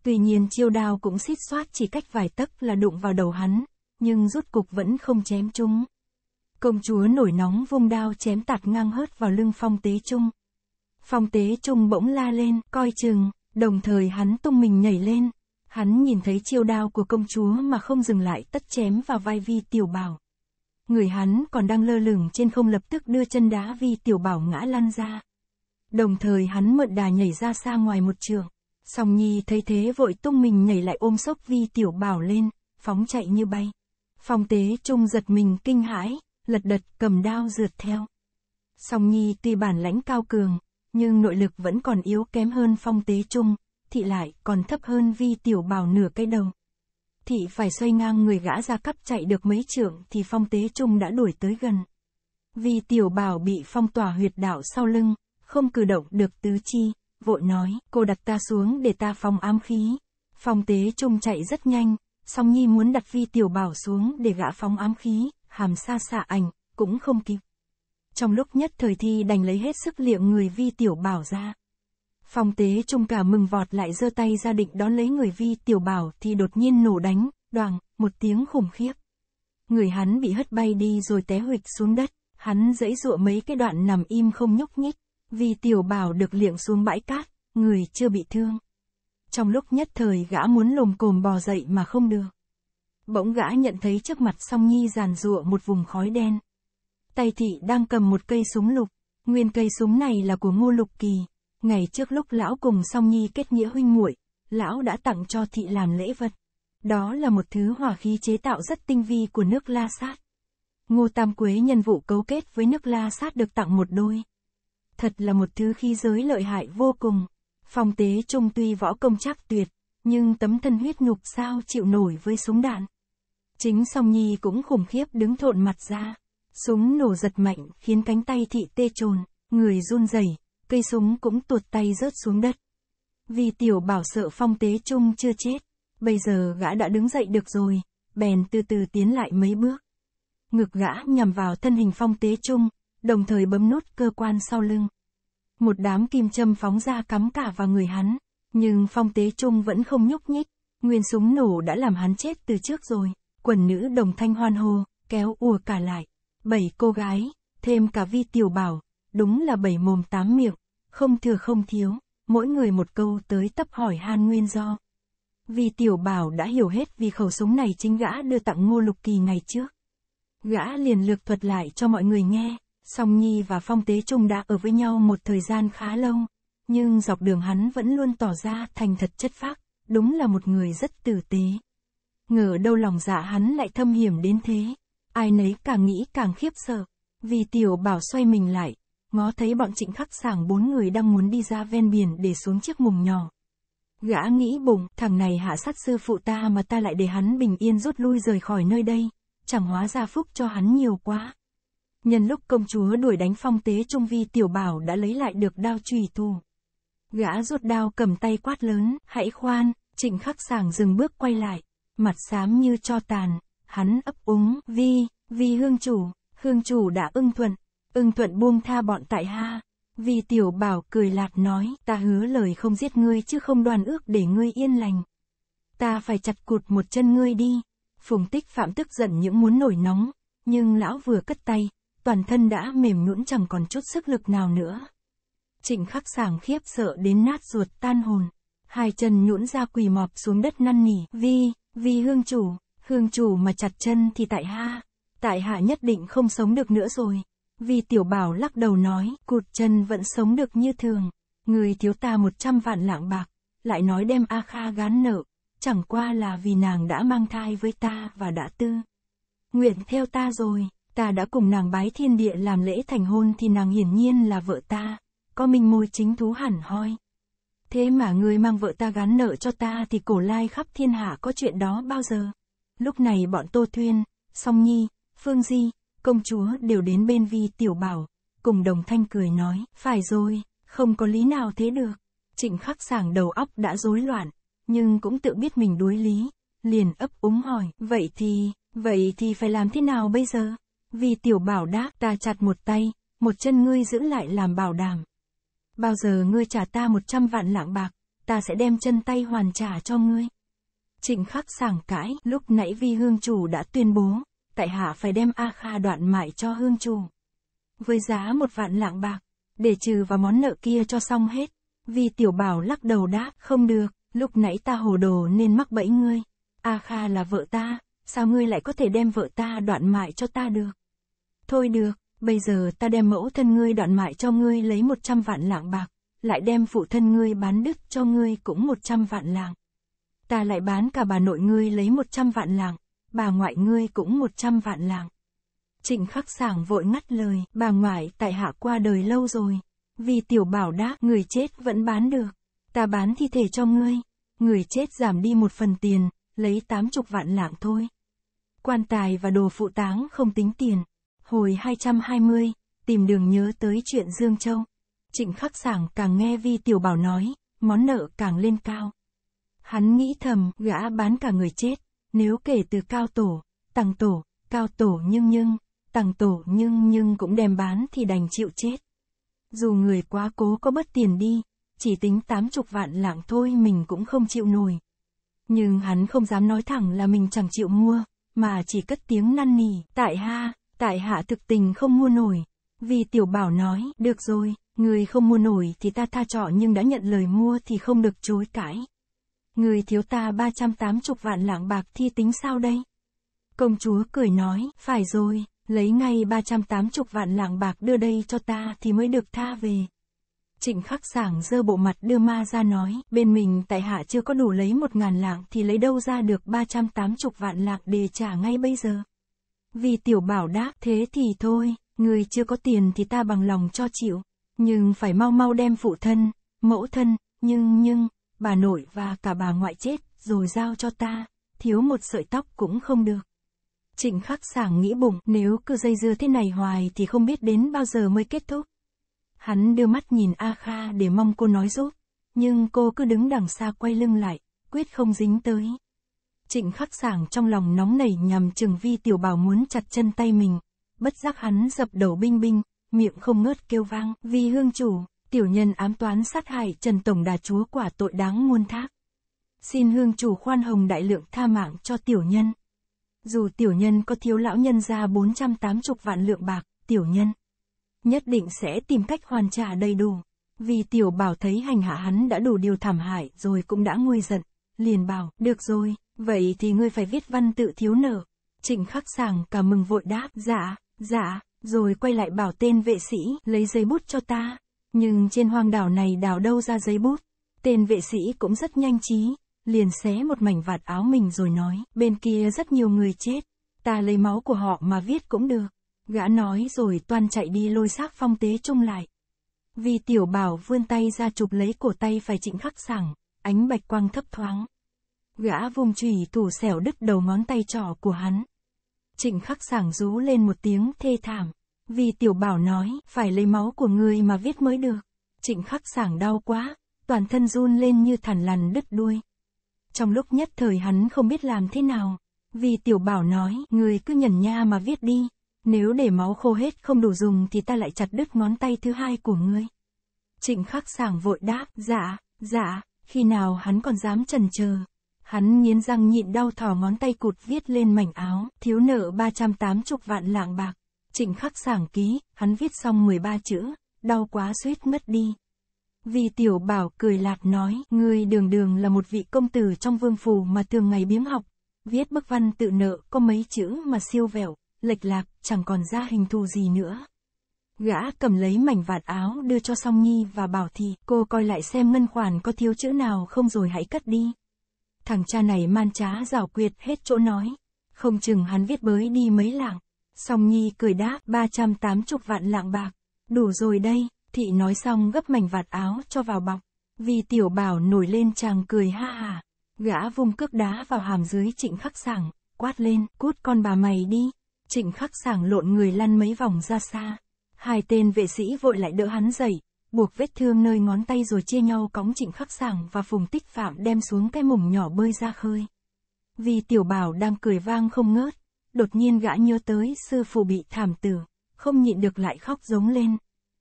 Tuy nhiên chiêu đao cũng xít xoát chỉ cách vài tấc là đụng vào đầu hắn, nhưng rút cục vẫn không chém chúng. Công chúa nổi nóng vung đao chém tạt ngang hớt vào lưng phong tế trung. Phong tế trung bỗng la lên, coi chừng, đồng thời hắn tung mình nhảy lên. Hắn nhìn thấy chiêu đao của công chúa mà không dừng lại tất chém vào vai vi tiểu bảo. Người hắn còn đang lơ lửng trên không lập tức đưa chân đá vi tiểu bảo ngã lăn ra. Đồng thời hắn mượn đà nhảy ra xa ngoài một trường. Song Nhi thấy thế vội tung mình nhảy lại ôm sốc vi tiểu bảo lên, phóng chạy như bay. Phong tế trung giật mình kinh hãi, lật đật cầm đao rượt theo. Song Nhi tuy bản lãnh cao cường, nhưng nội lực vẫn còn yếu kém hơn phong tế trung, thị lại còn thấp hơn vi tiểu bảo nửa cái đầu. Thị phải xoay ngang người gã ra cắp chạy được mấy trượng thì phong tế trung đã đuổi tới gần. Vi tiểu bảo bị phong tỏa huyệt đạo sau lưng, không cử động được tứ chi, vội nói, cô đặt ta xuống để ta phòng ám khí. Phòng tế trung chạy rất nhanh, song nhi muốn đặt vi tiểu bảo xuống để gã phóng ám khí, hàm xa xạ ảnh, cũng không kịp. Trong lúc nhất thời thi đành lấy hết sức liệu người vi tiểu bảo ra. Phòng tế trung cả mừng vọt lại giơ tay ra định đón lấy người vi tiểu bảo thì đột nhiên nổ đánh, đoàn, một tiếng khủng khiếp. Người hắn bị hất bay đi rồi té huỵch xuống đất, hắn dãy dụa mấy cái đoạn nằm im không nhúc nhích. Vì tiểu bảo được liệng xuống bãi cát, người chưa bị thương. Trong lúc nhất thời gã muốn lồm cồm bò dậy mà không được. Bỗng gã nhận thấy trước mặt song nhi giàn rụa một vùng khói đen. Tay thị đang cầm một cây súng lục, nguyên cây súng này là của ngô lục kỳ. Ngày trước lúc lão cùng song nhi kết nghĩa huynh muội, lão đã tặng cho thị làm lễ vật. Đó là một thứ hỏa khí chế tạo rất tinh vi của nước La Sát. Ngô Tam Quế nhân vụ cấu kết với nước La Sát được tặng một đôi, Thật là một thứ khí giới lợi hại vô cùng. Phong tế trung tuy võ công chắc tuyệt, nhưng tấm thân huyết nhục sao chịu nổi với súng đạn. Chính song nhi cũng khủng khiếp đứng thộn mặt ra. Súng nổ giật mạnh khiến cánh tay thị tê trồn, người run rẩy, cây súng cũng tuột tay rớt xuống đất. Vì tiểu bảo sợ phong tế trung chưa chết, bây giờ gã đã đứng dậy được rồi, bèn từ từ tiến lại mấy bước. Ngực gã nhằm vào thân hình phong tế trung, đồng thời bấm nút cơ quan sau lưng. Một đám kim châm phóng ra cắm cả vào người hắn, nhưng phong tế trung vẫn không nhúc nhích, nguyên súng nổ đã làm hắn chết từ trước rồi. Quần nữ đồng thanh hoan hô, kéo ùa cả lại. Bảy cô gái, thêm cả vi tiểu bảo, đúng là bảy mồm tám miệng, không thừa không thiếu, mỗi người một câu tới tấp hỏi han nguyên do. Vì tiểu bảo đã hiểu hết vì khẩu súng này chính gã đưa tặng ngô lục kỳ ngày trước. Gã liền lược thuật lại cho mọi người nghe. Song Nhi và Phong Tế Trung đã ở với nhau một thời gian khá lâu, nhưng dọc đường hắn vẫn luôn tỏ ra thành thật chất phác, đúng là một người rất tử tế. Ngờ đâu lòng dạ hắn lại thâm hiểm đến thế, ai nấy càng nghĩ càng khiếp sợ, vì tiểu bảo xoay mình lại, ngó thấy bọn trịnh khắc sảng bốn người đang muốn đi ra ven biển để xuống chiếc mùng nhỏ. Gã nghĩ bụng, thằng này hạ sát sư phụ ta mà ta lại để hắn bình yên rút lui rời khỏi nơi đây, chẳng hóa ra phúc cho hắn nhiều quá. Nhân lúc công chúa đuổi đánh phong tế trung vi tiểu bảo đã lấy lại được đao trùy thù. Gã rút đao cầm tay quát lớn, hãy khoan, trịnh khắc sàng dừng bước quay lại, mặt xám như cho tàn, hắn ấp úng, vi, vi hương chủ, hương chủ đã ưng thuận, ưng thuận buông tha bọn tại ha. vi tiểu bảo cười lạt nói, ta hứa lời không giết ngươi chứ không đoàn ước để ngươi yên lành. Ta phải chặt cụt một chân ngươi đi. Phùng tích phạm tức giận những muốn nổi nóng, nhưng lão vừa cất tay, toàn thân đã mềm nhũn chẳng còn chút sức lực nào nữa. Trịnh khắc sàng khiếp sợ đến nát ruột tan hồn, hai chân nhũn ra quỳ mọp xuống đất năn nỉ, vi, vi hương chủ, hương chủ mà chặt chân thì tại ha, tại hạ nhất định không sống được nữa rồi. Vi tiểu bảo lắc đầu nói, cụt chân vẫn sống được như thường, người thiếu ta một trăm vạn lạng bạc, lại nói đem A Kha gán nợ, chẳng qua là vì nàng đã mang thai với ta và đã tư. Nguyện theo ta rồi ta đã cùng nàng bái thiên địa làm lễ thành hôn thì nàng hiển nhiên là vợ ta, có mình môi chính thú hẳn hoi. Thế mà ngươi mang vợ ta gán nợ cho ta thì cổ lai khắp thiên hạ có chuyện đó bao giờ? Lúc này bọn Tô Thuyên, Song Nhi, Phương Di, công chúa đều đến bên vi tiểu bảo, cùng đồng thanh cười nói, phải rồi, không có lý nào thế được. Trịnh khắc sảng đầu óc đã rối loạn, nhưng cũng tự biết mình đuối lý, liền ấp úng hỏi, vậy thì, vậy thì phải làm thế nào bây giờ? Vì tiểu bảo đã, ta chặt một tay, một chân ngươi giữ lại làm bảo đảm. Bao giờ ngươi trả ta một trăm vạn lạng bạc, ta sẽ đem chân tay hoàn trả cho ngươi. Trịnh khắc sảng cãi, lúc nãy vi hương chủ đã tuyên bố, tại hạ phải đem A Kha đoạn mại cho hương chủ. Với giá một vạn lạng bạc, để trừ vào món nợ kia cho xong hết. Vì tiểu bảo lắc đầu đáp, không được, lúc nãy ta hồ đồ nên mắc bẫy ngươi. A Kha là vợ ta, sao ngươi lại có thể đem vợ ta đoạn mại cho ta được? Thôi được, bây giờ ta đem mẫu thân ngươi đoạn mại cho ngươi lấy 100 vạn lạng bạc, lại đem phụ thân ngươi bán đứt cho ngươi cũng 100 vạn lạng. Ta lại bán cả bà nội ngươi lấy 100 vạn lạng, bà ngoại ngươi cũng 100 vạn lạng. Trịnh khắc sảng vội ngắt lời, bà ngoại tại hạ qua đời lâu rồi. Vì tiểu bảo đã, người chết vẫn bán được. Ta bán thi thể cho ngươi. Người chết giảm đi một phần tiền, lấy tám chục vạn lạng thôi. Quan tài và đồ phụ táng không tính tiền, Hồi 220, tìm đường nhớ tới chuyện Dương Châu. Trịnh khắc sảng càng nghe Vi Tiểu Bảo nói, món nợ càng lên cao. Hắn nghĩ thầm, gã bán cả người chết, nếu kể từ cao tổ, tàng tổ, cao tổ nhưng nhưng, tàng tổ nhưng nhưng cũng đem bán thì đành chịu chết. Dù người quá cố có bất tiền đi, chỉ tính tám chục vạn lạng thôi mình cũng không chịu nổi. Nhưng hắn không dám nói thẳng là mình chẳng chịu mua, mà chỉ cất tiếng năn nỉ, tại ha, Tại hạ thực tình không mua nổi. Vì tiểu bảo nói, được rồi, người không mua nổi thì ta tha trọ nhưng đã nhận lời mua thì không được chối cãi. Người thiếu ta 380 vạn lạng bạc thi tính sao đây? Công chúa cười nói, phải rồi, lấy ngay 380 vạn lạng bạc đưa đây cho ta thì mới được tha về. Trịnh khắc sảng dơ bộ mặt đưa ma ra nói, bên mình tại hạ chưa có đủ lấy một ngàn lạng thì lấy đâu ra được 380 vạn lạc để trả ngay bây giờ. Vì tiểu bảo đáp thế thì thôi, người chưa có tiền thì ta bằng lòng cho chịu, nhưng phải mau mau đem phụ thân, mẫu thân, nhưng nhưng, bà nội và cả bà ngoại chết, rồi giao cho ta, thiếu một sợi tóc cũng không được. Trịnh khắc sảng nghĩ bụng, nếu cứ dây dưa thế này hoài thì không biết đến bao giờ mới kết thúc. Hắn đưa mắt nhìn A Kha để mong cô nói giúp, nhưng cô cứ đứng đằng xa quay lưng lại, quyết không dính tới. Trịnh khắc sảng trong lòng nóng nảy nhằm trừng vi tiểu bảo muốn chặt chân tay mình. Bất giác hắn dập đầu binh binh, miệng không ngớt kêu vang. Vì hương chủ, tiểu nhân ám toán sát hại Trần Tổng Đà Chúa quả tội đáng muôn thác. Xin hương chủ khoan hồng đại lượng tha mạng cho tiểu nhân. Dù tiểu nhân có thiếu lão nhân ra 480 vạn lượng bạc, tiểu nhân nhất định sẽ tìm cách hoàn trả đầy đủ. Vì tiểu bảo thấy hành hạ hắn đã đủ điều thảm hại rồi cũng đã nguôi giận, liền bảo, được rồi, Vậy thì ngươi phải viết văn tự thiếu nở. Trịnh khắc sàng cả mừng vội đáp, dạ, dạ, rồi quay lại bảo tên vệ sĩ, lấy giấy bút cho ta. Nhưng trên hoang đảo này đào đâu ra giấy bút. Tên vệ sĩ cũng rất nhanh trí, liền xé một mảnh vạt áo mình rồi nói, bên kia rất nhiều người chết, ta lấy máu của họ mà viết cũng được. Gã nói rồi toan chạy đi lôi xác phong tế chung lại. Vì tiểu bảo vươn tay ra chụp lấy cổ tay phải trịnh khắc sàng, ánh bạch quang thấp thoáng, Gã vùng chùy tủ xẻo đứt đầu ngón tay trỏ của hắn. Trịnh khắc sảng rú lên một tiếng thê thảm. Vì tiểu bảo nói, phải lấy máu của người mà viết mới được. Trịnh khắc sảng đau quá, toàn thân run lên như thằn lằn đứt đuôi. Trong lúc nhất thời hắn không biết làm thế nào. Vì tiểu bảo nói, người cứ nhẩn nha mà viết đi. Nếu để máu khô hết không đủ dùng thì ta lại chặt đứt ngón tay thứ hai của ngươi. Trịnh khắc sảng vội đáp, dạ, dạ, khi nào hắn còn dám trần chờ Hắn nghiến răng nhịn đau thỏ ngón tay cụt viết lên mảnh áo, thiếu nợ 380 vạn lạng bạc. Trịnh khắc sảng ký, hắn viết xong 13 chữ, đau quá suýt mất đi. Vì tiểu bảo cười lạt nói, người đường đường là một vị công tử trong vương phủ mà thường ngày biếm học. Viết bức văn tự nợ có mấy chữ mà siêu vẹo, lệch lạc, chẳng còn ra hình thù gì nữa. Gã cầm lấy mảnh vạt áo đưa cho song nhi và bảo thì cô coi lại xem ngân khoản có thiếu chữ nào không rồi hãy cất đi thằng cha này man trá rào quyệt hết chỗ nói. Không chừng hắn viết bới đi mấy lạng. Song Nhi cười đáp 380 vạn lạng bạc. Đủ rồi đây, thị nói xong gấp mảnh vạt áo cho vào bọc. Vì tiểu bảo nổi lên chàng cười ha hà. Gã vung cước đá vào hàm dưới trịnh khắc sảng, quát lên, cút con bà mày đi. Trịnh khắc sảng lộn người lăn mấy vòng ra xa. Hai tên vệ sĩ vội lại đỡ hắn dậy, buộc vết thương nơi ngón tay rồi chia nhau cõng trịnh khắc sảng và phùng tích phạm đem xuống cái mùng nhỏ bơi ra khơi. Vì tiểu bảo đang cười vang không ngớt, đột nhiên gã nhớ tới sư phụ bị thảm tử, không nhịn được lại khóc giống lên.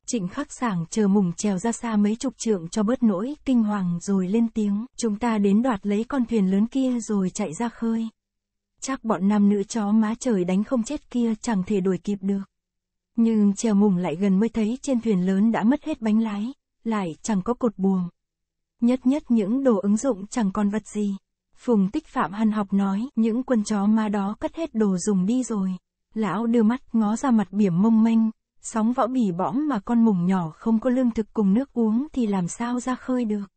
Trịnh khắc sảng chờ mùng trèo ra xa mấy chục trượng cho bớt nỗi, kinh hoàng rồi lên tiếng, chúng ta đến đoạt lấy con thuyền lớn kia rồi chạy ra khơi. Chắc bọn nam nữ chó má trời đánh không chết kia chẳng thể đuổi kịp được. Nhưng trèo mùng lại gần mới thấy trên thuyền lớn đã mất hết bánh lái, lại chẳng có cột buồm. Nhất nhất những đồ ứng dụng chẳng còn vật gì. Phùng tích phạm hăn học nói, những quân chó ma đó cất hết đồ dùng đi rồi. Lão đưa mắt ngó ra mặt biển mông manh, sóng võ bỉ bõm mà con mùng nhỏ không có lương thực cùng nước uống thì làm sao ra khơi được.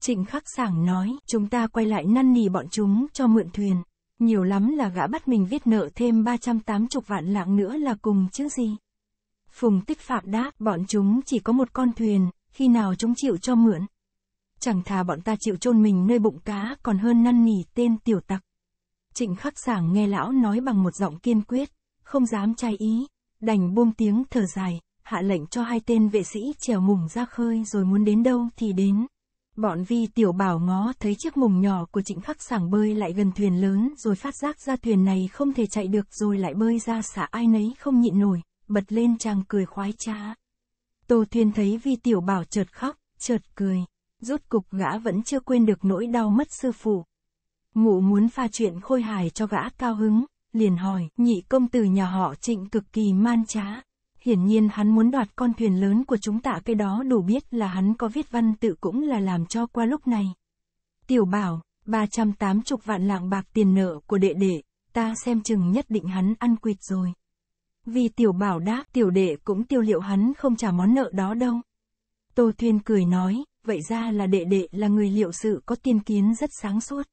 Trịnh khắc sảng nói, chúng ta quay lại năn nỉ bọn chúng cho mượn thuyền. Nhiều lắm là gã bắt mình viết nợ thêm 380 vạn lạng nữa là cùng chứ gì. Phùng tích phạm đáp, bọn chúng chỉ có một con thuyền, khi nào chúng chịu cho mượn. Chẳng thà bọn ta chịu chôn mình nơi bụng cá còn hơn năn nỉ tên tiểu tặc. Trịnh khắc sảng nghe lão nói bằng một giọng kiên quyết, không dám trai ý, đành buông tiếng thở dài, hạ lệnh cho hai tên vệ sĩ trèo mùng ra khơi rồi muốn đến đâu thì đến. Bọn vi tiểu bảo ngó thấy chiếc mùng nhỏ của trịnh khắc sảng bơi lại gần thuyền lớn rồi phát giác ra thuyền này không thể chạy được rồi lại bơi ra xả ai nấy không nhịn nổi, bật lên chàng cười khoái trá. Tô Thiên thấy Vi Tiểu Bảo chợt khóc, chợt cười. Rốt cục gã vẫn chưa quên được nỗi đau mất sư phụ. Ngụ muốn pha chuyện khôi hài cho gã cao hứng, liền hỏi, nhị công tử nhà họ trịnh cực kỳ man trá. Hiển nhiên hắn muốn đoạt con thuyền lớn của chúng ta cái đó đủ biết là hắn có viết văn tự cũng là làm cho qua lúc này. Tiểu bảo, 380 vạn lạng bạc tiền nợ của đệ đệ, ta xem chừng nhất định hắn ăn quỵt rồi vì tiểu bảo đáp tiểu đệ cũng tiêu liệu hắn không trả món nợ đó đâu. Tô Thuyên cười nói, vậy ra là đệ đệ là người liệu sự có tiên kiến rất sáng suốt.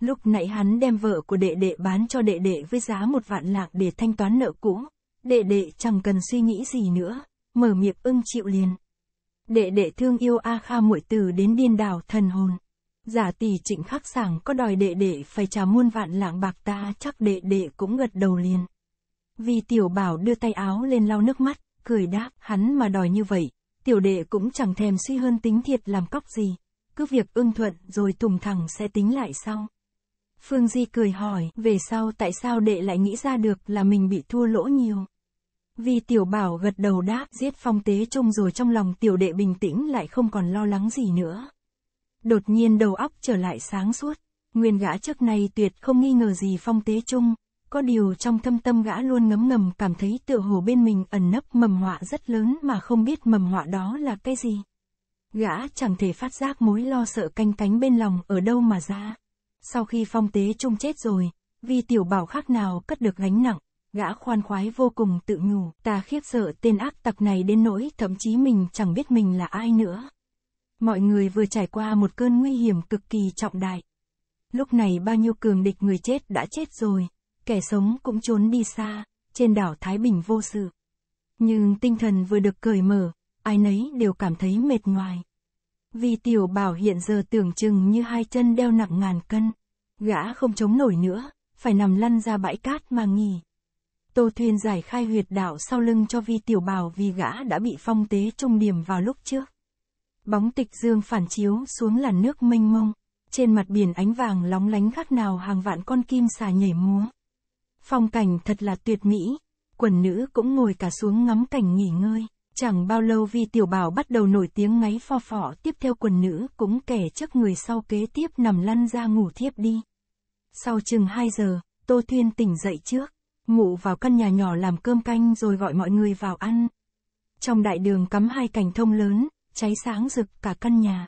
Lúc nãy hắn đem vợ của đệ đệ bán cho đệ đệ với giá một vạn lạc để thanh toán nợ cũ. Đệ đệ chẳng cần suy nghĩ gì nữa, mở miệng ưng chịu liền. Đệ đệ thương yêu A Kha muội từ đến điên đảo thần hồn. Giả tỷ trịnh khắc sảng có đòi đệ đệ phải trả muôn vạn lạng bạc ta chắc đệ đệ cũng gật đầu liền vì tiểu bảo đưa tay áo lên lau nước mắt, cười đáp, hắn mà đòi như vậy, tiểu đệ cũng chẳng thèm suy hơn tính thiệt làm cóc gì, cứ việc ưng thuận rồi tùng thẳng sẽ tính lại sau. Phương Di cười hỏi, về sau tại sao đệ lại nghĩ ra được là mình bị thua lỗ nhiều. Vì tiểu bảo gật đầu đáp giết phong tế trông rồi trong lòng tiểu đệ bình tĩnh lại không còn lo lắng gì nữa. Đột nhiên đầu óc trở lại sáng suốt, nguyên gã trước nay tuyệt không nghi ngờ gì phong tế trung, có điều trong thâm tâm gã luôn ngấm ngầm cảm thấy tựa hồ bên mình ẩn nấp mầm họa rất lớn mà không biết mầm họa đó là cái gì. Gã chẳng thể phát giác mối lo sợ canh cánh bên lòng ở đâu mà ra. Sau khi phong tế trung chết rồi, vì tiểu bảo khác nào cất được gánh nặng, gã khoan khoái vô cùng tự nhủ, ta khiếp sợ tên ác tặc này đến nỗi thậm chí mình chẳng biết mình là ai nữa. Mọi người vừa trải qua một cơn nguy hiểm cực kỳ trọng đại. Lúc này bao nhiêu cường địch người chết đã chết rồi, kẻ sống cũng trốn đi xa, trên đảo Thái Bình vô sự. Nhưng tinh thần vừa được cởi mở, ai nấy đều cảm thấy mệt ngoài. Vì tiểu bảo hiện giờ tưởng chừng như hai chân đeo nặng ngàn cân, gã không chống nổi nữa, phải nằm lăn ra bãi cát mà nghỉ. Tô thuyền giải khai huyệt đạo sau lưng cho vi tiểu Bảo vì gã đã bị phong tế trung điểm vào lúc trước. Bóng tịch dương phản chiếu xuống là nước mênh mông, trên mặt biển ánh vàng lóng lánh khác nào hàng vạn con kim xà nhảy múa. Phong cảnh thật là tuyệt mỹ, quần nữ cũng ngồi cả xuống ngắm cảnh nghỉ ngơi. Chẳng bao lâu vì tiểu bảo bắt đầu nổi tiếng ngáy pho phỏ tiếp theo quần nữ cũng kẻ chắc người sau kế tiếp nằm lăn ra ngủ thiếp đi. Sau chừng 2 giờ, Tô Thiên tỉnh dậy trước, ngủ vào căn nhà nhỏ làm cơm canh rồi gọi mọi người vào ăn. Trong đại đường cắm hai cành thông lớn, cháy sáng rực cả căn nhà.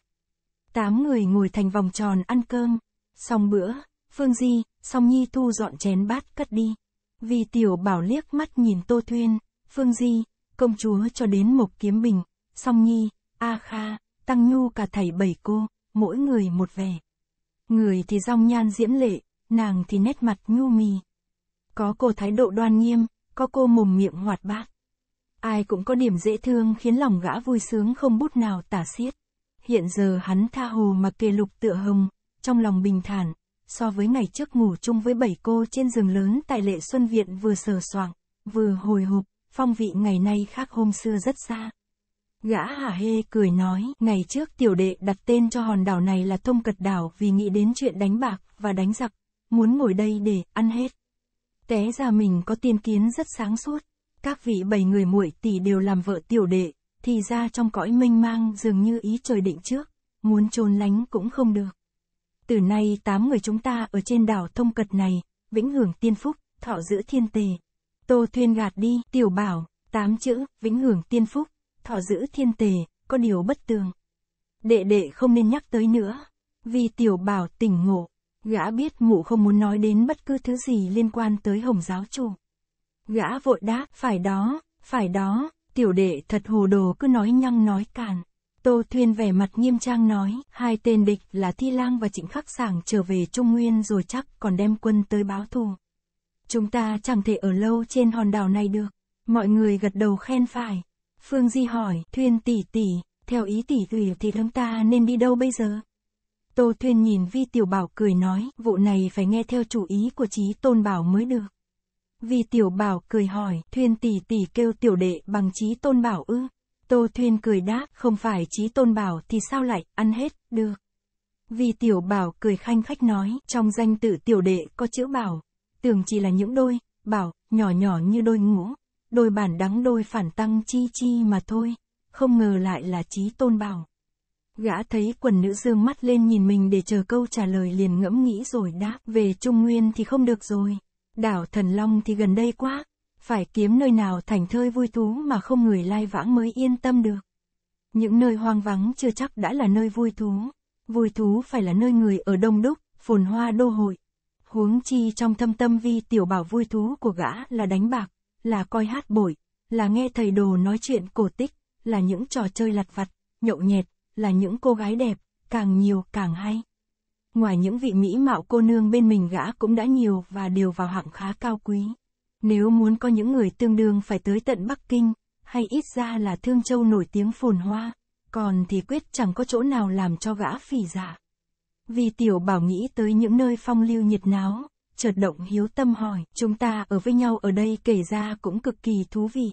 Tám người ngồi thành vòng tròn ăn cơm. Xong bữa, Phương Di, song Nhi thu dọn chén bát cất đi. Vì tiểu bảo liếc mắt nhìn Tô Thuyên, Phương Di, công chúa cho đến Mộc Kiếm Bình, song Nhi, A Kha, Tăng Nhu cả thầy bảy cô, mỗi người một vẻ. Người thì rong nhan diễm lệ, nàng thì nét mặt nhu mì. Có cô thái độ đoan nghiêm, có cô mồm miệng hoạt bát. Ai cũng có điểm dễ thương khiến lòng gã vui sướng không bút nào tả xiết. Hiện giờ hắn tha hồ mà kề lục tựa hồng, trong lòng bình thản, so với ngày trước ngủ chung với bảy cô trên giường lớn tại lệ xuân viện vừa sờ soạng, vừa hồi hộp, phong vị ngày nay khác hôm xưa rất xa. Gã hả hê cười nói, ngày trước tiểu đệ đặt tên cho hòn đảo này là thông cật đảo vì nghĩ đến chuyện đánh bạc và đánh giặc, muốn ngồi đây để ăn hết. Té ra mình có tiên kiến rất sáng suốt, các vị bảy người muội tỷ đều làm vợ tiểu đệ, thì ra trong cõi mênh mang dường như ý trời định trước, muốn trốn lánh cũng không được từ nay tám người chúng ta ở trên đảo thông cật này, vĩnh hưởng tiên phúc, thọ giữ thiên tề. Tô Thuyên gạt đi, tiểu bảo, tám chữ, vĩnh hưởng tiên phúc, thọ giữ thiên tề, có điều bất tường. Đệ đệ không nên nhắc tới nữa, vì tiểu bảo tỉnh ngộ, gã biết mụ không muốn nói đến bất cứ thứ gì liên quan tới hồng giáo chủ. Gã vội đáp, phải đó, phải đó, tiểu đệ thật hồ đồ cứ nói nhăng nói càn. Tô Thuyên vẻ mặt nghiêm trang nói, hai tên địch là Thi Lang và Trịnh Khắc Sảng trở về Trung Nguyên rồi chắc còn đem quân tới báo thù. Chúng ta chẳng thể ở lâu trên hòn đảo này được. Mọi người gật đầu khen phải. Phương Di hỏi, Thuyên tỷ tỷ, theo ý tỷ tỷ thì chúng ta nên đi đâu bây giờ? Tô Thuyên nhìn Vi Tiểu Bảo cười nói, vụ này phải nghe theo chủ ý của chí tôn bảo mới được. Vi Tiểu Bảo cười hỏi, Thuyên tỷ tỷ kêu tiểu đệ bằng chí tôn bảo ư? Tô Thuyên cười đáp, không phải chí tôn bảo thì sao lại, ăn hết, được. Vì tiểu bảo cười khanh khách nói, trong danh tự tiểu đệ có chữ bảo, tưởng chỉ là những đôi, bảo, nhỏ nhỏ như đôi ngũ, đôi bản đắng đôi phản tăng chi chi mà thôi, không ngờ lại là chí tôn bảo. Gã thấy quần nữ dương mắt lên nhìn mình để chờ câu trả lời liền ngẫm nghĩ rồi đáp về Trung Nguyên thì không được rồi. Đảo Thần Long thì gần đây quá, phải kiếm nơi nào thành thơi vui thú mà không người lai vãng mới yên tâm được. Những nơi hoang vắng chưa chắc đã là nơi vui thú. Vui thú phải là nơi người ở đông đúc, phồn hoa đô hội. Huống chi trong thâm tâm vi tiểu bảo vui thú của gã là đánh bạc, là coi hát bội, là nghe thầy đồ nói chuyện cổ tích, là những trò chơi lặt vặt, nhậu nhẹt, là những cô gái đẹp, càng nhiều càng hay. Ngoài những vị mỹ mạo cô nương bên mình gã cũng đã nhiều và đều vào hạng khá cao quý. Nếu muốn có những người tương đương phải tới tận Bắc Kinh, hay ít ra là Thương Châu nổi tiếng phồn hoa, còn thì quyết chẳng có chỗ nào làm cho gã phì giả. Vì tiểu bảo nghĩ tới những nơi phong lưu nhiệt náo, chợt động hiếu tâm hỏi, chúng ta ở với nhau ở đây kể ra cũng cực kỳ thú vị.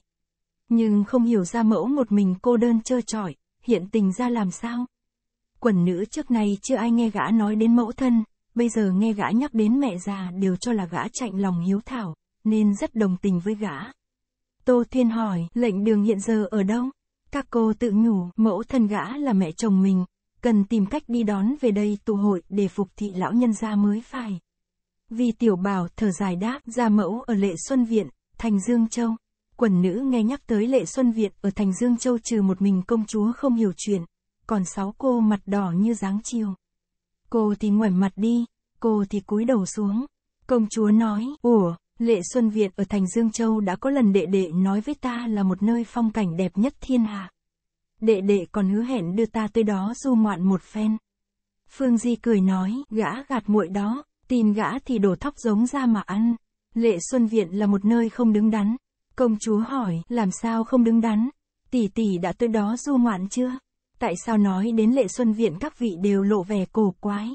Nhưng không hiểu ra mẫu một mình cô đơn trơ trọi, hiện tình ra làm sao. Quần nữ trước nay chưa ai nghe gã nói đến mẫu thân, bây giờ nghe gã nhắc đến mẹ già đều cho là gã chạy lòng hiếu thảo nên rất đồng tình với gã. Tô Thiên hỏi, lệnh đường hiện giờ ở đâu? Các cô tự nhủ, mẫu thân gã là mẹ chồng mình, cần tìm cách đi đón về đây tụ hội để phục thị lão nhân gia mới phải. Vì tiểu bảo thở dài đáp, ra mẫu ở Lệ Xuân Viện, Thành Dương Châu. Quần nữ nghe nhắc tới Lệ Xuân Viện ở Thành Dương Châu trừ một mình công chúa không hiểu chuyện, còn sáu cô mặt đỏ như dáng chiều. Cô thì ngoảnh mặt đi, cô thì cúi đầu xuống. Công chúa nói, ủa, Lệ Xuân Việt ở thành Dương Châu đã có lần đệ đệ nói với ta là một nơi phong cảnh đẹp nhất thiên hạ. Đệ đệ còn hứa hẹn đưa ta tới đó du ngoạn một phen. Phương Di cười nói, gã gạt muội đó, tin gã thì đổ thóc giống ra mà ăn. Lệ Xuân Viện là một nơi không đứng đắn. Công chúa hỏi, làm sao không đứng đắn? Tỷ tỷ đã tới đó du ngoạn chưa? Tại sao nói đến Lệ Xuân Viện các vị đều lộ vẻ cổ quái?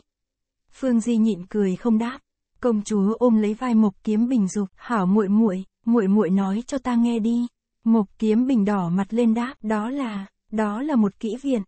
Phương Di nhịn cười không đáp. Công chúa ôm lấy vai Mộc Kiếm Bình dục, "Hảo muội muội, muội muội nói cho ta nghe đi." Mộc Kiếm Bình đỏ mặt lên đáp, "Đó là, đó là một kỹ viện."